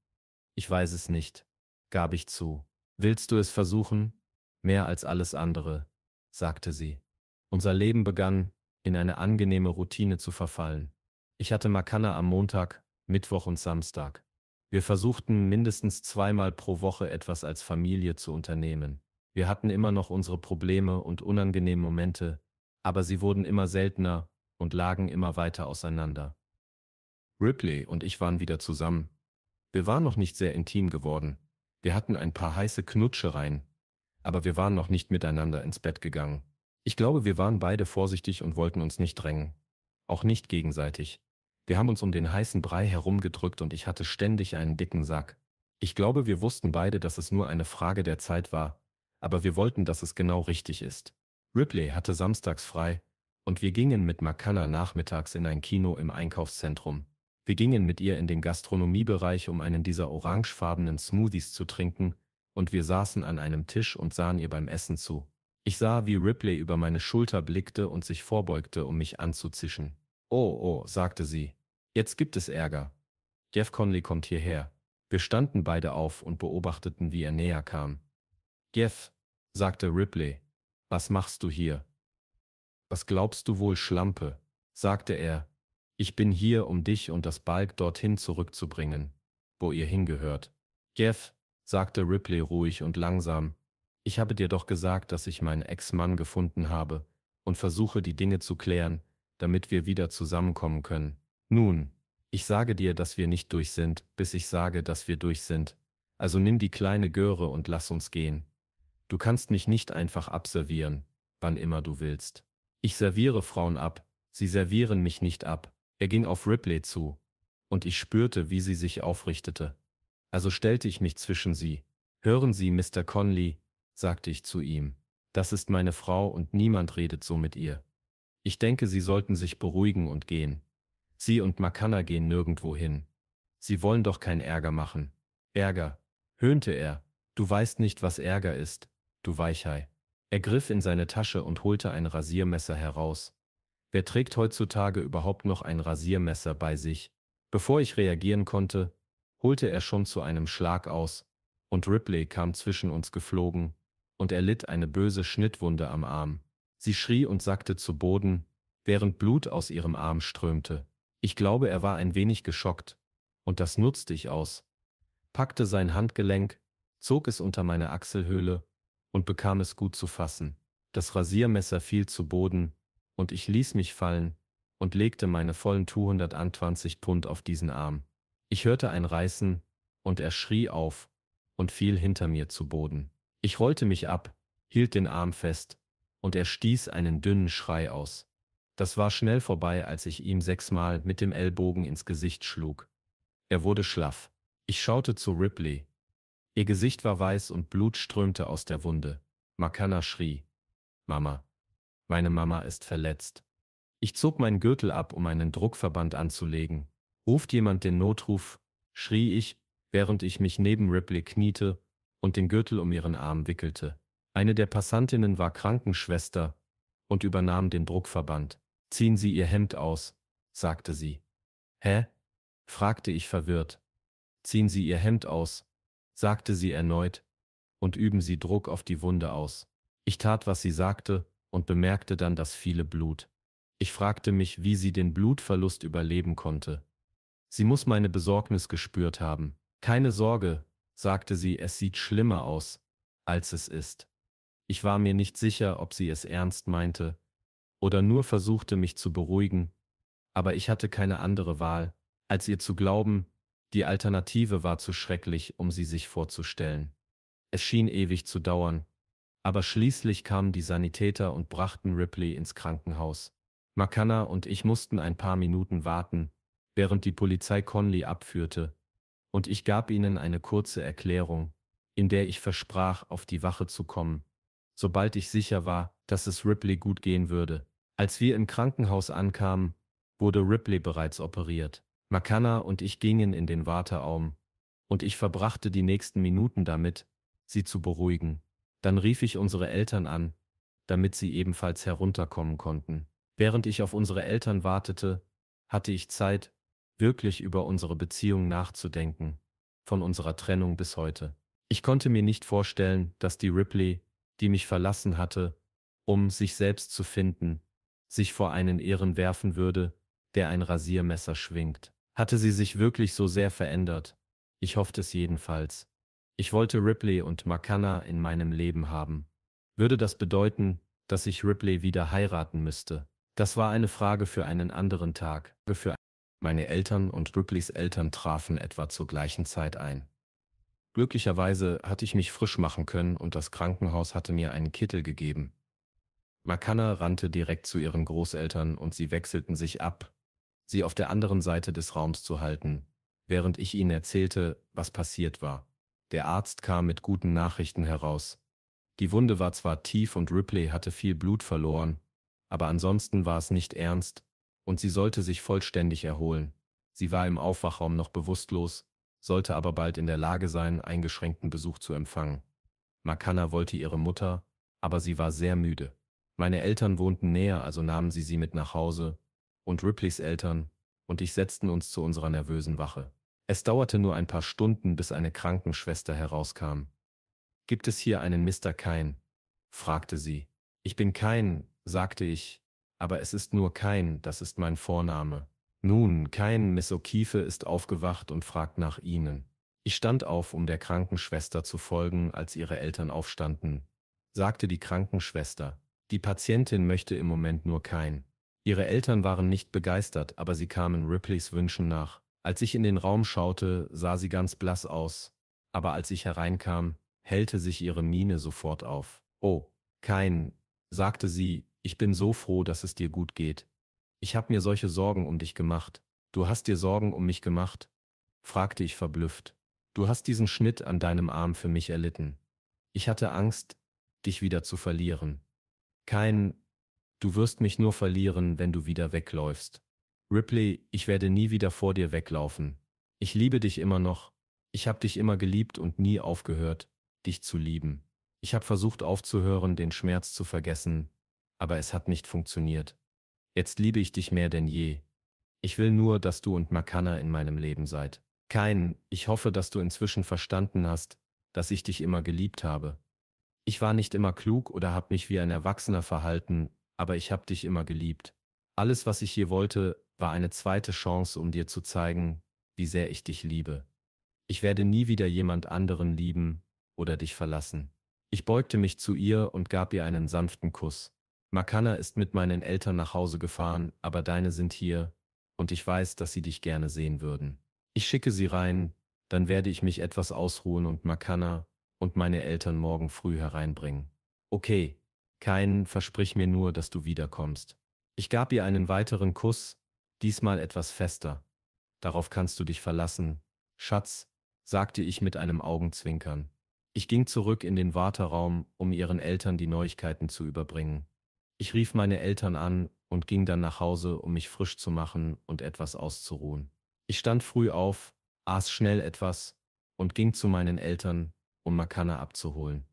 Speaker 1: Ich weiß es nicht, gab ich zu. Willst du es versuchen? Mehr als alles andere, sagte sie. Unser Leben begann, in eine angenehme Routine zu verfallen. Ich hatte Makanna am Montag, Mittwoch und Samstag. Wir versuchten mindestens zweimal pro Woche etwas als Familie zu unternehmen. Wir hatten immer noch unsere Probleme und unangenehmen Momente, aber sie wurden immer seltener und lagen immer weiter auseinander. Ripley und ich waren wieder zusammen. Wir waren noch nicht sehr intim geworden. Wir hatten ein paar heiße Knutschereien, aber wir waren noch nicht miteinander ins Bett gegangen. Ich glaube, wir waren beide vorsichtig und wollten uns nicht drängen. Auch nicht gegenseitig. Wir haben uns um den heißen Brei herumgedrückt und ich hatte ständig einen dicken Sack. Ich glaube, wir wussten beide, dass es nur eine Frage der Zeit war, aber wir wollten, dass es genau richtig ist. Ripley hatte samstags frei, und wir gingen mit McCullough nachmittags in ein Kino im Einkaufszentrum. Wir gingen mit ihr in den Gastronomiebereich, um einen dieser orangefarbenen Smoothies zu trinken, und wir saßen an einem Tisch und sahen ihr beim Essen zu. Ich sah, wie Ripley über meine Schulter blickte und sich vorbeugte, um mich anzuzischen. Oh, oh, sagte sie. Jetzt gibt es Ärger. Jeff Conley kommt hierher. Wir standen beide auf und beobachteten, wie er näher kam. Jeff, sagte Ripley, was machst du hier? Was glaubst du wohl, Schlampe? sagte er. Ich bin hier, um dich und das Balk dorthin zurückzubringen, wo ihr hingehört. Jeff, sagte Ripley ruhig und langsam, ich habe dir doch gesagt, dass ich meinen Ex-Mann gefunden habe und versuche die Dinge zu klären, damit wir wieder zusammenkommen können. Nun, ich sage dir, dass wir nicht durch sind, bis ich sage, dass wir durch sind. Also nimm die kleine Göre und lass uns gehen. Du kannst mich nicht einfach abservieren, wann immer du willst. Ich serviere Frauen ab, sie servieren mich nicht ab. Er ging auf Ripley zu, und ich spürte, wie sie sich aufrichtete. Also stellte ich mich zwischen sie. Hören Sie, Mr. Conley, sagte ich zu ihm, das ist meine Frau und niemand redet so mit ihr. Ich denke, Sie sollten sich beruhigen und gehen. Sie und Makana gehen nirgendwo hin. Sie wollen doch keinen Ärger machen. Ärger, höhnte er, du weißt nicht, was Ärger ist, du Weichei. Er griff in seine Tasche und holte ein Rasiermesser heraus. Wer trägt heutzutage überhaupt noch ein Rasiermesser bei sich? Bevor ich reagieren konnte, holte er schon zu einem Schlag aus, und Ripley kam zwischen uns geflogen, und erlitt eine böse Schnittwunde am Arm. Sie schrie und sackte zu Boden, während Blut aus ihrem Arm strömte. Ich glaube, er war ein wenig geschockt, und das nutzte ich aus, packte sein Handgelenk, zog es unter meine Achselhöhle und bekam es gut zu fassen. Das Rasiermesser fiel zu Boden, und ich ließ mich fallen und legte meine vollen 220 Pfund auf diesen Arm. Ich hörte ein Reißen, und er schrie auf und fiel hinter mir zu Boden. Ich rollte mich ab, hielt den Arm fest, und er stieß einen dünnen Schrei aus. Das war schnell vorbei, als ich ihm sechsmal mit dem Ellbogen ins Gesicht schlug. Er wurde schlaff. Ich schaute zu Ripley. Ihr Gesicht war weiß und Blut strömte aus der Wunde. Makana schrie. Mama. Meine Mama ist verletzt. Ich zog meinen Gürtel ab, um einen Druckverband anzulegen. Ruft jemand den Notruf? schrie ich, während ich mich neben Ripley kniete und den Gürtel um ihren Arm wickelte. Eine der Passantinnen war Krankenschwester und übernahm den Druckverband. Ziehen Sie Ihr Hemd aus, sagte sie. Hä? fragte ich verwirrt. Ziehen Sie Ihr Hemd aus, sagte sie erneut, und üben Sie Druck auf die Wunde aus. Ich tat, was sie sagte, und bemerkte dann das viele Blut. Ich fragte mich, wie sie den Blutverlust überleben konnte. Sie muss meine Besorgnis gespürt haben. Keine Sorge, sagte sie, es sieht schlimmer aus, als es ist. Ich war mir nicht sicher, ob sie es ernst meinte oder nur versuchte mich zu beruhigen, aber ich hatte keine andere Wahl, als ihr zu glauben, die Alternative war zu schrecklich, um sie sich vorzustellen. Es schien ewig zu dauern, aber schließlich kamen die Sanitäter und brachten Ripley ins Krankenhaus. Makana und ich mussten ein paar Minuten warten, während die Polizei Conley abführte, und ich gab ihnen eine kurze Erklärung, in der ich versprach, auf die Wache zu kommen, sobald ich sicher war, dass es Ripley gut gehen würde. Als wir im Krankenhaus ankamen, wurde Ripley bereits operiert. McKenna und ich gingen in den Warteraum, und ich verbrachte die nächsten Minuten damit, sie zu beruhigen. Dann rief ich unsere Eltern an, damit sie ebenfalls herunterkommen konnten. Während ich auf unsere Eltern wartete, hatte ich Zeit, wirklich über unsere Beziehung nachzudenken, von unserer Trennung bis heute. Ich konnte mir nicht vorstellen, dass die Ripley, die mich verlassen hatte, um sich selbst zu finden, sich vor einen Ehren werfen würde, der ein Rasiermesser schwingt. Hatte sie sich wirklich so sehr verändert? Ich hoffte es jedenfalls. Ich wollte Ripley und Makana in meinem Leben haben. Würde das bedeuten, dass ich Ripley wieder heiraten müsste? Das war eine Frage für einen anderen Tag, für meine Eltern und Ripleys Eltern trafen etwa zur gleichen Zeit ein. Glücklicherweise hatte ich mich frisch machen können und das Krankenhaus hatte mir einen Kittel gegeben. Makana rannte direkt zu ihren Großeltern und sie wechselten sich ab, sie auf der anderen Seite des Raums zu halten, während ich ihnen erzählte, was passiert war. Der Arzt kam mit guten Nachrichten heraus. Die Wunde war zwar tief und Ripley hatte viel Blut verloren, aber ansonsten war es nicht ernst, und sie sollte sich vollständig erholen. Sie war im Aufwachraum noch bewusstlos, sollte aber bald in der Lage sein, eingeschränkten Besuch zu empfangen. Makana wollte ihre Mutter, aber sie war sehr müde. Meine Eltern wohnten näher, also nahmen sie sie mit nach Hause, und Ripleys Eltern und ich setzten uns zu unserer nervösen Wache. Es dauerte nur ein paar Stunden, bis eine Krankenschwester herauskam. Gibt es hier einen Mr. Kain? fragte sie. Ich bin Kain, sagte ich, aber es ist nur kein, das ist mein Vorname. Nun, kein Miss O'Keefe ist aufgewacht und fragt nach ihnen. Ich stand auf, um der Krankenschwester zu folgen, als ihre Eltern aufstanden, sagte die Krankenschwester. Die Patientin möchte im Moment nur kein. Ihre Eltern waren nicht begeistert, aber sie kamen Ripleys Wünschen nach. Als ich in den Raum schaute, sah sie ganz blass aus, aber als ich hereinkam, hellte sich ihre Miene sofort auf. Oh, kein, sagte sie, ich bin so froh, dass es dir gut geht. Ich habe mir solche Sorgen um dich gemacht. Du hast dir Sorgen um mich gemacht? fragte ich verblüfft. Du hast diesen Schnitt an deinem Arm für mich erlitten. Ich hatte Angst, dich wieder zu verlieren. Kein, du wirst mich nur verlieren, wenn du wieder wegläufst. Ripley, ich werde nie wieder vor dir weglaufen. Ich liebe dich immer noch. Ich habe dich immer geliebt und nie aufgehört, dich zu lieben. Ich habe versucht aufzuhören, den Schmerz zu vergessen, aber es hat nicht funktioniert. Jetzt liebe ich dich mehr denn je. Ich will nur, dass du und Makana in meinem Leben seid. Kein, ich hoffe, dass du inzwischen verstanden hast, dass ich dich immer geliebt habe. Ich war nicht immer klug oder hab mich wie ein Erwachsener verhalten, aber ich hab dich immer geliebt. Alles, was ich je wollte, war eine zweite Chance, um dir zu zeigen, wie sehr ich dich liebe. Ich werde nie wieder jemand anderen lieben oder dich verlassen. Ich beugte mich zu ihr und gab ihr einen sanften Kuss. Makana ist mit meinen Eltern nach Hause gefahren, aber deine sind hier, und ich weiß, dass sie dich gerne sehen würden. Ich schicke sie rein, dann werde ich mich etwas ausruhen und Makana und meine Eltern morgen früh hereinbringen. Okay, keinen versprich mir nur, dass du wiederkommst. Ich gab ihr einen weiteren Kuss, diesmal etwas fester. Darauf kannst du dich verlassen, Schatz, sagte ich mit einem Augenzwinkern. Ich ging zurück in den Warteraum, um ihren Eltern die Neuigkeiten zu überbringen. Ich rief meine Eltern an und ging dann nach Hause, um mich frisch zu machen und etwas auszuruhen. Ich stand früh auf, aß schnell etwas und ging zu meinen Eltern, um Makana abzuholen.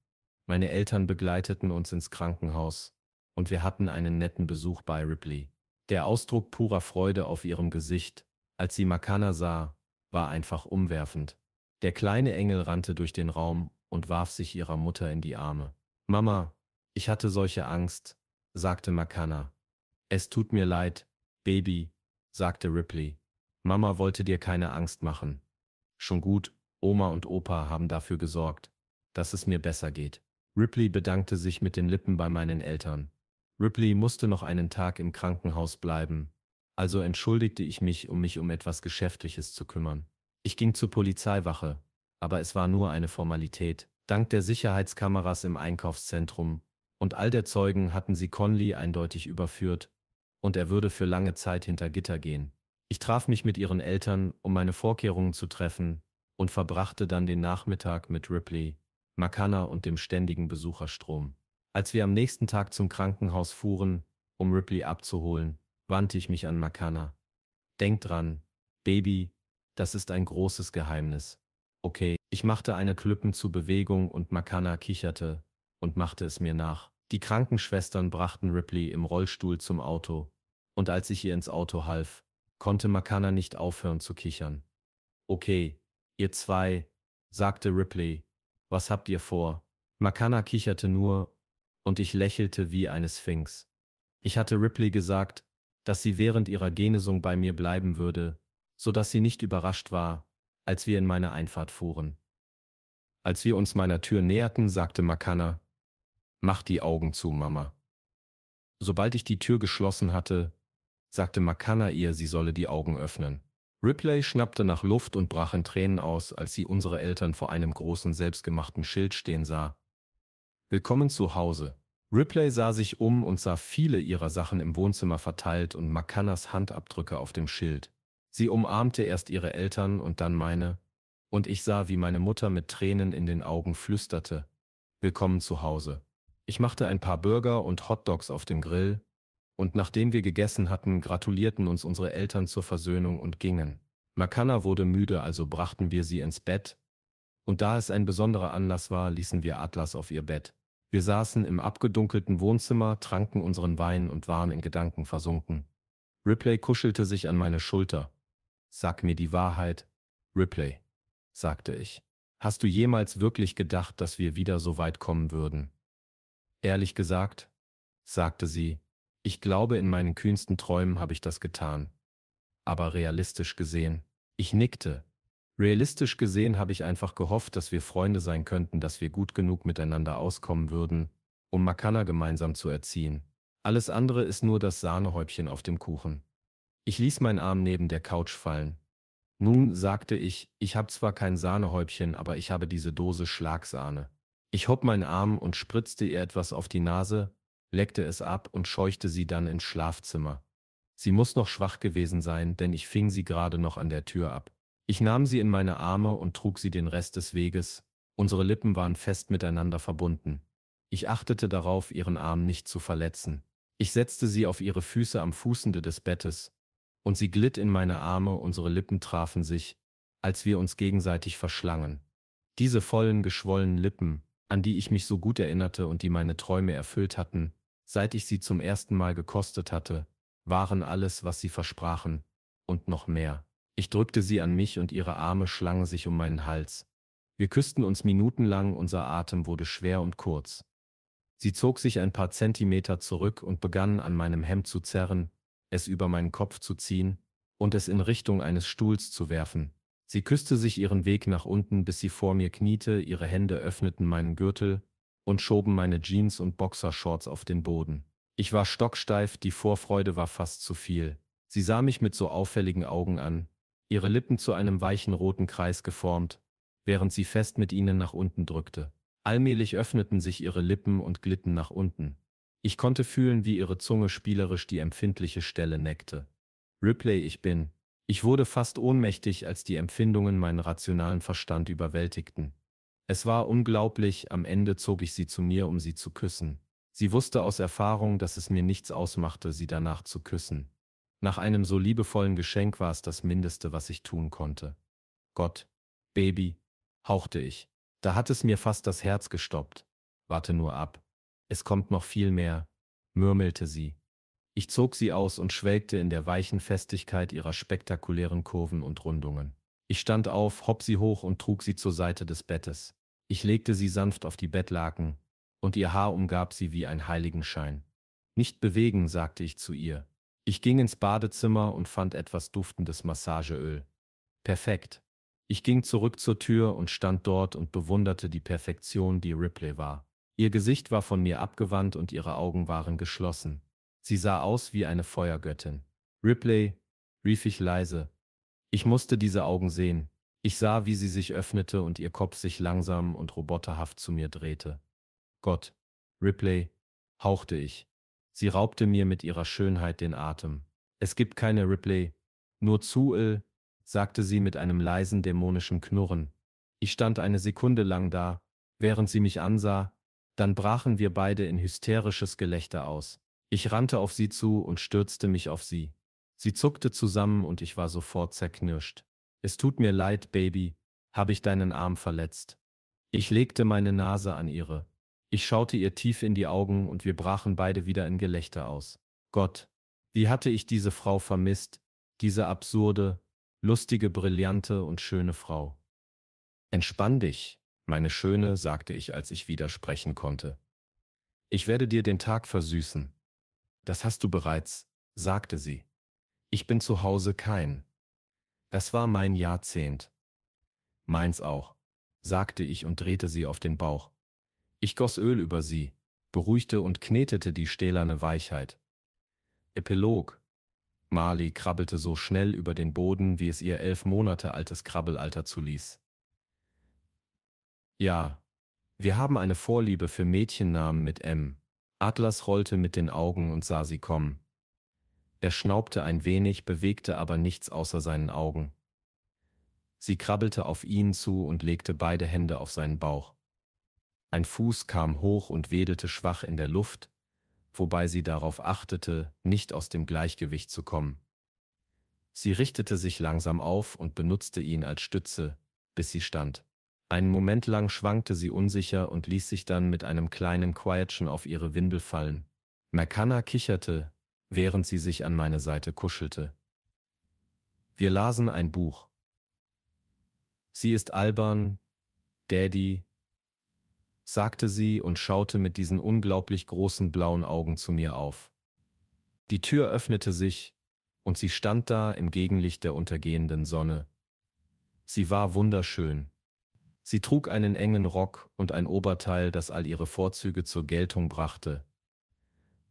Speaker 1: Meine Eltern begleiteten uns ins Krankenhaus und wir hatten einen netten Besuch bei Ripley. Der Ausdruck purer Freude auf ihrem Gesicht, als sie Makana sah, war einfach umwerfend. Der kleine Engel rannte durch den Raum und warf sich ihrer Mutter in die Arme. Mama, ich hatte solche Angst, sagte Makana. Es tut mir leid, Baby, sagte Ripley. Mama wollte dir keine Angst machen. Schon gut, Oma und Opa haben dafür gesorgt, dass es mir besser geht. Ripley bedankte sich mit den Lippen bei meinen Eltern. Ripley musste noch einen Tag im Krankenhaus bleiben, also entschuldigte ich mich, um mich um etwas Geschäftliches zu kümmern. Ich ging zur Polizeiwache, aber es war nur eine Formalität. Dank der Sicherheitskameras im Einkaufszentrum und all der Zeugen hatten sie Conley eindeutig überführt, und er würde für lange Zeit hinter Gitter gehen. Ich traf mich mit ihren Eltern, um meine Vorkehrungen zu treffen, und verbrachte dann den Nachmittag mit Ripley, Makana und dem ständigen Besucherstrom. Als wir am nächsten Tag zum Krankenhaus fuhren, um Ripley abzuholen, wandte ich mich an Makana. Denk dran, Baby, das ist ein großes Geheimnis. Okay, ich machte eine Klüppen zu Bewegung und Makana kicherte und machte es mir nach. Die Krankenschwestern brachten Ripley im Rollstuhl zum Auto, und als ich ihr ins Auto half, konnte Makana nicht aufhören zu kichern. Okay, ihr zwei, sagte Ripley, was habt ihr vor? Makana kicherte nur, und ich lächelte wie eine Sphinx. Ich hatte Ripley gesagt, dass sie während ihrer Genesung bei mir bleiben würde, so dass sie nicht überrascht war, als wir in meine Einfahrt fuhren. Als wir uns meiner Tür näherten, sagte Makana, Mach die Augen zu, Mama. Sobald ich die Tür geschlossen hatte, sagte Makana ihr, sie solle die Augen öffnen. Ripley schnappte nach Luft und brach in Tränen aus, als sie unsere Eltern vor einem großen selbstgemachten Schild stehen sah. Willkommen zu Hause. Ripley sah sich um und sah viele ihrer Sachen im Wohnzimmer verteilt und Makanas Handabdrücke auf dem Schild. Sie umarmte erst ihre Eltern und dann meine, und ich sah, wie meine Mutter mit Tränen in den Augen flüsterte. Willkommen zu Hause. Ich machte ein paar Burger und Hotdogs auf dem Grill, und nachdem wir gegessen hatten, gratulierten uns unsere Eltern zur Versöhnung und gingen. Makana wurde müde, also brachten wir sie ins Bett, und da es ein besonderer Anlass war, ließen wir Atlas auf ihr Bett. Wir saßen im abgedunkelten Wohnzimmer, tranken unseren Wein und waren in Gedanken versunken. Ripley kuschelte sich an meine Schulter. Sag mir die Wahrheit, Ripley, sagte ich. Hast du jemals wirklich gedacht, dass wir wieder so weit kommen würden? Ehrlich gesagt, sagte sie, ich glaube, in meinen kühnsten Träumen habe ich das getan. Aber realistisch gesehen, ich nickte. Realistisch gesehen habe ich einfach gehofft, dass wir Freunde sein könnten, dass wir gut genug miteinander auskommen würden, um Makana gemeinsam zu erziehen. Alles andere ist nur das Sahnehäubchen auf dem Kuchen. Ich ließ meinen Arm neben der Couch fallen. Nun, sagte ich, ich habe zwar kein Sahnehäubchen, aber ich habe diese Dose Schlagsahne. Ich hob meinen Arm und spritzte ihr etwas auf die Nase, leckte es ab und scheuchte sie dann ins Schlafzimmer. Sie muss noch schwach gewesen sein, denn ich fing sie gerade noch an der Tür ab. Ich nahm sie in meine Arme und trug sie den Rest des Weges, unsere Lippen waren fest miteinander verbunden. Ich achtete darauf, ihren Arm nicht zu verletzen. Ich setzte sie auf ihre Füße am Fußende des Bettes, und sie glitt in meine Arme, unsere Lippen trafen sich, als wir uns gegenseitig verschlangen. Diese vollen, geschwollenen Lippen, an die ich mich so gut erinnerte und die meine Träume erfüllt hatten, seit ich sie zum ersten Mal gekostet hatte, waren alles, was sie versprachen, und noch mehr. Ich drückte sie an mich und ihre Arme schlangen sich um meinen Hals. Wir küssten uns minutenlang, unser Atem wurde schwer und kurz. Sie zog sich ein paar Zentimeter zurück und begann an meinem Hemd zu zerren, es über meinen Kopf zu ziehen und es in Richtung eines Stuhls zu werfen, Sie küsste sich ihren Weg nach unten, bis sie vor mir kniete, ihre Hände öffneten meinen Gürtel und schoben meine Jeans und Boxershorts auf den Boden. Ich war stocksteif, die Vorfreude war fast zu viel. Sie sah mich mit so auffälligen Augen an, ihre Lippen zu einem weichen roten Kreis geformt, während sie fest mit ihnen nach unten drückte. Allmählich öffneten sich ihre Lippen und glitten nach unten. Ich konnte fühlen, wie ihre Zunge spielerisch die empfindliche Stelle neckte. Ripley, ich bin, ich wurde fast ohnmächtig, als die Empfindungen meinen rationalen Verstand überwältigten. Es war unglaublich, am Ende zog ich sie zu mir, um sie zu küssen. Sie wusste aus Erfahrung, dass es mir nichts ausmachte, sie danach zu küssen. Nach einem so liebevollen Geschenk war es das Mindeste, was ich tun konnte. Gott, Baby, hauchte ich. Da hat es mir fast das Herz gestoppt. Warte nur ab. Es kommt noch viel mehr, murmelte sie. Ich zog sie aus und schwelgte in der weichen Festigkeit ihrer spektakulären Kurven und Rundungen. Ich stand auf, hob sie hoch und trug sie zur Seite des Bettes. Ich legte sie sanft auf die Bettlaken, und ihr Haar umgab sie wie ein Heiligenschein. Nicht bewegen, sagte ich zu ihr. Ich ging ins Badezimmer und fand etwas duftendes Massageöl. Perfekt. Ich ging zurück zur Tür und stand dort und bewunderte die Perfektion, die Ripley war. Ihr Gesicht war von mir abgewandt und ihre Augen waren geschlossen. Sie sah aus wie eine Feuergöttin. Ripley, rief ich leise. Ich musste diese Augen sehen. Ich sah, wie sie sich öffnete und ihr Kopf sich langsam und roboterhaft zu mir drehte. Gott, Ripley, hauchte ich. Sie raubte mir mit ihrer Schönheit den Atem. Es gibt keine Ripley. Nur Zuel, sagte sie mit einem leisen dämonischen Knurren. Ich stand eine Sekunde lang da, während sie mich ansah, dann brachen wir beide in hysterisches Gelächter aus. Ich rannte auf sie zu und stürzte mich auf sie. Sie zuckte zusammen und ich war sofort zerknirscht. Es tut mir leid, Baby, habe ich deinen Arm verletzt. Ich legte meine Nase an ihre. Ich schaute ihr tief in die Augen und wir brachen beide wieder in Gelächter aus. Gott, wie hatte ich diese Frau vermisst, diese absurde, lustige, brillante und schöne Frau. Entspann dich, meine Schöne, sagte ich, als ich widersprechen konnte. Ich werde dir den Tag versüßen. Das hast du bereits, sagte sie. Ich bin zu Hause kein. Das war mein Jahrzehnt. Meins auch, sagte ich und drehte sie auf den Bauch. Ich goss Öl über sie, beruhigte und knetete die stählerne Weichheit. Epilog. Mali krabbelte so schnell über den Boden, wie es ihr elf Monate altes Krabbelalter zuließ. Ja, wir haben eine Vorliebe für Mädchennamen mit M. Atlas rollte mit den Augen und sah sie kommen. Er schnaubte ein wenig, bewegte aber nichts außer seinen Augen. Sie krabbelte auf ihn zu und legte beide Hände auf seinen Bauch. Ein Fuß kam hoch und wedelte schwach in der Luft, wobei sie darauf achtete, nicht aus dem Gleichgewicht zu kommen. Sie richtete sich langsam auf und benutzte ihn als Stütze, bis sie stand. Einen Moment lang schwankte sie unsicher und ließ sich dann mit einem kleinen Quietschen auf ihre Windel fallen. Merkanna kicherte, während sie sich an meine Seite kuschelte. Wir lasen ein Buch. Sie ist albern, Daddy, sagte sie und schaute mit diesen unglaublich großen blauen Augen zu mir auf. Die Tür öffnete sich, und sie stand da im Gegenlicht der untergehenden Sonne. Sie war wunderschön. Sie trug einen engen Rock und ein Oberteil, das all ihre Vorzüge zur Geltung brachte.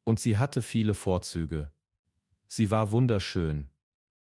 Speaker 1: Und sie hatte viele Vorzüge. Sie war wunderschön,